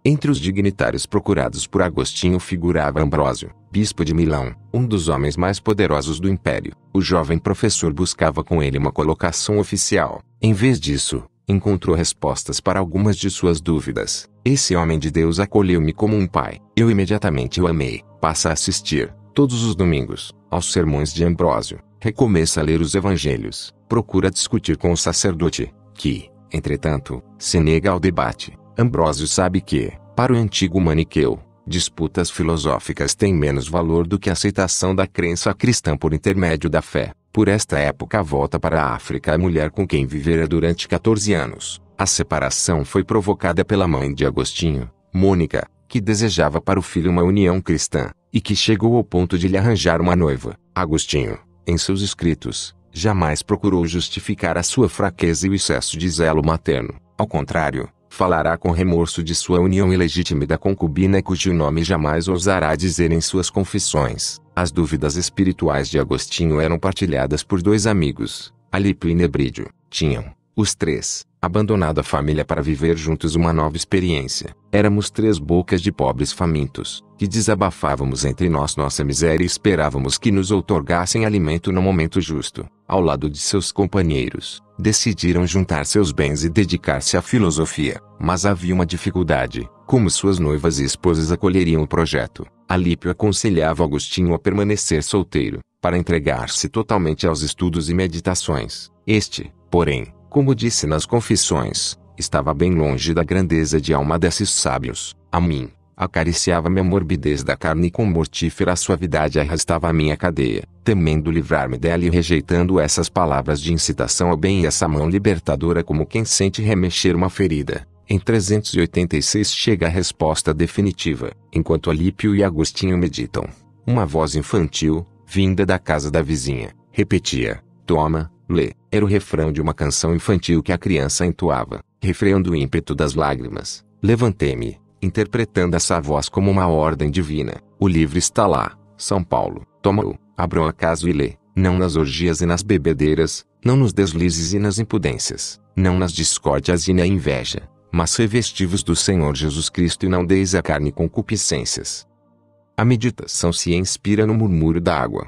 Entre os dignitários procurados por Agostinho figurava Ambrósio, bispo de Milão, um dos homens mais poderosos do império. O jovem professor buscava com ele uma colocação oficial. Em vez disso, encontrou respostas para algumas de suas dúvidas. Esse homem de Deus acolheu-me como um pai. Eu imediatamente o amei. Passa a assistir, todos os domingos, aos sermões de Ambrósio. Recomeça a ler os evangelhos. Procura discutir com o sacerdote, que, Entretanto, se nega ao debate. Ambrósio sabe que, para o antigo maniqueu, disputas filosóficas têm menos valor do que a aceitação da crença cristã por intermédio da fé. Por esta época volta para a África a mulher com quem vivera durante 14 anos. A separação foi provocada pela mãe de Agostinho, Mônica, que desejava para o filho uma união cristã, e que chegou ao ponto de lhe arranjar uma noiva. Agostinho, em seus escritos, jamais procurou justificar a sua fraqueza e o excesso de zelo materno. Ao contrário, falará com remorso de sua união ilegítima da concubina cujo nome jamais ousará dizer em suas confissões. As dúvidas espirituais de Agostinho eram partilhadas por dois amigos, Alípio e Nebrídio. Tinham, os três, abandonado a família para viver juntos uma nova experiência. Éramos três bocas de pobres famintos, que desabafávamos entre nós nossa miséria e esperávamos que nos outorgassem alimento no momento justo. Ao lado de seus companheiros, decidiram juntar seus bens e dedicar-se à filosofia. Mas havia uma dificuldade: como suas noivas e esposas acolheriam o projeto. Alípio aconselhava Agostinho a permanecer solteiro, para entregar-se totalmente aos estudos e meditações. Este, porém, como disse nas Confissões, estava bem longe da grandeza de alma desses sábios. A mim, acariciava-me a morbidez da carne e com mortífera suavidade arrastava a minha cadeia, temendo livrar-me dela e rejeitando essas palavras de incitação ao bem e essa mão libertadora como quem sente remexer uma ferida. Em 386 chega a resposta definitiva, enquanto Alípio e Agostinho meditam. Uma voz infantil, vinda da casa da vizinha, repetia: Toma, lê. Era o refrão de uma canção infantil que a criança entoava, refreando o ímpeto das lágrimas. Levantei-me, interpretando essa voz como uma ordem divina. O livro está lá, São Paulo. Toma-o, abra o acaso e lê. Não nas orgias e nas bebedeiras, não nos deslizes e nas impudências, não nas discórdias e na inveja, mas revestivos do Senhor Jesus Cristo e não deis a carne concupiscências. A meditação se inspira no murmúrio da água.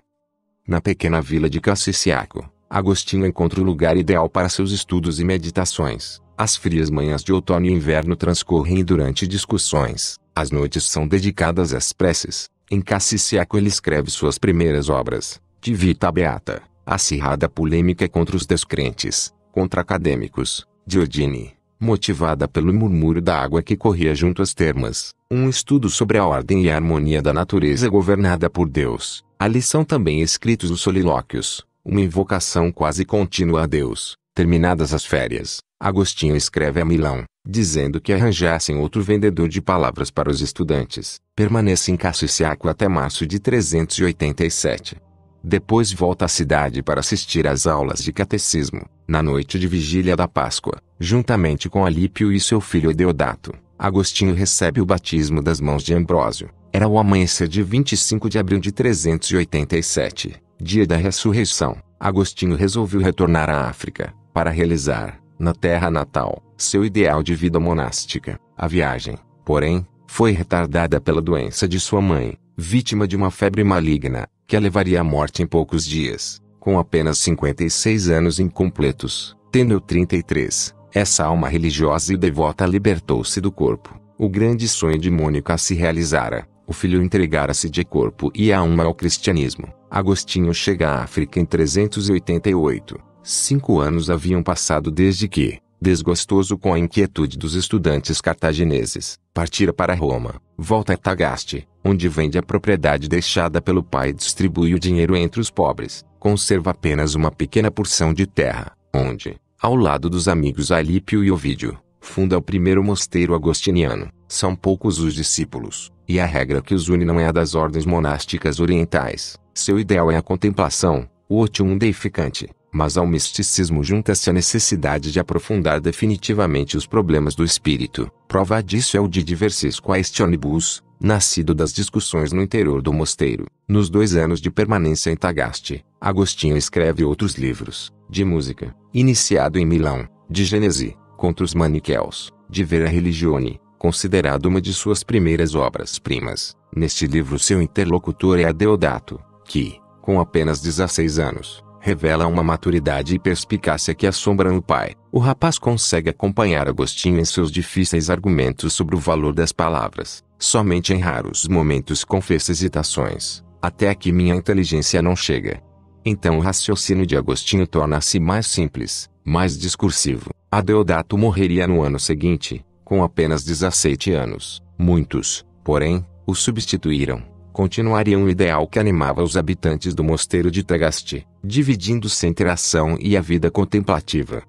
Na pequena vila de Cassiciaco, Agostinho encontra o lugar ideal para seus estudos e meditações. As frias manhãs de outono e inverno transcorrem durante discussões. As noites são dedicadas às preces. Em Cassis ele escreve suas primeiras obras, De Vita Beata, acirrada polêmica é contra os descrentes, contra acadêmicos, Diodine, motivada pelo murmúrio da água que corria junto às termas, um estudo sobre a ordem e a harmonia da natureza governada por Deus. Ali são também escritos os solilóquios, uma invocação quase contínua a Deus. Terminadas as férias, Agostinho escreve a Milão, dizendo que arranjassem outro vendedor de palavras para os estudantes. Permanece em Cassiciaco até março de 387. Depois volta à cidade para assistir às aulas de catecismo, na noite de vigília da Páscoa, juntamente com Alípio e seu filho Deodato. Agostinho recebe o batismo das mãos de Ambrósio. Era o amanhecer de 25 de abril de 387 dia da ressurreição, Agostinho resolveu retornar à África para realizar, na terra natal, seu ideal de vida monástica. A viagem, porém, foi retardada pela doença de sua mãe, vítima de uma febre maligna, que a levaria à morte em poucos dias, com apenas 56 anos incompletos, tendo 33. Essa alma religiosa e devota libertou-se do corpo. O grande sonho de Mônica se realizara o filho entregara-se de corpo e alma ao cristianismo. Agostinho chega à África em 388. Cinco anos haviam passado desde que, desgostoso com a inquietude dos estudantes cartagineses, partira para Roma, volta a Tagaste, onde vende a propriedade deixada pelo pai e distribui o dinheiro entre os pobres, conserva apenas uma pequena porção de terra, onde, ao lado dos amigos Alípio e Ovídio, funda o primeiro mosteiro agostiniano. São poucos os discípulos, e a regra que os une não é a das ordens monásticas orientais. Seu ideal é a contemplação, o otium deificante. Mas ao misticismo junta-se a necessidade de aprofundar definitivamente os problemas do espírito. Prova disso é o de diversos questionibus, nascido das discussões no interior do mosteiro. Nos dois anos de permanência em Tagaste, Agostinho escreve outros livros, de música, iniciado em Milão, de Gênese, contra os maniqueus, de Vera Religione, considerado uma de suas primeiras obras-primas. Neste livro seu interlocutor é Adeodato, que, com apenas 16 anos, revela uma maturidade e perspicácia que assombram o pai. O rapaz consegue acompanhar Agostinho em seus difíceis argumentos sobre o valor das palavras. Somente em raros momentos confessa hesitações. Até aqui minha inteligência não chega. Então o raciocínio de Agostinho torna-se mais simples, mais discursivo. Adeodato morreria no ano seguinte, com apenas 17 anos. Muitos, porém, o substituíram. Continuariam o ideal que animava os habitantes do mosteiro de Tagaste, dividindo-se entre a ação e a vida contemplativa.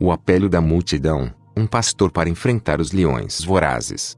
O apelo da multidão, um pastor para enfrentar os leões vorazes.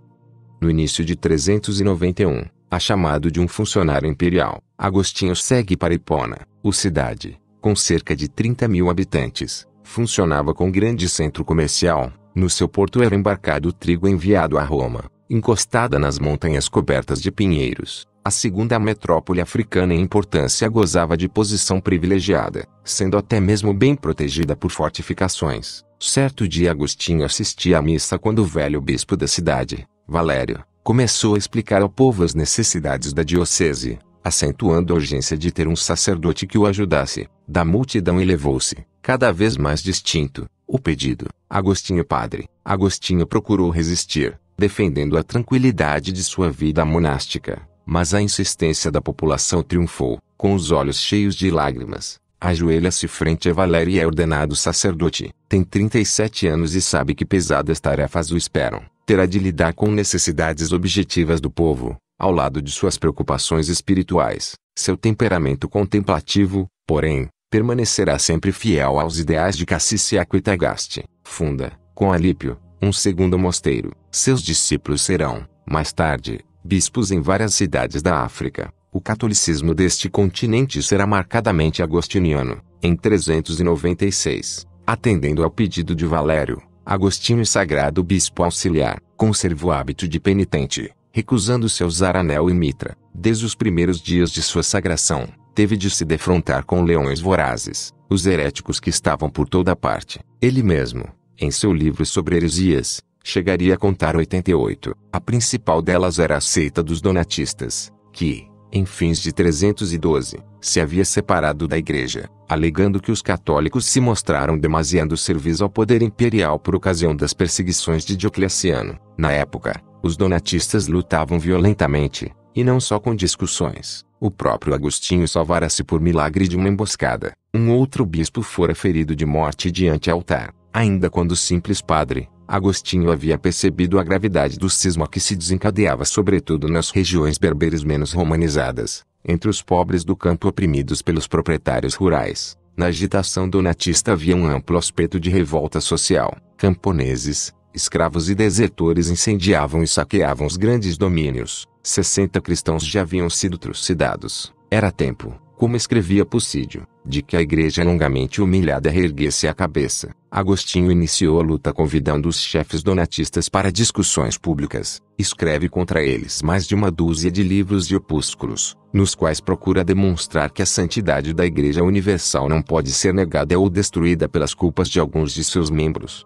No início de 391, a chamado de um funcionário imperial, Agostinho segue para Hipona, o cidade, com cerca de 30 mil habitantes, funcionava com grande centro comercial, no seu porto era embarcado o trigo enviado a Roma, encostada nas montanhas cobertas de pinheiros. A segunda metrópole africana em importância gozava de posição privilegiada, sendo até mesmo bem protegida por fortificações. Certo dia Agostinho assistia à missa quando o velho bispo da cidade, Valério, começou a explicar ao povo as necessidades da diocese, acentuando a urgência de ter um sacerdote que o ajudasse. Da multidão elevou-se, cada vez mais distinto, o pedido. Agostinho Padre. Agostinho procurou resistir, defendendo a tranquilidade de sua vida monástica, mas a insistência da população triunfou. Com os olhos cheios de lágrimas, ajoelha-se frente a Valéria e é ordenado sacerdote. Tem 37 anos e sabe que pesadas tarefas o esperam. Terá de lidar com necessidades objetivas do povo, ao lado de suas preocupações espirituais. Seu temperamento contemplativo, porém, permanecerá sempre fiel aos ideais de Cassis e Aquitagaste. Funda, com Alípio, um segundo mosteiro. Seus discípulos serão, mais tarde, bispos em várias cidades da África. O catolicismo deste continente será marcadamente agostiniano. Em 396, atendendo ao pedido de Valério, Agostinho, sagrado bispo auxiliar, conserva o hábito de penitente, recusando-se a usar anel e mitra, desde os primeiros dias de sua sagração teve de se defrontar com leões vorazes, os heréticos que estavam por toda parte. Ele mesmo, em seu livro sobre heresias, chegaria a contar 88. A principal delas era a seita dos donatistas, que, em fins de 312, se havia separado da igreja, alegando que os católicos se mostraram demasiado servis ao poder imperial por ocasião das perseguições de Diocleciano. Na época, os donatistas lutavam violentamente, e não só com discussões, o próprio Agostinho salvara-se por milagre de uma emboscada. Um outro bispo fora ferido de morte diante altar. Ainda quando simples padre, Agostinho havia percebido a gravidade do cisma que se desencadeava sobretudo nas regiões berberes menos romanizadas, entre os pobres do campo oprimidos pelos proprietários rurais. Na agitação donatista havia um amplo aspecto de revolta social. Camponeses, escravos e desertores incendiavam e saqueavam os grandes domínios, 60 cristãos já haviam sido trucidados. Era tempo, como escrevia Pucídio, de que a igreja longamente humilhada reerguesse a cabeça. Agostinho iniciou a luta convidando os chefes donatistas para discussões públicas. Escreve contra eles mais de uma dúzia de livros e opúsculos, nos quais procura demonstrar que a santidade da Igreja Universal não pode ser negada ou destruída pelas culpas de alguns de seus membros.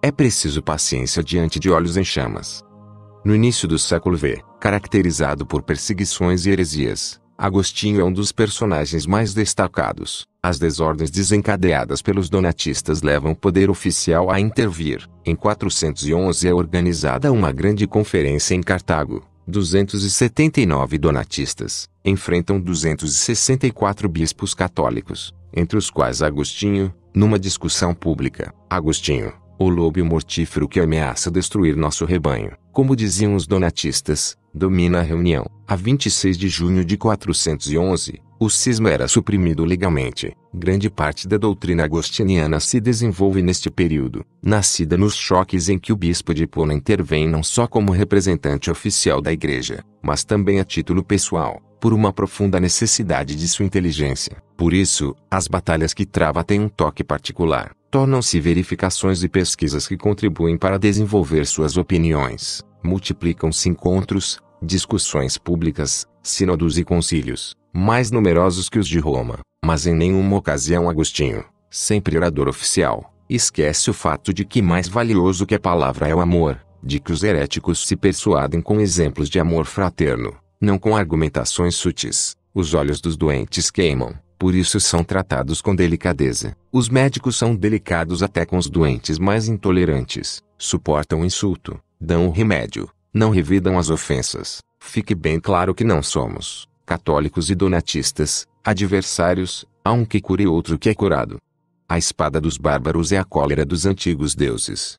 É preciso paciência diante de olhos em chamas. No início do século V, Caracterizado por perseguições e heresias, Agostinho é um dos personagens mais destacados. As desordens desencadeadas pelos donatistas levam o poder oficial a intervir. Em 411 é organizada uma grande conferência em Cartago. 279 donatistas enfrentam 264 bispos católicos, entre os quais Agostinho, numa discussão pública. Agostinho, o lobo mortífero que ameaça destruir nosso rebanho. Como diziam os donatistas, domina a reunião. A 26 de junho de 411, o cisma era suprimido legalmente. Grande parte da doutrina agostiniana se desenvolve neste período, nascida nos choques em que o bispo de Pona intervém não só como representante oficial da igreja, mas também a título pessoal, por uma profunda necessidade de sua inteligência. Por isso, as batalhas que trava têm um toque particular. Tornam-se verificações e pesquisas que contribuem para desenvolver suas opiniões. Multiplicam-se encontros, discussões públicas, sínodos e concílios, mais numerosos que os de Roma, mas em nenhuma ocasião Agostinho, sempre orador oficial, esquece o fato de que mais valioso que a palavra é o amor, de que os heréticos se persuadem com exemplos de amor fraterno, não com argumentações sutis. Os olhos dos doentes queimam, por isso são tratados com delicadeza. Os médicos são delicados até com os doentes mais intolerantes, suportam o insulto, dão o remédio, não revidam as ofensas. Fique bem claro que não somos católicos e donatistas, adversários, há um que cura e outro que é curado. A espada dos bárbaros é a cólera dos antigos deuses.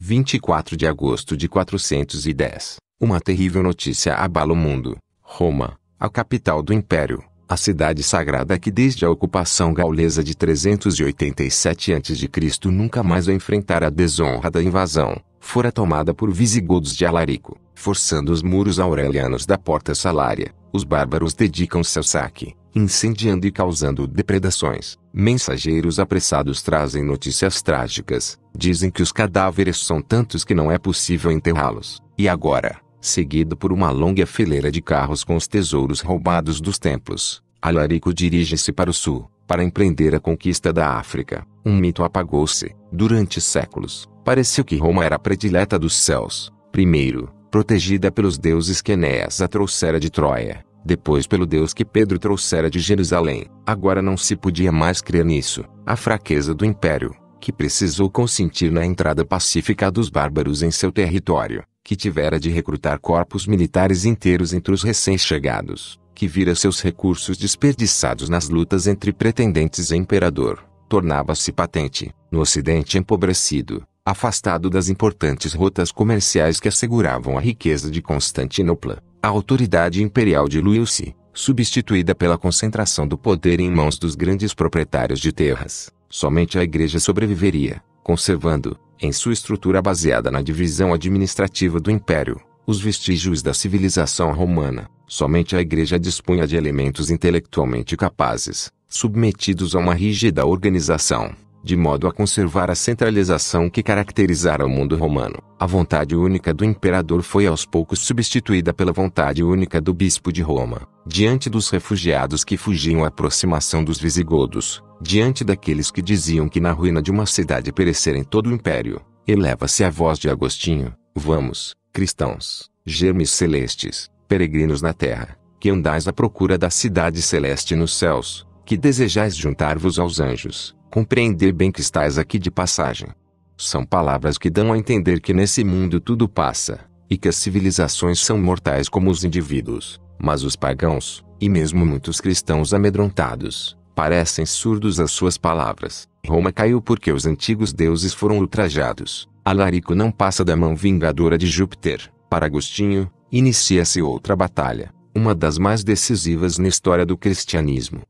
24 de agosto de 410. Uma terrível notícia abala o mundo. Roma, a capital do império, a cidade sagrada que desde a ocupação gaulesa de 387 a.C. nunca mais vai enfrentar a desonra da invasão, fora tomada por visigodos de Alarico, forçando os muros aurelianos da Porta Salária. Os bárbaros dedicam-se ao saque, incendiando e causando depredações. Mensageiros apressados trazem notícias trágicas, dizem que os cadáveres são tantos que não é possível enterrá-los. E agora, seguido por uma longa fileira de carros com os tesouros roubados dos templos, Alarico dirige-se para o sul, para empreender a conquista da África. Um mito apagou-se, durante séculos. Pareceu que Roma era predileta dos céus. Primeiro, protegida pelos deuses que Enéas a trouxera de Troia, depois pelo Deus que Pedro trouxera de Jerusalém. Agora não se podia mais crer nisso. A fraqueza do império, que precisou consentir na entrada pacífica dos bárbaros em seu território, que tivera de recrutar corpos militares inteiros entre os recém-chegados, que vira seus recursos desperdiçados nas lutas entre pretendentes a imperador, tornava-se patente, no Ocidente empobrecido, afastado das importantes rotas comerciais que asseguravam a riqueza de Constantinopla. A autoridade imperial diluiu-se, substituída pela concentração do poder em mãos dos grandes proprietários de terras. Somente a igreja sobreviveria, conservando, em sua estrutura baseada na divisão administrativa do império, os vestígios da civilização romana. Somente a igreja dispunha de elementos intelectualmente capazes, submetidos a uma rígida organização, de modo a conservar a centralização que caracterizara o mundo romano. A vontade única do imperador foi aos poucos substituída pela vontade única do bispo de Roma. Diante dos refugiados que fugiam à aproximação dos visigodos, diante daqueles que diziam que na ruína de uma cidade perecerem todo o império, eleva-se a voz de Agostinho: Vamos, cristãos, germes celestes, peregrinos na terra, que andais à procura da cidade celeste nos céus que desejais juntar-vos aos anjos, compreender bem que estáis aqui de passagem. São palavras que dão a entender que nesse mundo tudo passa, e que as civilizações são mortais como os indivíduos, mas os pagãos, e mesmo muitos cristãos amedrontados, parecem surdos às suas palavras. Roma caiu porque os antigos deuses foram ultrajados. Alarico não passa da mão vingadora de Júpiter. Para Agostinho, inicia-se outra batalha, uma das mais decisivas na história do cristianismo.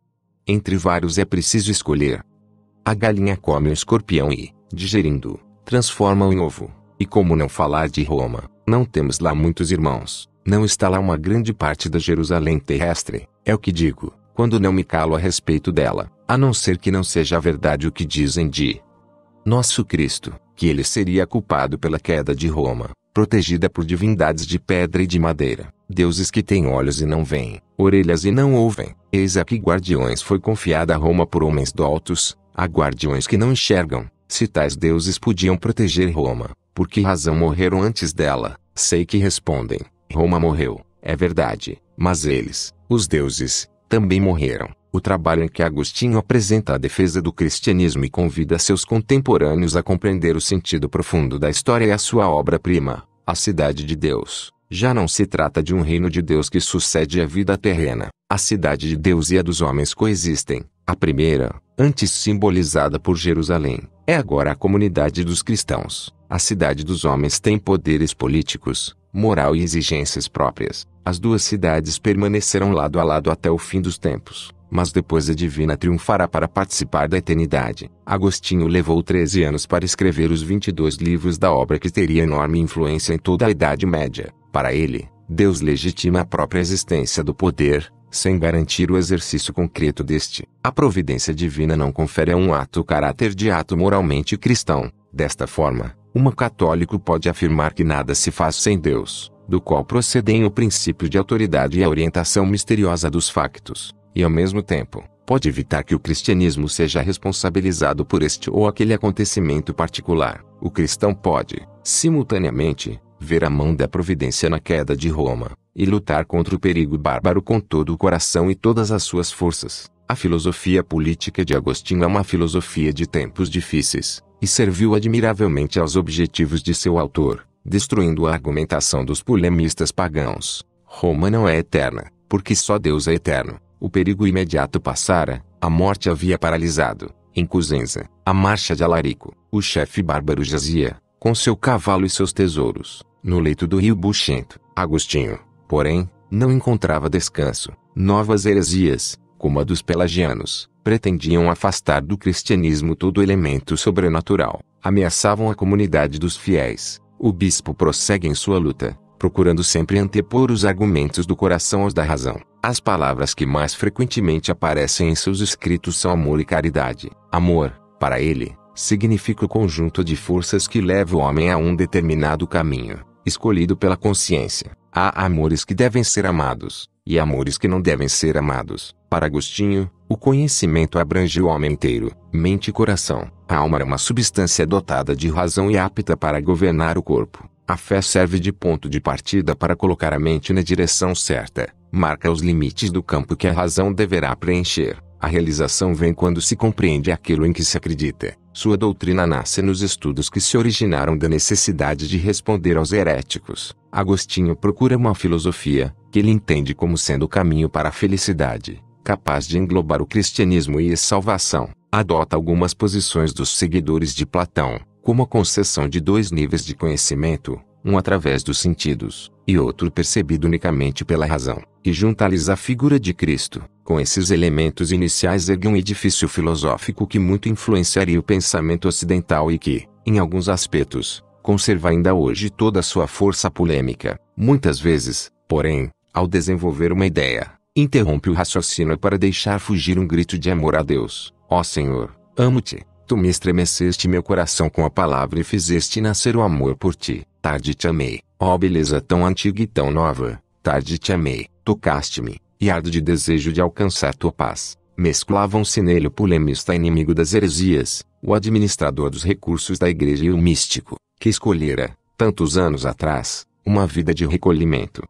Entre vários é preciso escolher. A galinha come o escorpião e, digerindo, transforma-o em ovo. E como não falar de Roma, não temos lá muitos irmãos, não está lá uma grande parte da Jerusalém terrestre, é o que digo, quando não me calo a respeito dela, a não ser que não seja verdade o que dizem de nosso Cristo, que ele seria culpado pela queda de Roma, protegida por divindades de pedra e de madeira, deuses que têm olhos e não veem, orelhas e não ouvem. Eis a que guardiões foi confiada a Roma por homens doutos, a guardiões que não enxergam. Se tais deuses podiam proteger Roma, por que razão morreram antes dela? Sei que respondem: Roma morreu, é verdade, mas eles, os deuses, também morreram. O trabalho em que Agostinho apresenta a defesa do cristianismo e convida seus contemporâneos a compreender o sentido profundo da história é a sua obra-prima, A Cidade de Deus. Já não se trata de um reino de Deus que sucede à vida terrena. A cidade de Deus e a dos homens coexistem. A primeira, antes simbolizada por Jerusalém, é agora a comunidade dos cristãos. A cidade dos homens tem poderes políticos, moral e exigências próprias. As duas cidades permanecerão lado a lado até o fim dos tempos, mas depois a divina triunfará para participar da eternidade. Agostinho levou 13 anos para escrever os 22 livros da obra que teria enorme influência em toda a Idade Média. Para ele, Deus legitima a própria existência do poder, sem garantir o exercício concreto deste. A providência divina não confere a um ato o caráter de ato moralmente cristão. Desta forma, um católico pode afirmar que nada se faz sem Deus, do qual procedem o princípio de autoridade e a orientação misteriosa dos factos, e ao mesmo tempo, pode evitar que o cristianismo seja responsabilizado por este ou aquele acontecimento particular. O cristão pode, simultaneamente, ver a mão da providência na queda de Roma, e lutar contra o perigo bárbaro com todo o coração e todas as suas forças. A filosofia política de Agostinho é uma filosofia de tempos difíceis, e serviu admiravelmente aos objetivos de seu autor, destruindo a argumentação dos polemistas pagãos. Roma não é eterna, porque só Deus é eterno. O perigo imediato passara, a morte havia paralisado, em Cusenza, a marcha de Alarico, o chefe bárbaro jazia, com seu cavalo e seus tesouros no leito do rio Buxento. Agostinho, porém, não encontrava descanso. Novas heresias, como a dos pelagianos, pretendiam afastar do cristianismo todo elemento sobrenatural. Ameaçavam a comunidade dos fiéis. O bispo prossegue em sua luta, procurando sempre antepor os argumentos do coração aos da razão. As palavras que mais frequentemente aparecem em seus escritos são amor e caridade. Amor, para ele, significa o conjunto de forças que leva o homem a um determinado caminho escolhido pela consciência. Há amores que devem ser amados, e amores que não devem ser amados. Para Agostinho, o conhecimento abrange o homem inteiro, mente e coração. A alma é uma substância dotada de razão e apta para governar o corpo. A fé serve de ponto de partida para colocar a mente na direção certa, marca os limites do campo que a razão deverá preencher. A realização vem quando se compreende aquilo em que se acredita. Sua doutrina nasce nos estudos que se originaram da necessidade de responder aos heréticos. Agostinho procura uma filosofia, que ele entende como sendo o caminho para a felicidade, capaz de englobar o cristianismo e a salvação. Adota algumas posições dos seguidores de Platão, como a concessão de dois níveis de conhecimento, um através dos sentidos, e outro percebido unicamente pela razão, e junta-lhes a figura de Cristo com esses elementos iniciais ergue um edifício filosófico que muito influenciaria o pensamento ocidental e que, em alguns aspectos, conserva ainda hoje toda a sua força polêmica. Muitas vezes, porém, ao desenvolver uma ideia, interrompe o raciocínio para deixar fugir um grito de amor a Deus. Ó oh Senhor, amo-te. Tu me estremeceste meu coração com a palavra e fizeste nascer o amor por ti. Tarde te amei. Ó oh, beleza tão antiga e tão nova. Tarde te amei. Tocaste-me e árduo desejo de alcançar tua paz. Mesclavam-se nele o polemista inimigo das heresias, o administrador dos recursos da igreja e o místico, que escolhera, tantos anos atrás, uma vida de recolhimento.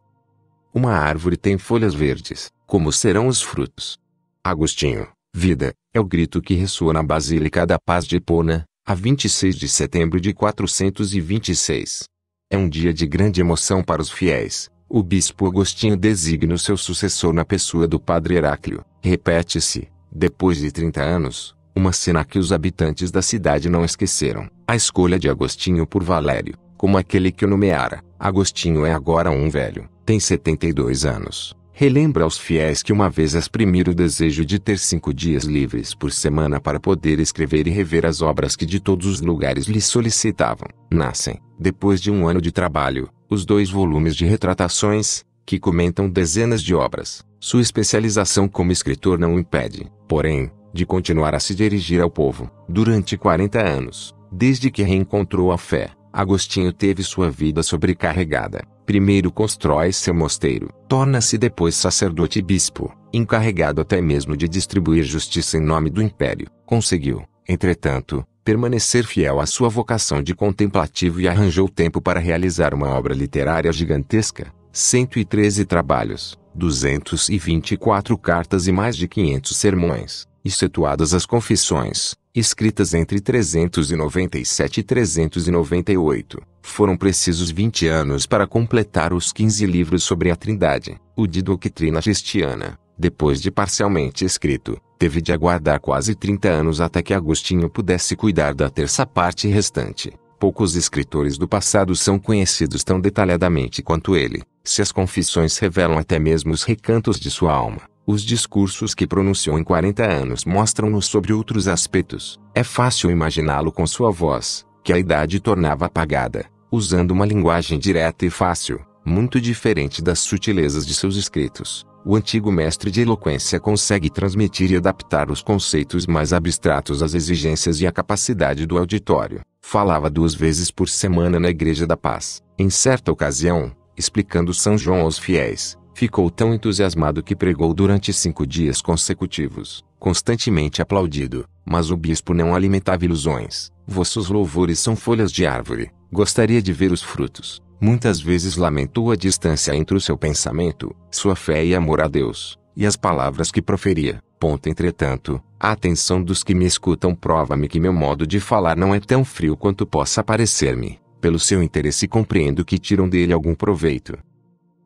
Uma árvore tem folhas verdes, como serão os frutos? Agostinho, vida, é o grito que ressoa na Basílica da Paz de Epona, a 26 de setembro de 426. É um dia de grande emoção para os fiéis, o bispo Agostinho designa o seu sucessor na pessoa do padre Heráclio. Repete-se, depois de 30 anos, uma cena que os habitantes da cidade não esqueceram: a escolha de Agostinho por Valério, como aquele que o nomeara. Agostinho é agora um velho, tem 72 anos. Relembra aos fiéis que uma vez exprimiram o desejo de ter cinco dias livres por semana para poder escrever e rever as obras que de todos os lugares lhe solicitavam. Nascem, depois de um ano de trabalho, os dois volumes de retratações, que comentam dezenas de obras. Sua especialização como escritor não o impede, porém, de continuar a se dirigir ao povo. Durante 40 anos, desde que reencontrou a fé, Agostinho teve sua vida sobrecarregada. Primeiro constrói seu mosteiro, torna-se depois sacerdote e bispo, encarregado até mesmo de distribuir justiça em nome do império. Conseguiu, entretanto, permanecer fiel à sua vocação de contemplativo e arranjou tempo para realizar uma obra literária gigantesca, 113 trabalhos, 224 cartas e mais de 500 sermões, excetuadas as confissões, escritas entre 397 e 398. Foram precisos 20 anos para completar os 15 livros sobre a Trindade, o de doutrina cristiana, depois de parcialmente escrito, teve de aguardar quase 30 anos até que Agostinho pudesse cuidar da terça parte restante. Poucos escritores do passado são conhecidos tão detalhadamente quanto ele. Se as confissões revelam até mesmo os recantos de sua alma, os discursos que pronunciou em 40 anos mostram-nos sobre outros aspectos. É fácil imaginá-lo com sua voz, que a idade tornava apagada, usando uma linguagem direta e fácil, muito diferente das sutilezas de seus escritos o antigo mestre de eloquência consegue transmitir e adaptar os conceitos mais abstratos às exigências e à capacidade do auditório. Falava duas vezes por semana na Igreja da Paz. Em certa ocasião, explicando São João aos fiéis, ficou tão entusiasmado que pregou durante cinco dias consecutivos, constantemente aplaudido. Mas o bispo não alimentava ilusões. Vossos louvores são folhas de árvore. Gostaria de ver os frutos. Muitas vezes lamentou a distância entre o seu pensamento, sua fé e amor a Deus, e as palavras que proferia. Ponto entretanto, a atenção dos que me escutam prova-me que meu modo de falar não é tão frio quanto possa parecer-me. Pelo seu interesse compreendo que tiram dele algum proveito.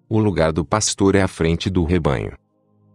O lugar do pastor é à frente do rebanho.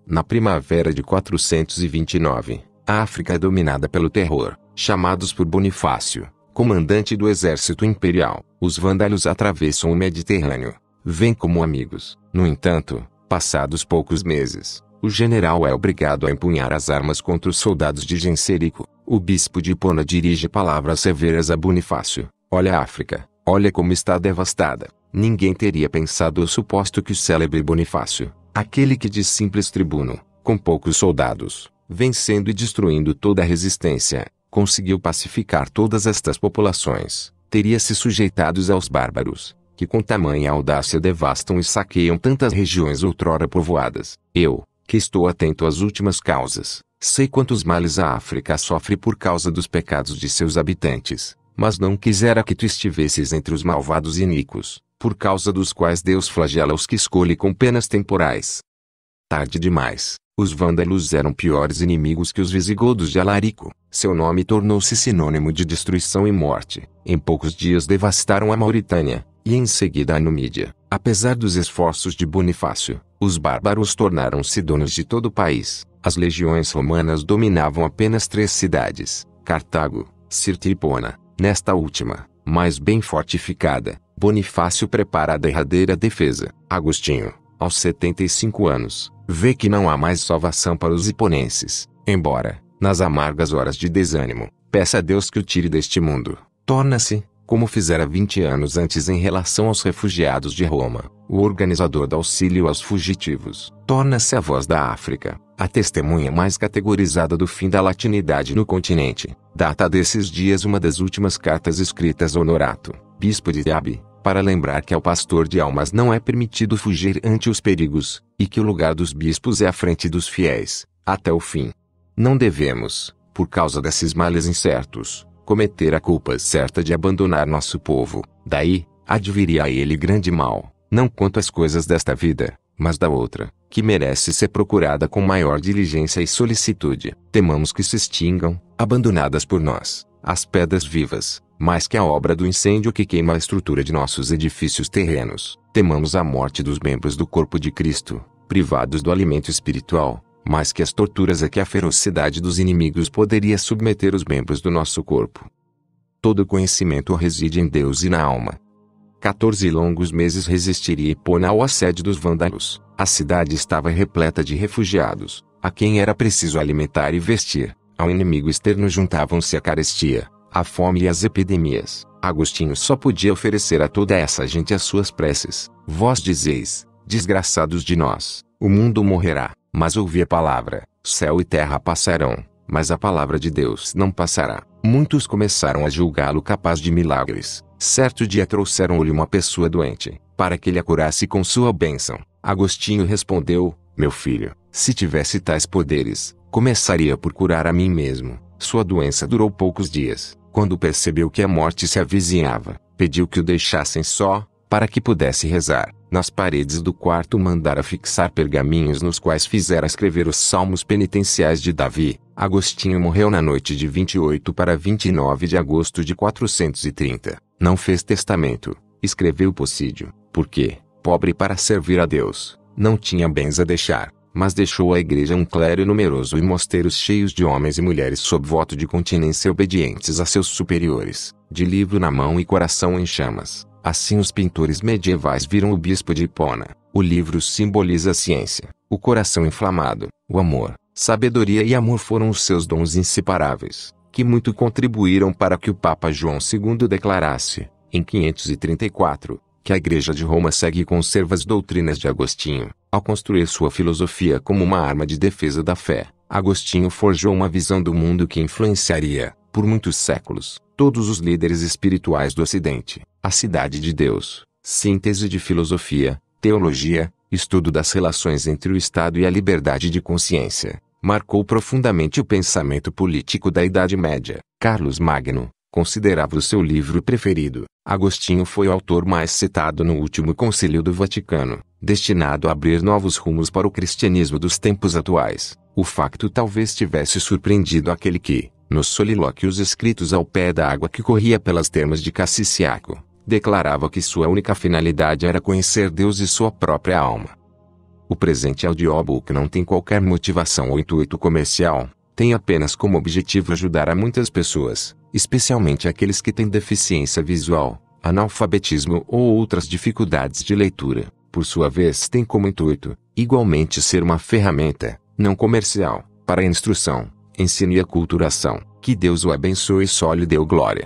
Na primavera de 429, a África é dominada pelo terror, chamados por Bonifácio comandante do exército imperial, os vândalos atravessam o Mediterrâneo. Vêm como amigos. No entanto, passados poucos meses, o general é obrigado a empunhar as armas contra os soldados de Genserico. O bispo de Pona dirige palavras severas a Bonifácio. Olha a África, olha como está devastada. Ninguém teria pensado ou suposto que o célebre Bonifácio, aquele que de simples tribuno, com poucos soldados, vencendo e destruindo toda a resistência, conseguiu pacificar todas estas populações, teria se sujeitados aos bárbaros, que com tamanha audácia devastam e saqueiam tantas regiões outrora povoadas. Eu, que estou atento às últimas causas, sei quantos males a África sofre por causa dos pecados de seus habitantes, mas não quisera que tu estivesses entre os malvados e iníquos, por causa dos quais Deus flagela os que escolhe com penas temporais. Tarde demais. Os vândalos eram piores inimigos que os visigodos de Alarico. Seu nome tornou-se sinônimo de destruição e morte. Em poucos dias devastaram a Mauritânia, e em seguida a Numídia. Apesar dos esforços de Bonifácio, os bárbaros tornaram-se donos de todo o país. As legiões romanas dominavam apenas três cidades: Cartago, Cirta e Pona. Nesta última, mais bem fortificada, Bonifácio prepara a derradeira defesa. Agostinho, aos 75 anos, vê que não há mais salvação para os iponenses, embora, nas amargas horas de desânimo, peça a Deus que o tire deste mundo. Torna-se, como fizera 20 anos antes em relação aos refugiados de Roma, o organizador do auxílio aos fugitivos. Torna-se a voz da África, a testemunha mais categorizada do fim da latinidade no continente. Data desses dias uma das últimas cartas escritas a Honorato, bispo de Diabe, para lembrar que ao é pastor de almas não é permitido fugir ante os perigos, e que o lugar dos bispos é à frente dos fiéis, até o fim. Não devemos, por causa desses males incertos, cometer a culpa certa de abandonar nosso povo, daí, adviria a ele grande mal, não quanto às coisas desta vida, mas da outra, que merece ser procurada com maior diligência e solicitude. Temamos que se extingam, abandonadas por nós, as pedras vivas, mais que a obra do incêndio que queima a estrutura de nossos edifícios terrenos, temamos a morte dos membros do corpo de Cristo, privados do alimento espiritual, mais que as torturas a que a ferocidade dos inimigos poderia submeter os membros do nosso corpo. Todo conhecimento reside em Deus e na alma. 14 longos meses resistiria na ao assédio dos vândalos. A cidade estava repleta de refugiados, a quem era preciso alimentar e vestir. Ao inimigo externo juntavam-se a carestia, a fome e as epidemias, Agostinho só podia oferecer a toda essa gente as suas preces. Vós dizeis, desgraçados de nós, o mundo morrerá, mas ouvi a palavra, céu e terra passarão, mas a palavra de Deus não passará. Muitos começaram a julgá-lo capaz de milagres. Certo dia trouxeram-lhe uma pessoa doente, para que ele a curasse com sua bênção. Agostinho respondeu: Meu filho, se tivesse tais poderes, começaria por curar a mim mesmo. Sua doença durou poucos dias quando percebeu que a morte se avizinhava, pediu que o deixassem só, para que pudesse rezar. Nas paredes do quarto mandara fixar pergaminhos nos quais fizera escrever os salmos penitenciais de Davi. Agostinho morreu na noite de 28 para 29 de agosto de 430. Não fez testamento. Escreveu Possídio, porque, pobre para servir a Deus, não tinha bens a deixar mas deixou à igreja um clero numeroso e mosteiros cheios de homens e mulheres sob voto de continência obedientes a seus superiores, de livro na mão e coração em chamas. Assim os pintores medievais viram o bispo de Hipona. O livro simboliza a ciência, o coração inflamado, o amor, sabedoria e amor foram os seus dons inseparáveis, que muito contribuíram para que o Papa João II declarasse, em 534, que a Igreja de Roma segue e conserva as doutrinas de Agostinho. Ao construir sua filosofia como uma arma de defesa da fé, Agostinho forjou uma visão do mundo que influenciaria, por muitos séculos, todos os líderes espirituais do Ocidente. A Cidade de Deus, síntese de filosofia, teologia, estudo das relações entre o Estado e a liberdade de consciência, marcou profundamente o pensamento político da Idade Média. Carlos Magno considerava o seu livro preferido. Agostinho foi o autor mais citado no último Concílio do Vaticano destinado a abrir novos rumos para o cristianismo dos tempos atuais, o facto talvez tivesse surpreendido aquele que, nos solilóquios escritos ao pé da água que corria pelas termas de Cassiciaco, declarava que sua única finalidade era conhecer Deus e sua própria alma. O presente audiobook não tem qualquer motivação ou intuito comercial, tem apenas como objetivo ajudar a muitas pessoas, especialmente aqueles que têm deficiência visual, analfabetismo ou outras dificuldades de leitura, por sua vez, tem como intuito, igualmente, ser uma ferramenta, não comercial, para a instrução, ensino e aculturação. Que Deus o abençoe e só lhe deu glória.